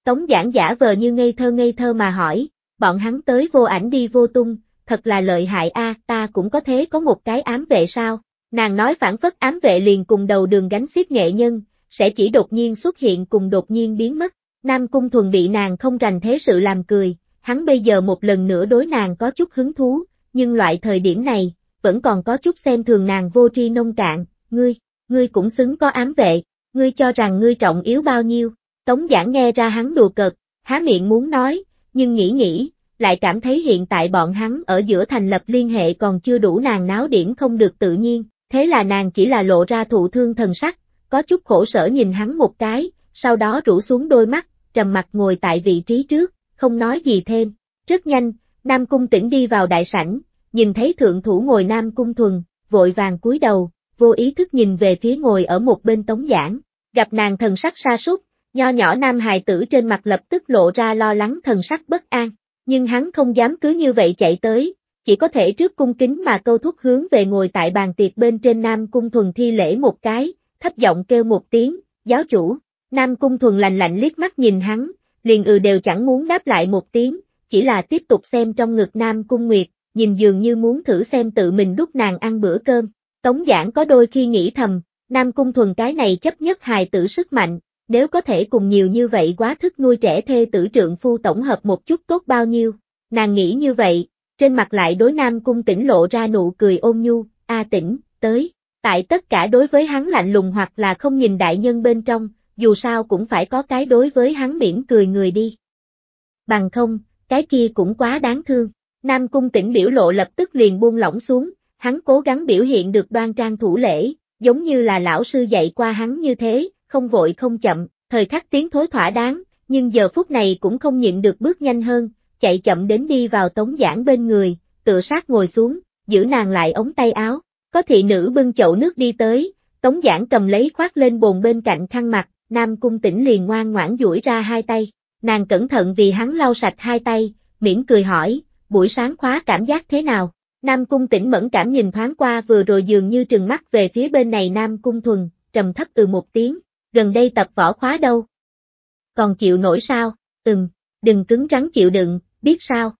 A: Tống giảng giả vờ như ngây thơ ngây thơ mà hỏi, bọn hắn tới vô ảnh đi vô tung, thật là lợi hại a, ta cũng có thế có một cái ám vệ sao? Nàng nói phản phất ám vệ liền cùng đầu đường gánh xiết nghệ nhân, sẽ chỉ đột nhiên xuất hiện cùng đột nhiên biến mất. Nam Cung Thuần bị nàng không rành thế sự làm cười, hắn bây giờ một lần nữa đối nàng có chút hứng thú, nhưng loại thời điểm này, vẫn còn có chút xem thường nàng vô tri nông cạn, ngươi, ngươi cũng xứng có ám vệ, ngươi cho rằng ngươi trọng yếu bao nhiêu, Tống giảng nghe ra hắn đùa cợt, há miệng muốn nói, nhưng nghĩ nghĩ, lại cảm thấy hiện tại bọn hắn ở giữa thành lập liên hệ còn chưa đủ nàng náo điểm không được tự nhiên, thế là nàng chỉ là lộ ra thụ thương thần sắc, có chút khổ sở nhìn hắn một cái, sau đó rủ xuống đôi mắt, trầm mặt ngồi tại vị trí trước, không nói gì thêm. Rất nhanh, Nam Cung tỉnh đi vào đại sảnh, nhìn thấy thượng thủ ngồi Nam Cung thuần, vội vàng cúi đầu, vô ý thức nhìn về phía ngồi ở một bên tống giảng, gặp nàng thần sắc sa sút Nho nhỏ nam hài tử trên mặt lập tức lộ ra lo lắng thần sắc bất an, nhưng hắn không dám cứ như vậy chạy tới, chỉ có thể trước cung kính mà câu thúc hướng về ngồi tại bàn tiệc bên trên nam cung thuần thi lễ một cái, thấp giọng kêu một tiếng, giáo chủ, nam cung thuần lành lạnh liếc mắt nhìn hắn, liền ừ đều chẳng muốn đáp lại một tiếng, chỉ là tiếp tục xem trong ngực nam cung nguyệt, nhìn dường như muốn thử xem tự mình đút nàng ăn bữa cơm, tống giảng có đôi khi nghĩ thầm, nam cung thuần cái này chấp nhất hài tử sức mạnh, nếu có thể cùng nhiều như vậy quá thức nuôi trẻ thê tử trượng phu tổng hợp một chút tốt bao nhiêu. Nàng nghĩ như vậy, trên mặt lại đối Nam Cung tỉnh lộ ra nụ cười ôn nhu, a à tỉnh, tới, tại tất cả đối với hắn lạnh lùng hoặc là không nhìn đại nhân bên trong, dù sao cũng phải có cái đối với hắn mỉm cười người đi. Bằng không, cái kia cũng quá đáng thương, Nam Cung tỉnh biểu lộ lập tức liền buông lỏng xuống, hắn cố gắng biểu hiện được đoan trang thủ lễ, giống như là lão sư dạy qua hắn như thế, không vội không chậm, thời khắc tiếng thối thỏa đáng, nhưng giờ phút này cũng không nhịn được bước nhanh hơn, chạy chậm đến đi vào tống giảng bên người, tựa sát ngồi xuống, giữ nàng lại ống tay áo, có thị nữ bưng chậu nước đi tới, tống giảng cầm lấy khoác lên bồn bên cạnh khăn mặt, nam cung tỉnh liền ngoan ngoãn duỗi ra hai tay, nàng cẩn thận vì hắn lau sạch hai tay, miễn cười hỏi, buổi sáng khóa cảm giác thế nào? Nam cung tỉnh mẫn cảm nhìn thoáng qua vừa rồi dường như trừng mắt về phía bên này Nam cung thuần, trầm thấp từ một tiếng, gần đây tập võ khóa đâu. Còn chịu nổi sao, ừm, đừng cứng rắn chịu đựng, biết sao.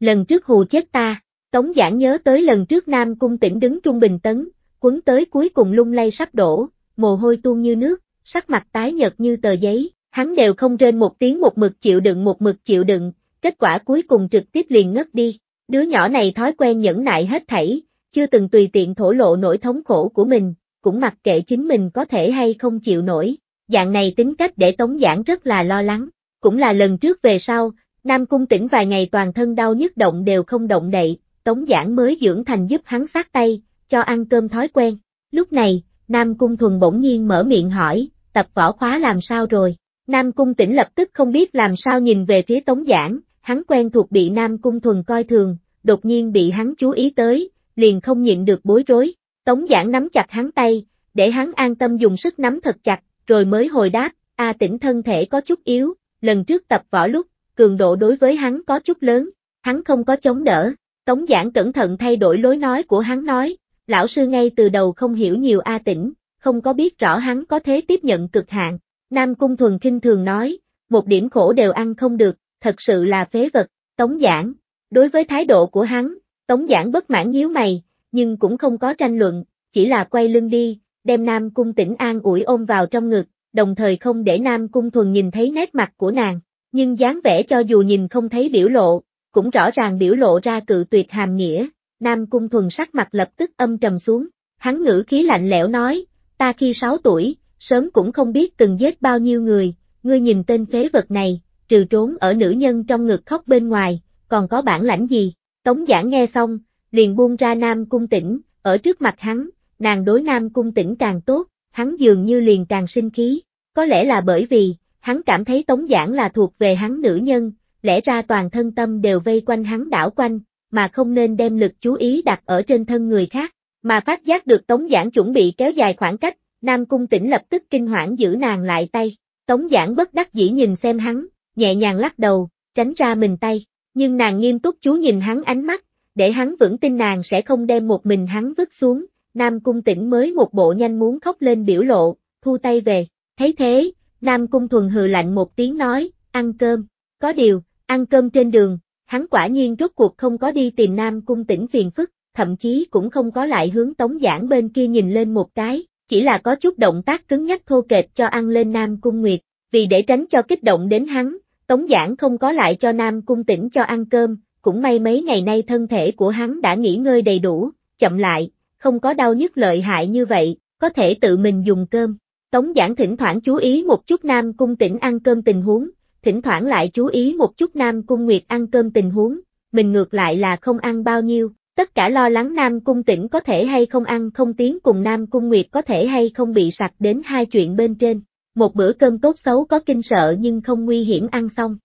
A: Lần trước hù chết ta, Tống Giảng nhớ tới lần trước Nam Cung tỉnh đứng trung bình tấn, quấn tới cuối cùng lung lay sắp đổ, mồ hôi tuôn như nước, sắc mặt tái nhợt như tờ giấy, hắn đều không rên một tiếng một mực chịu đựng một mực chịu đựng, kết quả cuối cùng trực tiếp liền ngất đi. Đứa nhỏ này thói quen nhẫn nại hết thảy, chưa từng tùy tiện thổ lộ nỗi thống khổ của mình, cũng mặc kệ chính mình có thể hay không chịu nổi, dạng này tính cách để Tống Giảng rất là lo lắng, cũng là lần trước về sau, Nam Cung tỉnh vài ngày toàn thân đau nhức động đều không động đậy, Tống Giảng mới dưỡng thành giúp hắn sát tay, cho ăn cơm thói quen. Lúc này, Nam Cung thuần bỗng nhiên mở miệng hỏi, tập võ khóa làm sao rồi? Nam Cung tỉnh lập tức không biết làm sao nhìn về phía Tống Giảng, hắn quen thuộc bị Nam Cung thuần coi thường, đột nhiên bị hắn chú ý tới, liền không nhịn được bối rối. Tống Giảng nắm chặt hắn tay, để hắn an tâm dùng sức nắm thật chặt, rồi mới hồi đáp, A à, tỉnh thân thể có chút yếu, lần trước tập võ lúc, cường độ đối với hắn có chút lớn, hắn không có chống đỡ. Tống Giảng cẩn thận thay đổi lối nói của hắn nói, lão sư ngay từ đầu không hiểu nhiều A tỉnh, không có biết rõ hắn có thế tiếp nhận cực hạn. Nam Cung Thuần kinh thường nói, một điểm khổ đều ăn không được, thật sự là phế vật, Tống Giảng. Đối với thái độ của hắn, Tống Giảng bất mãn nhíu mày, nhưng cũng không có tranh luận, chỉ là quay lưng đi, đem Nam Cung Tĩnh An ủi ôm vào trong ngực, đồng thời không để Nam Cung Thuần nhìn thấy nét mặt của nàng, nhưng dáng vẻ cho dù nhìn không thấy biểu lộ, cũng rõ ràng biểu lộ ra cự tuyệt hàm nghĩa, Nam Cung Thuần sắc mặt lập tức âm trầm xuống, hắn ngữ khí lạnh lẽo nói, ta khi 6 tuổi, sớm cũng không biết từng giết bao nhiêu người, ngươi nhìn tên phế vật này, trừ trốn ở nữ nhân trong ngực khóc bên ngoài, còn có bản lãnh gì, Tống Giảng nghe xong, liền buông ra Nam Cung Tĩnh, ở trước mặt hắn, nàng đối Nam Cung Tĩnh càng tốt, hắn dường như liền càng sinh khí, có lẽ là bởi vì, hắn cảm thấy Tống Giảng là thuộc về hắn nữ nhân, lẽ ra toàn thân tâm đều vây quanh hắn đảo quanh, mà không nên đem lực chú ý đặt ở trên thân người khác, mà phát giác được Tống Giảng chuẩn bị kéo dài khoảng cách, Nam Cung Tĩnh lập tức kinh hoảng giữ nàng lại tay, Tống Giảng bất đắc dĩ nhìn xem hắn, nhẹ nhàng lắc đầu, tránh ra mình tay, nhưng nàng nghiêm túc chú nhìn hắn ánh mắt, để hắn vững tin nàng sẽ không đem một mình hắn vứt xuống, Nam Cung Tĩnh mới một bộ nhanh muốn khóc lên biểu lộ, thu tay về, thấy thế, Nam Cung Thuần hừ lạnh một tiếng nói, ăn cơm, có điều, ăn cơm trên đường, hắn quả nhiên rốt cuộc không có đi tìm Nam Cung Tĩnh phiền phức, thậm chí cũng không có lại hướng tống giảng bên kia nhìn lên một cái, chỉ là có chút động tác cứng nhắc thô kệch cho ăn lên Nam Cung Nguyệt, vì để tránh cho kích động đến hắn, tống giảng không có lại cho Nam Cung Tĩnh cho ăn cơm, cũng may mấy ngày nay thân thể của hắn đã nghỉ ngơi đầy đủ, chậm lại, không có đau nhức lợi hại như vậy, có thể tự mình dùng cơm. Tống giảng thỉnh thoảng chú ý một chút Nam Cung tỉnh ăn cơm tình huống, thỉnh thoảng lại chú ý một chút Nam Cung Nguyệt ăn cơm tình huống, mình ngược lại là không ăn bao nhiêu, tất cả lo lắng Nam Cung tỉnh có thể hay không ăn không tiến cùng Nam Cung Nguyệt có thể hay không bị sặc đến hai chuyện bên trên. Một bữa cơm tốt xấu có kinh sợ nhưng không nguy hiểm ăn xong,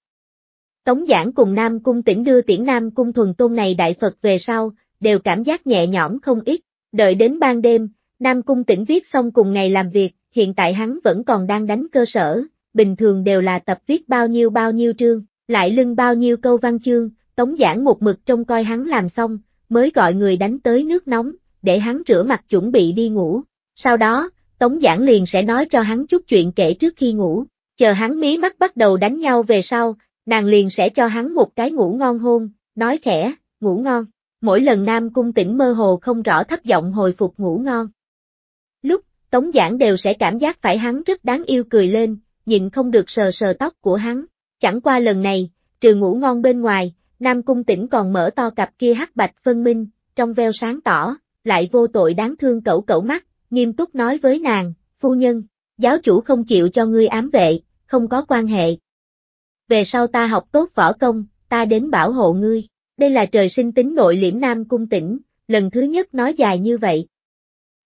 A: Tống Giảng cùng Nam Cung tỉnh đưa tiễn Nam Cung Thuần Tôn này Đại Phật về sau, đều cảm giác nhẹ nhõm không ít, đợi đến ban đêm, Nam Cung tỉnh viết xong cùng ngày làm việc, hiện tại hắn vẫn còn đang đánh cơ sở, bình thường đều là tập viết bao nhiêu bao nhiêu chương, lại lưng bao nhiêu câu văn chương, Tống Giảng một mực trông coi hắn làm xong, mới gọi người đánh tới nước nóng, để hắn rửa mặt chuẩn bị đi ngủ. Sau đó, Tống Giảng liền sẽ nói cho hắn chút chuyện kể trước khi ngủ, chờ hắn mí mắt bắt đầu đánh nhau về sau, nàng liền sẽ cho hắn một cái ngủ ngon hôn, nói khẽ, ngủ ngon. Mỗi lần Nam Cung tỉnh mơ hồ không rõ thấp giọng hồi phục ngủ ngon. Lúc, Tống Giảng đều sẽ cảm giác phải hắn rất đáng yêu cười lên, nhịn không được sờ sờ tóc của hắn. Chẳng qua lần này, trừ ngủ ngon bên ngoài, Nam Cung tỉnh còn mở to cặp kia hắc bạch phân minh, trong veo sáng tỏ, lại vô tội đáng thương cẩu cẩu mắt, nghiêm túc nói với nàng, phu nhân, giáo chủ không chịu cho ngươi ám vệ, không có quan hệ, về sau ta học tốt võ công, ta đến bảo hộ ngươi. Đây là trời sinh tính nội liễm nam cung tỉnh, lần thứ nhất nói dài như vậy.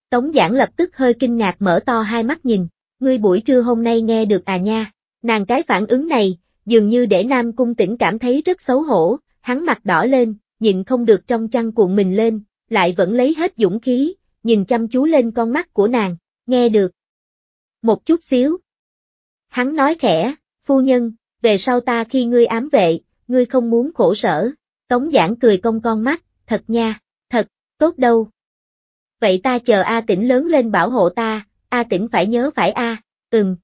A: Tống giảng lập tức hơi kinh ngạc mở to hai mắt nhìn, ngươi buổi trưa hôm nay nghe được à nha, nàng cái phản ứng này, dường như để nam cung tỉnh cảm thấy rất xấu hổ, hắn mặt đỏ lên, nhìn không được trong chăn cuộn mình lên, lại vẫn lấy hết dũng khí, nhìn chăm chú lên con mắt của nàng, nghe được. Một chút xíu. Hắn nói khẽ, phu nhân, về sau ta khi ngươi ám vệ, ngươi không muốn khổ sở. Tống giảng cười cong con mắt, thật nha, thật, tốt đâu. Vậy ta chờ A tỉnh lớn lên bảo hộ ta, A tỉnh phải nhớ phải A, ừm.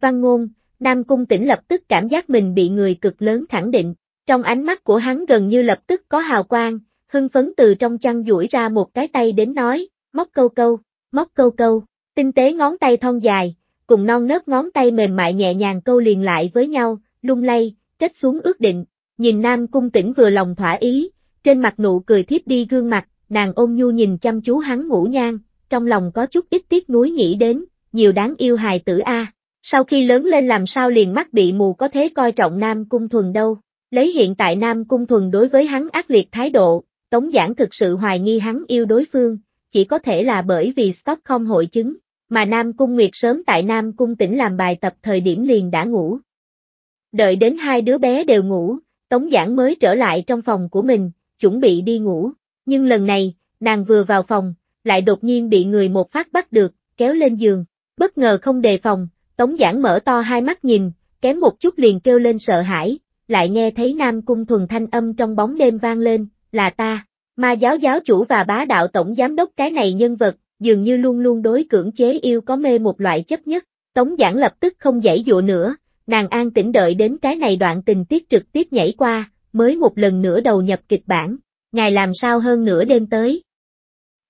A: Văn ngôn, Nam Cung tỉnh lập tức cảm giác mình bị người cực lớn khẳng định, trong ánh mắt của hắn gần như lập tức có hào quang, hưng phấn từ trong chăn duỗi ra một cái tay đến nói, móc câu câu, móc câu câu, tinh tế ngón tay thon dài, cùng non nớt ngón tay mềm mại nhẹ nhàng câu liền lại với nhau, lung lay, kết xuống ước định, nhìn Nam Cung tỉnh vừa lòng thỏa ý, trên mặt nụ cười thiếp đi gương mặt, nàng ôn nhu nhìn chăm chú hắn ngủ nhang, trong lòng có chút ít tiếc nuối nghĩ đến, nhiều đáng yêu hài tử a. Sau khi lớn lên làm sao liền mắt bị mù có thế coi trọng Nam Cung Thuần đâu, lấy hiện tại Nam Cung Thuần đối với hắn ác liệt thái độ, Tống Giảng thực sự hoài nghi hắn yêu đối phương, chỉ có thể là bởi vì Stockholm hội chứng mà Nam Cung Nguyệt sớm tại Nam Cung tỉnh làm bài tập thời điểm liền đã ngủ. Đợi đến hai đứa bé đều ngủ, Tống Giảng mới trở lại trong phòng của mình, chuẩn bị đi ngủ, nhưng lần này, nàng vừa vào phòng, lại đột nhiên bị người một phát bắt được, kéo lên giường, bất ngờ không đề phòng, Tống Giảng mở to hai mắt nhìn, kém một chút liền kêu lên sợ hãi, lại nghe thấy Nam Cung thuần thanh âm trong bóng đêm vang lên, là ta, ma giáo giáo chủ và bá đạo tổng giám đốc cái này nhân vật, dường như luôn luôn đối cưỡng chế yêu có mê một loại chấp nhất. Tống giảng lập tức không dãy dụa nữa, nàng an tĩnh đợi đến cái này đoạn tình tiết trực tiếp nhảy qua, mới một lần nữa đầu nhập kịch bản. Ngài làm sao hơn nửa đêm tới?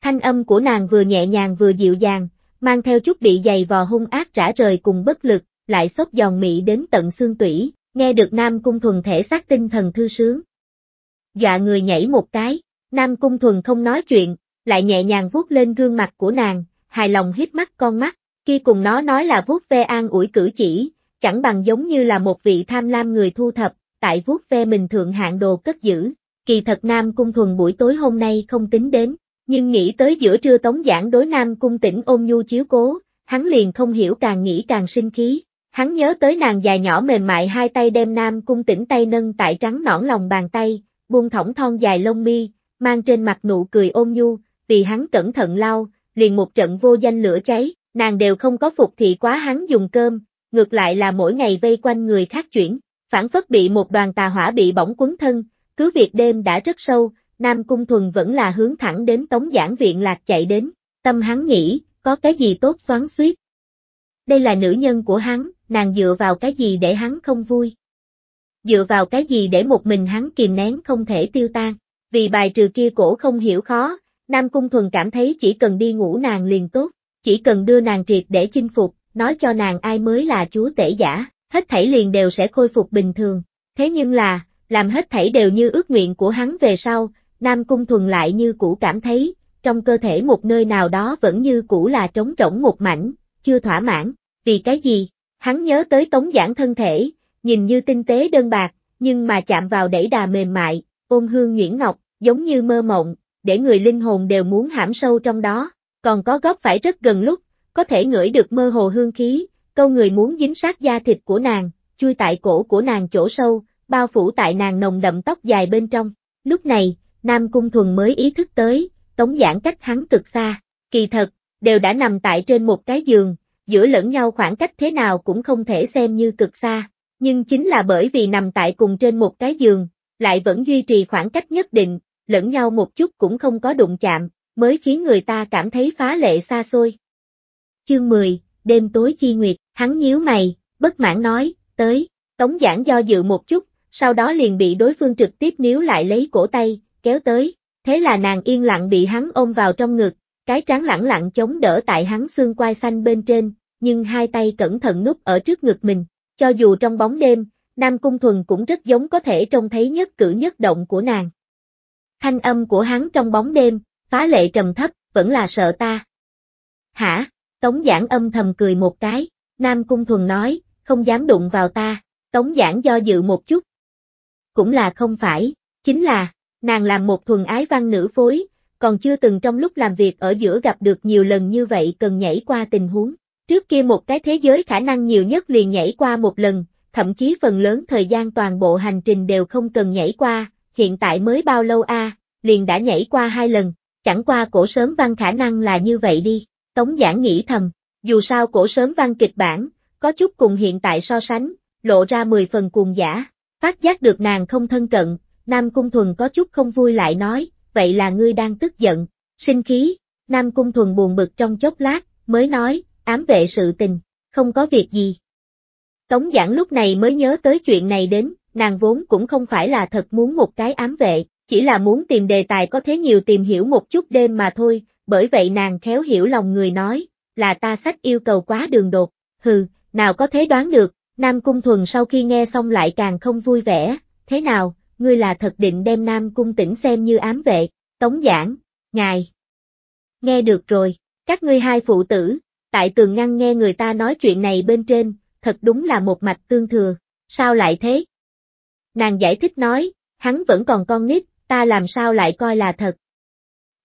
A: Thanh âm của nàng vừa nhẹ nhàng vừa dịu dàng, mang theo chút bị dày vò hung ác rã rời cùng bất lực, lại xốc giòn mị đến tận xương tủy, nghe được Nam Cung Thuần thể xác tinh thần thư sướng. Dọa người nhảy một cái, Nam Cung Thuần không nói chuyện, lại nhẹ nhàng vuốt lên gương mặt của nàng, hài lòng hít mắt con mắt, khi cùng nó nói là vuốt ve an ủi cử chỉ, chẳng bằng giống như là một vị tham lam người thu thập, tại vuốt ve mình thượng hạng đồ cất giữ. Kỳ thật Nam Cung Thuần buổi tối hôm nay không tính đến, nhưng nghĩ tới giữa trưa tống giảng đối Nam Cung tỉnh ôm nhu chiếu cố, hắn liền không hiểu càng nghĩ càng sinh khí. Hắn nhớ tới nàng dài nhỏ mềm mại hai tay đem Nam Cung tỉnh tay nâng tại trắng nõn lòng bàn tay, buông thõng thon dài lông mi, mang trên mặt nụ cười ôm nhu, vì hắn cẩn thận lau, liền một trận vô danh lửa cháy, nàng đều không có phục thị quá hắn dùng cơm, ngược lại là mỗi ngày vây quanh người khác chuyển, phản phất bị một đoàn tà hỏa bị bỏng cuốn thân, cứ việc đêm đã rất sâu, Nam Cung Thuần vẫn là hướng thẳng đến tống giảng viện lạc chạy đến, tâm hắn nghĩ, có cái gì tốt xoắn suýt. Đây là nữ nhân của hắn, nàng dựa vào cái gì để hắn không vui. Dựa vào cái gì để một mình hắn kìm nén không thể tiêu tan, vì bài trừ kia cổ không hiểu khó, Nam Cung Thuần cảm thấy chỉ cần đi ngủ nàng liền tốt, chỉ cần đưa nàng triệt để chinh phục, nói cho nàng ai mới là chúa tể giả, hết thảy liền đều sẽ khôi phục bình thường. Thế nhưng là, làm hết thảy đều như ước nguyện của hắn về sau, Nam Cung Thuần lại như cũ cảm thấy, trong cơ thể một nơi nào đó vẫn như cũ là trống rỗng một mảnh, chưa thỏa mãn, vì cái gì? Hắn nhớ tới tống giảng thân thể, nhìn như tinh tế đơn bạc, nhưng mà chạm vào đẩy đà mềm mại, ôm hương Nguyễn Ngọc, giống như mơ mộng, để người linh hồn đều muốn hãm sâu trong đó, còn có góc phải rất gần lúc, có thể ngửi được mơ hồ hương khí, câu người muốn dính sát da thịt của nàng, chui tại cổ của nàng chỗ sâu, bao phủ tại nàng nồng đậm tóc dài bên trong. Lúc này, Nam Cung Thuần mới ý thức tới, tống giãn cách hắn cực xa, kỳ thật, đều đã nằm tại trên một cái giường, giữa lẫn nhau khoảng cách thế nào cũng không thể xem như cực xa, nhưng chính là bởi vì nằm tại cùng trên một cái giường, lại vẫn duy trì khoảng cách nhất định, lẫn nhau một chút cũng không có đụng chạm, mới khiến người ta cảm thấy phá lệ xa xôi. Chương 10, đêm tối chi nguyệt, hắn nhíu mày, bất mãn nói, tới, tống giảng do dự một chút, sau đó liền bị đối phương trực tiếp níu lại lấy cổ tay, kéo tới, thế là nàng yên lặng bị hắn ôm vào trong ngực, cái trán lẳng lặng chống đỡ tại hắn xương quai xanh bên trên, nhưng hai tay cẩn thận núp ở trước ngực mình, cho dù trong bóng đêm, Nam Cung Thuần cũng rất giống có thể trông thấy nhất cử nhất động của nàng. Thanh âm của hắn trong bóng đêm, phá lệ trầm thấp, vẫn là sợ ta. Hả? Tống giảng âm thầm cười một cái, Nam Cung Thuần nói, không dám đụng vào ta, Tống giảng do dự một chút. Cũng là không phải, chính là, nàng làm một thuần ái văn nữ phối, còn chưa từng trong lúc làm việc ở giữa gặp được nhiều lần như vậy cần nhảy qua tình huống. Trước kia một cái thế giới khả năng nhiều nhất liền nhảy qua một lần, thậm chí phần lớn thời gian toàn bộ hành trình đều không cần nhảy qua, hiện tại mới bao lâu a liền đã nhảy qua hai lần, chẳng qua cổ sớm văn khả năng là như vậy đi, Tống giản nghĩ thầm, dù sao cổ sớm văn kịch bản, có chút cùng hiện tại so sánh, lộ ra 10 phần cuồng giả, phát giác được nàng không thân cận, Nam Cung Thuần có chút không vui lại nói, vậy là ngươi đang tức giận, sinh khí, Nam Cung Thuần buồn bực trong chốc lát, mới nói, ám vệ sự tình, không có việc gì. Tống giản lúc này mới nhớ tới chuyện này đến, nàng vốn cũng không phải là thật muốn một cái ám vệ, chỉ là muốn tìm đề tài có thế nhiều tìm hiểu một chút đêm mà thôi, bởi vậy nàng khéo hiểu lòng người nói, là ta sách yêu cầu quá đường đột, hừ, nào có thế đoán được, Nam Cung Thuần sau khi nghe xong lại càng không vui vẻ, thế nào, ngươi là thật định đem Nam Cung tỉnh xem như ám vệ, tống giảng, ngài. Nghe được rồi, các ngươi hai phụ tử, tại tường ngăn nghe người ta nói chuyện này bên trên, thật đúng là một mạch tương thừa, sao lại thế, Nàng giải thích nói, hắn vẫn còn con nít, ta làm sao lại coi là thật.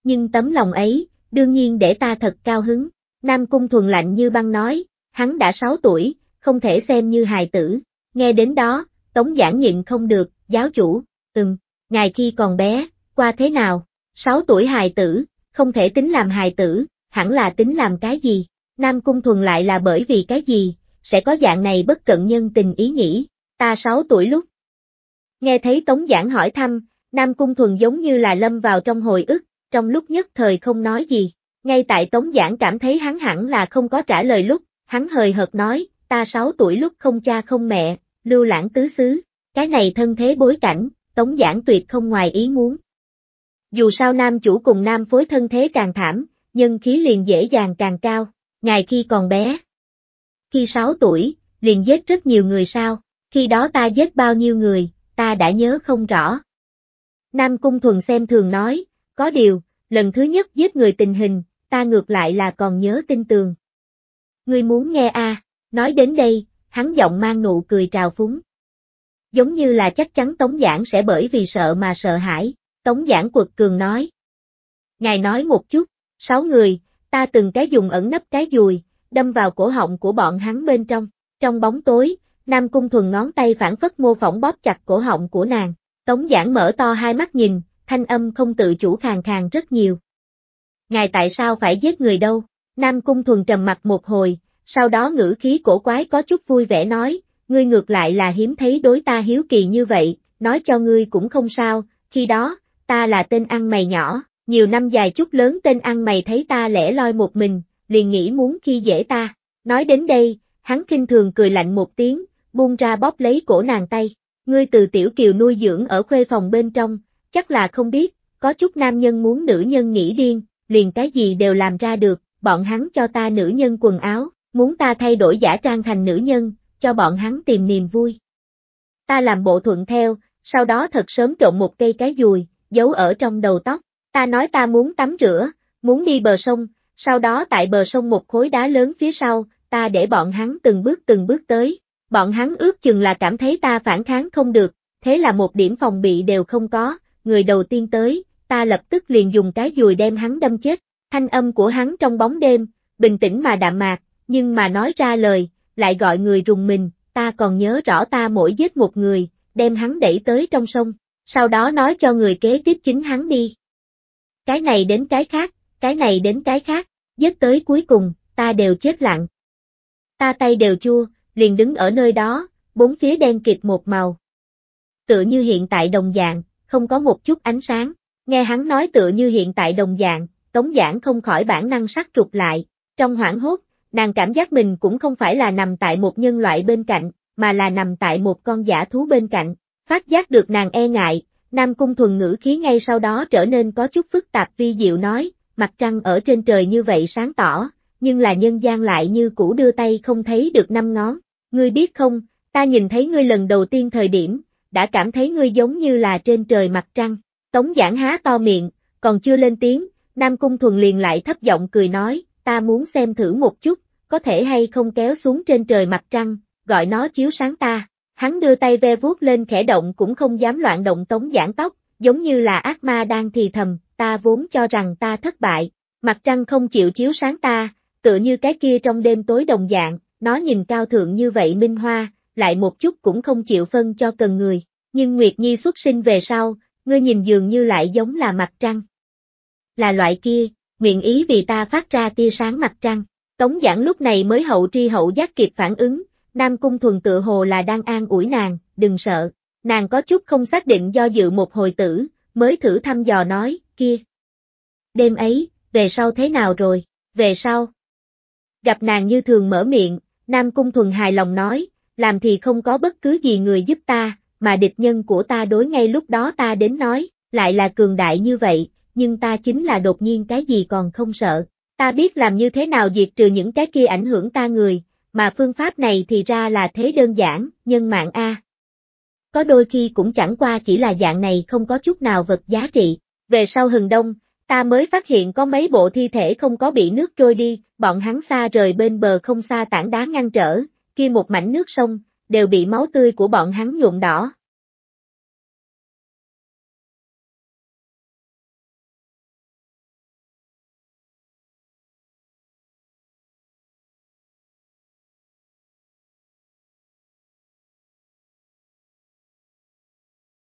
A: Nhưng tấm lòng ấy, đương nhiên để ta thật cao hứng. Nam Cung thuần lạnh như băng nói, hắn đã 6 tuổi, không thể xem như hài tử. Nghe đến đó, Tống giảng nhịn không được, giáo chủ, ừm, ngài khi còn bé, qua thế nào? 6 tuổi hài tử, không thể tính làm hài tử, hẳn là tính làm cái gì? Nam Cung thuần lại là bởi vì cái gì? Sẽ có dạng này bất cận nhân tình ý nghĩ. Ta 6 tuổi lúc, Nghe thấy Tống Giảng hỏi thăm, Nam Cung Thuần giống như là lâm vào trong hồi ức, trong lúc nhất thời không nói gì. Ngay tại Tống Giảng cảm thấy hắn hẳn là không có trả lời lúc, hắn hời hợt nói, ta 6 tuổi lúc không cha không mẹ, lưu lãng tứ xứ, cái này thân thế bối cảnh, Tống Giảng tuyệt không ngoài ý muốn. Dù sao nam chủ cùng nam phối thân thế càng thảm, nhưng khí liền dễ dàng càng cao, ngài khi còn bé. Khi 6 tuổi, liền giết rất nhiều người sao, khi đó ta giết bao nhiêu người, ta đã nhớ không rõ. Nam Cung Thuần xem thường nói, có điều, lần thứ nhất giết người tình hình, ta ngược lại là còn nhớ tin tường. Ngươi muốn nghe a? À, nói đến đây, hắn giọng mang nụ cười trào phúng. Giống như là chắc chắn Tống Giảng sẽ bởi vì sợ mà sợ hãi, Tống Giảng quật cường nói. Ngài nói một chút, sáu người, ta từng cái dùng ẩn nấp cái dùi, đâm vào cổ họng của bọn hắn bên trong, trong bóng tối, Nam Cung Thuần ngón tay phản phất mô phỏng bóp chặt cổ họng của nàng. Tống giảng mở to hai mắt nhìn, thanh âm không tự chủ khàn khàn rất nhiều. Ngài tại sao phải giết người đâu? Nam Cung Thuần trầm mặt một hồi, sau đó ngữ khí cổ quái có chút vui vẻ nói, ngươi ngược lại là hiếm thấy đối ta hiếu kỳ như vậy, nói cho ngươi cũng không sao, khi đó, ta là tên ăn mày nhỏ, nhiều năm dài chút lớn tên ăn mày thấy ta lẻ loi một mình, liền nghĩ muốn khi dễ ta. Nói đến đây, hắn kinh thường cười lạnh một tiếng, buông ra bóp lấy cổ nàng tay, ngươi từ tiểu kiều nuôi dưỡng ở khuê phòng bên trong, chắc là không biết, có chút nam nhân muốn nữ nhân nghĩ điên, liền cái gì đều làm ra được, bọn hắn cho ta nữ nhân quần áo, muốn ta thay đổi giả trang thành nữ nhân, cho bọn hắn tìm niềm vui. Ta làm bộ thuận theo, sau đó thật sớm trộn một cây cái dùi, giấu ở trong đầu tóc, ta nói ta muốn tắm rửa, muốn đi bờ sông, sau đó tại bờ sông một khối đá lớn phía sau, ta để bọn hắn từng bước từng bước tới, Bọn hắn ước chừng là cảm thấy ta phản kháng không được, thế là một điểm phòng bị đều không có, người đầu tiên tới, ta lập tức liền dùng cái dùi đem hắn đâm chết. Thanh âm của hắn trong bóng đêm, bình tĩnh mà đạm mạc, nhưng mà nói ra lời, lại gọi người rùng mình, ta còn nhớ rõ ta mỗi giết một người, đem hắn đẩy tới trong sông, sau đó nói cho người kế tiếp chính hắn đi. Cái này đến cái khác, cái này đến cái khác, giết tới cuối cùng, ta đều chết lặng. Ta tay đều chua, liền đứng ở nơi đó, bốn phía đen kịt một màu. Tựa như hiện tại đồng dạng, không có một chút ánh sáng, nghe hắn nói tựa như hiện tại đồng dạng, Tống Giảng không khỏi bản năng sắc trục lại, trong hoảng hốt, nàng cảm giác mình cũng không phải là nằm tại một nhân loại bên cạnh, mà là nằm tại một con giả thú bên cạnh, phát giác được nàng e ngại, Nam Cung thuần ngữ khí ngay sau đó trở nên có chút phức tạp vi diệu nói, mặt trăng ở trên trời như vậy sáng tỏ, nhưng là nhân gian lại như cũ đưa tay không thấy được năm ngón, Ngươi biết không, ta nhìn thấy ngươi lần đầu tiên thời điểm, đã cảm thấy ngươi giống như là trên trời mặt trăng. Tống giảng há to miệng, còn chưa lên tiếng, Nam Cung Thuần liền lại thấp giọng cười nói, ta muốn xem thử một chút, có thể hay không kéo xuống trên trời mặt trăng, gọi nó chiếu sáng ta. Hắn đưa tay ve vuốt lên khẽ động cũng không dám loạn động tống giảng tóc, giống như là ác ma đang thì thầm, ta vốn cho rằng ta thất bại, mặt trăng không chịu chiếu sáng ta, tựa như cái kia trong đêm tối đồng dạng, nó nhìn cao thượng như vậy Minh Hoa, lại một chút cũng không chịu phân cho cần người. Nhưng Nguyệt Nhi xuất sinh về sau, ngươi nhìn dường như lại giống là mặt trăng. Là loại kia, nguyện ý vì ta phát ra tia sáng mặt trăng. Tống giảng lúc này mới hậu tri hậu giác kịp phản ứng, Nam Cung thuần tự hồ là đang an ủi nàng, đừng sợ. Nàng có chút không xác định do dự một hồi tử, mới thử thăm dò nói, kia. Đêm ấy, về sau thế nào rồi, về sau. Gặp nàng như thường mở miệng, Nam Cung Thuần hài lòng nói, làm thì không có bất cứ gì người giúp ta, mà địch nhân của ta đối ngay lúc đó ta đến nói, lại là cường đại như vậy, nhưng ta chính là đột nhiên cái gì còn không sợ. Ta biết làm như thế nào diệt trừ những cái kia ảnh hưởng ta người, mà phương pháp này thì ra là thế đơn giản, nhân mạng A. Có đôi khi cũng chẳng qua chỉ là dạng này không có chút nào vật giá trị. Về sau hừng đông, Ta mới phát hiện có mấy bộ thi thể không có bị nước trôi đi, bọn hắn xa rời bên bờ không xa tảng đá ngăn trở, kia một mảnh nước sông, đều bị máu tươi của bọn hắn nhuộm đỏ,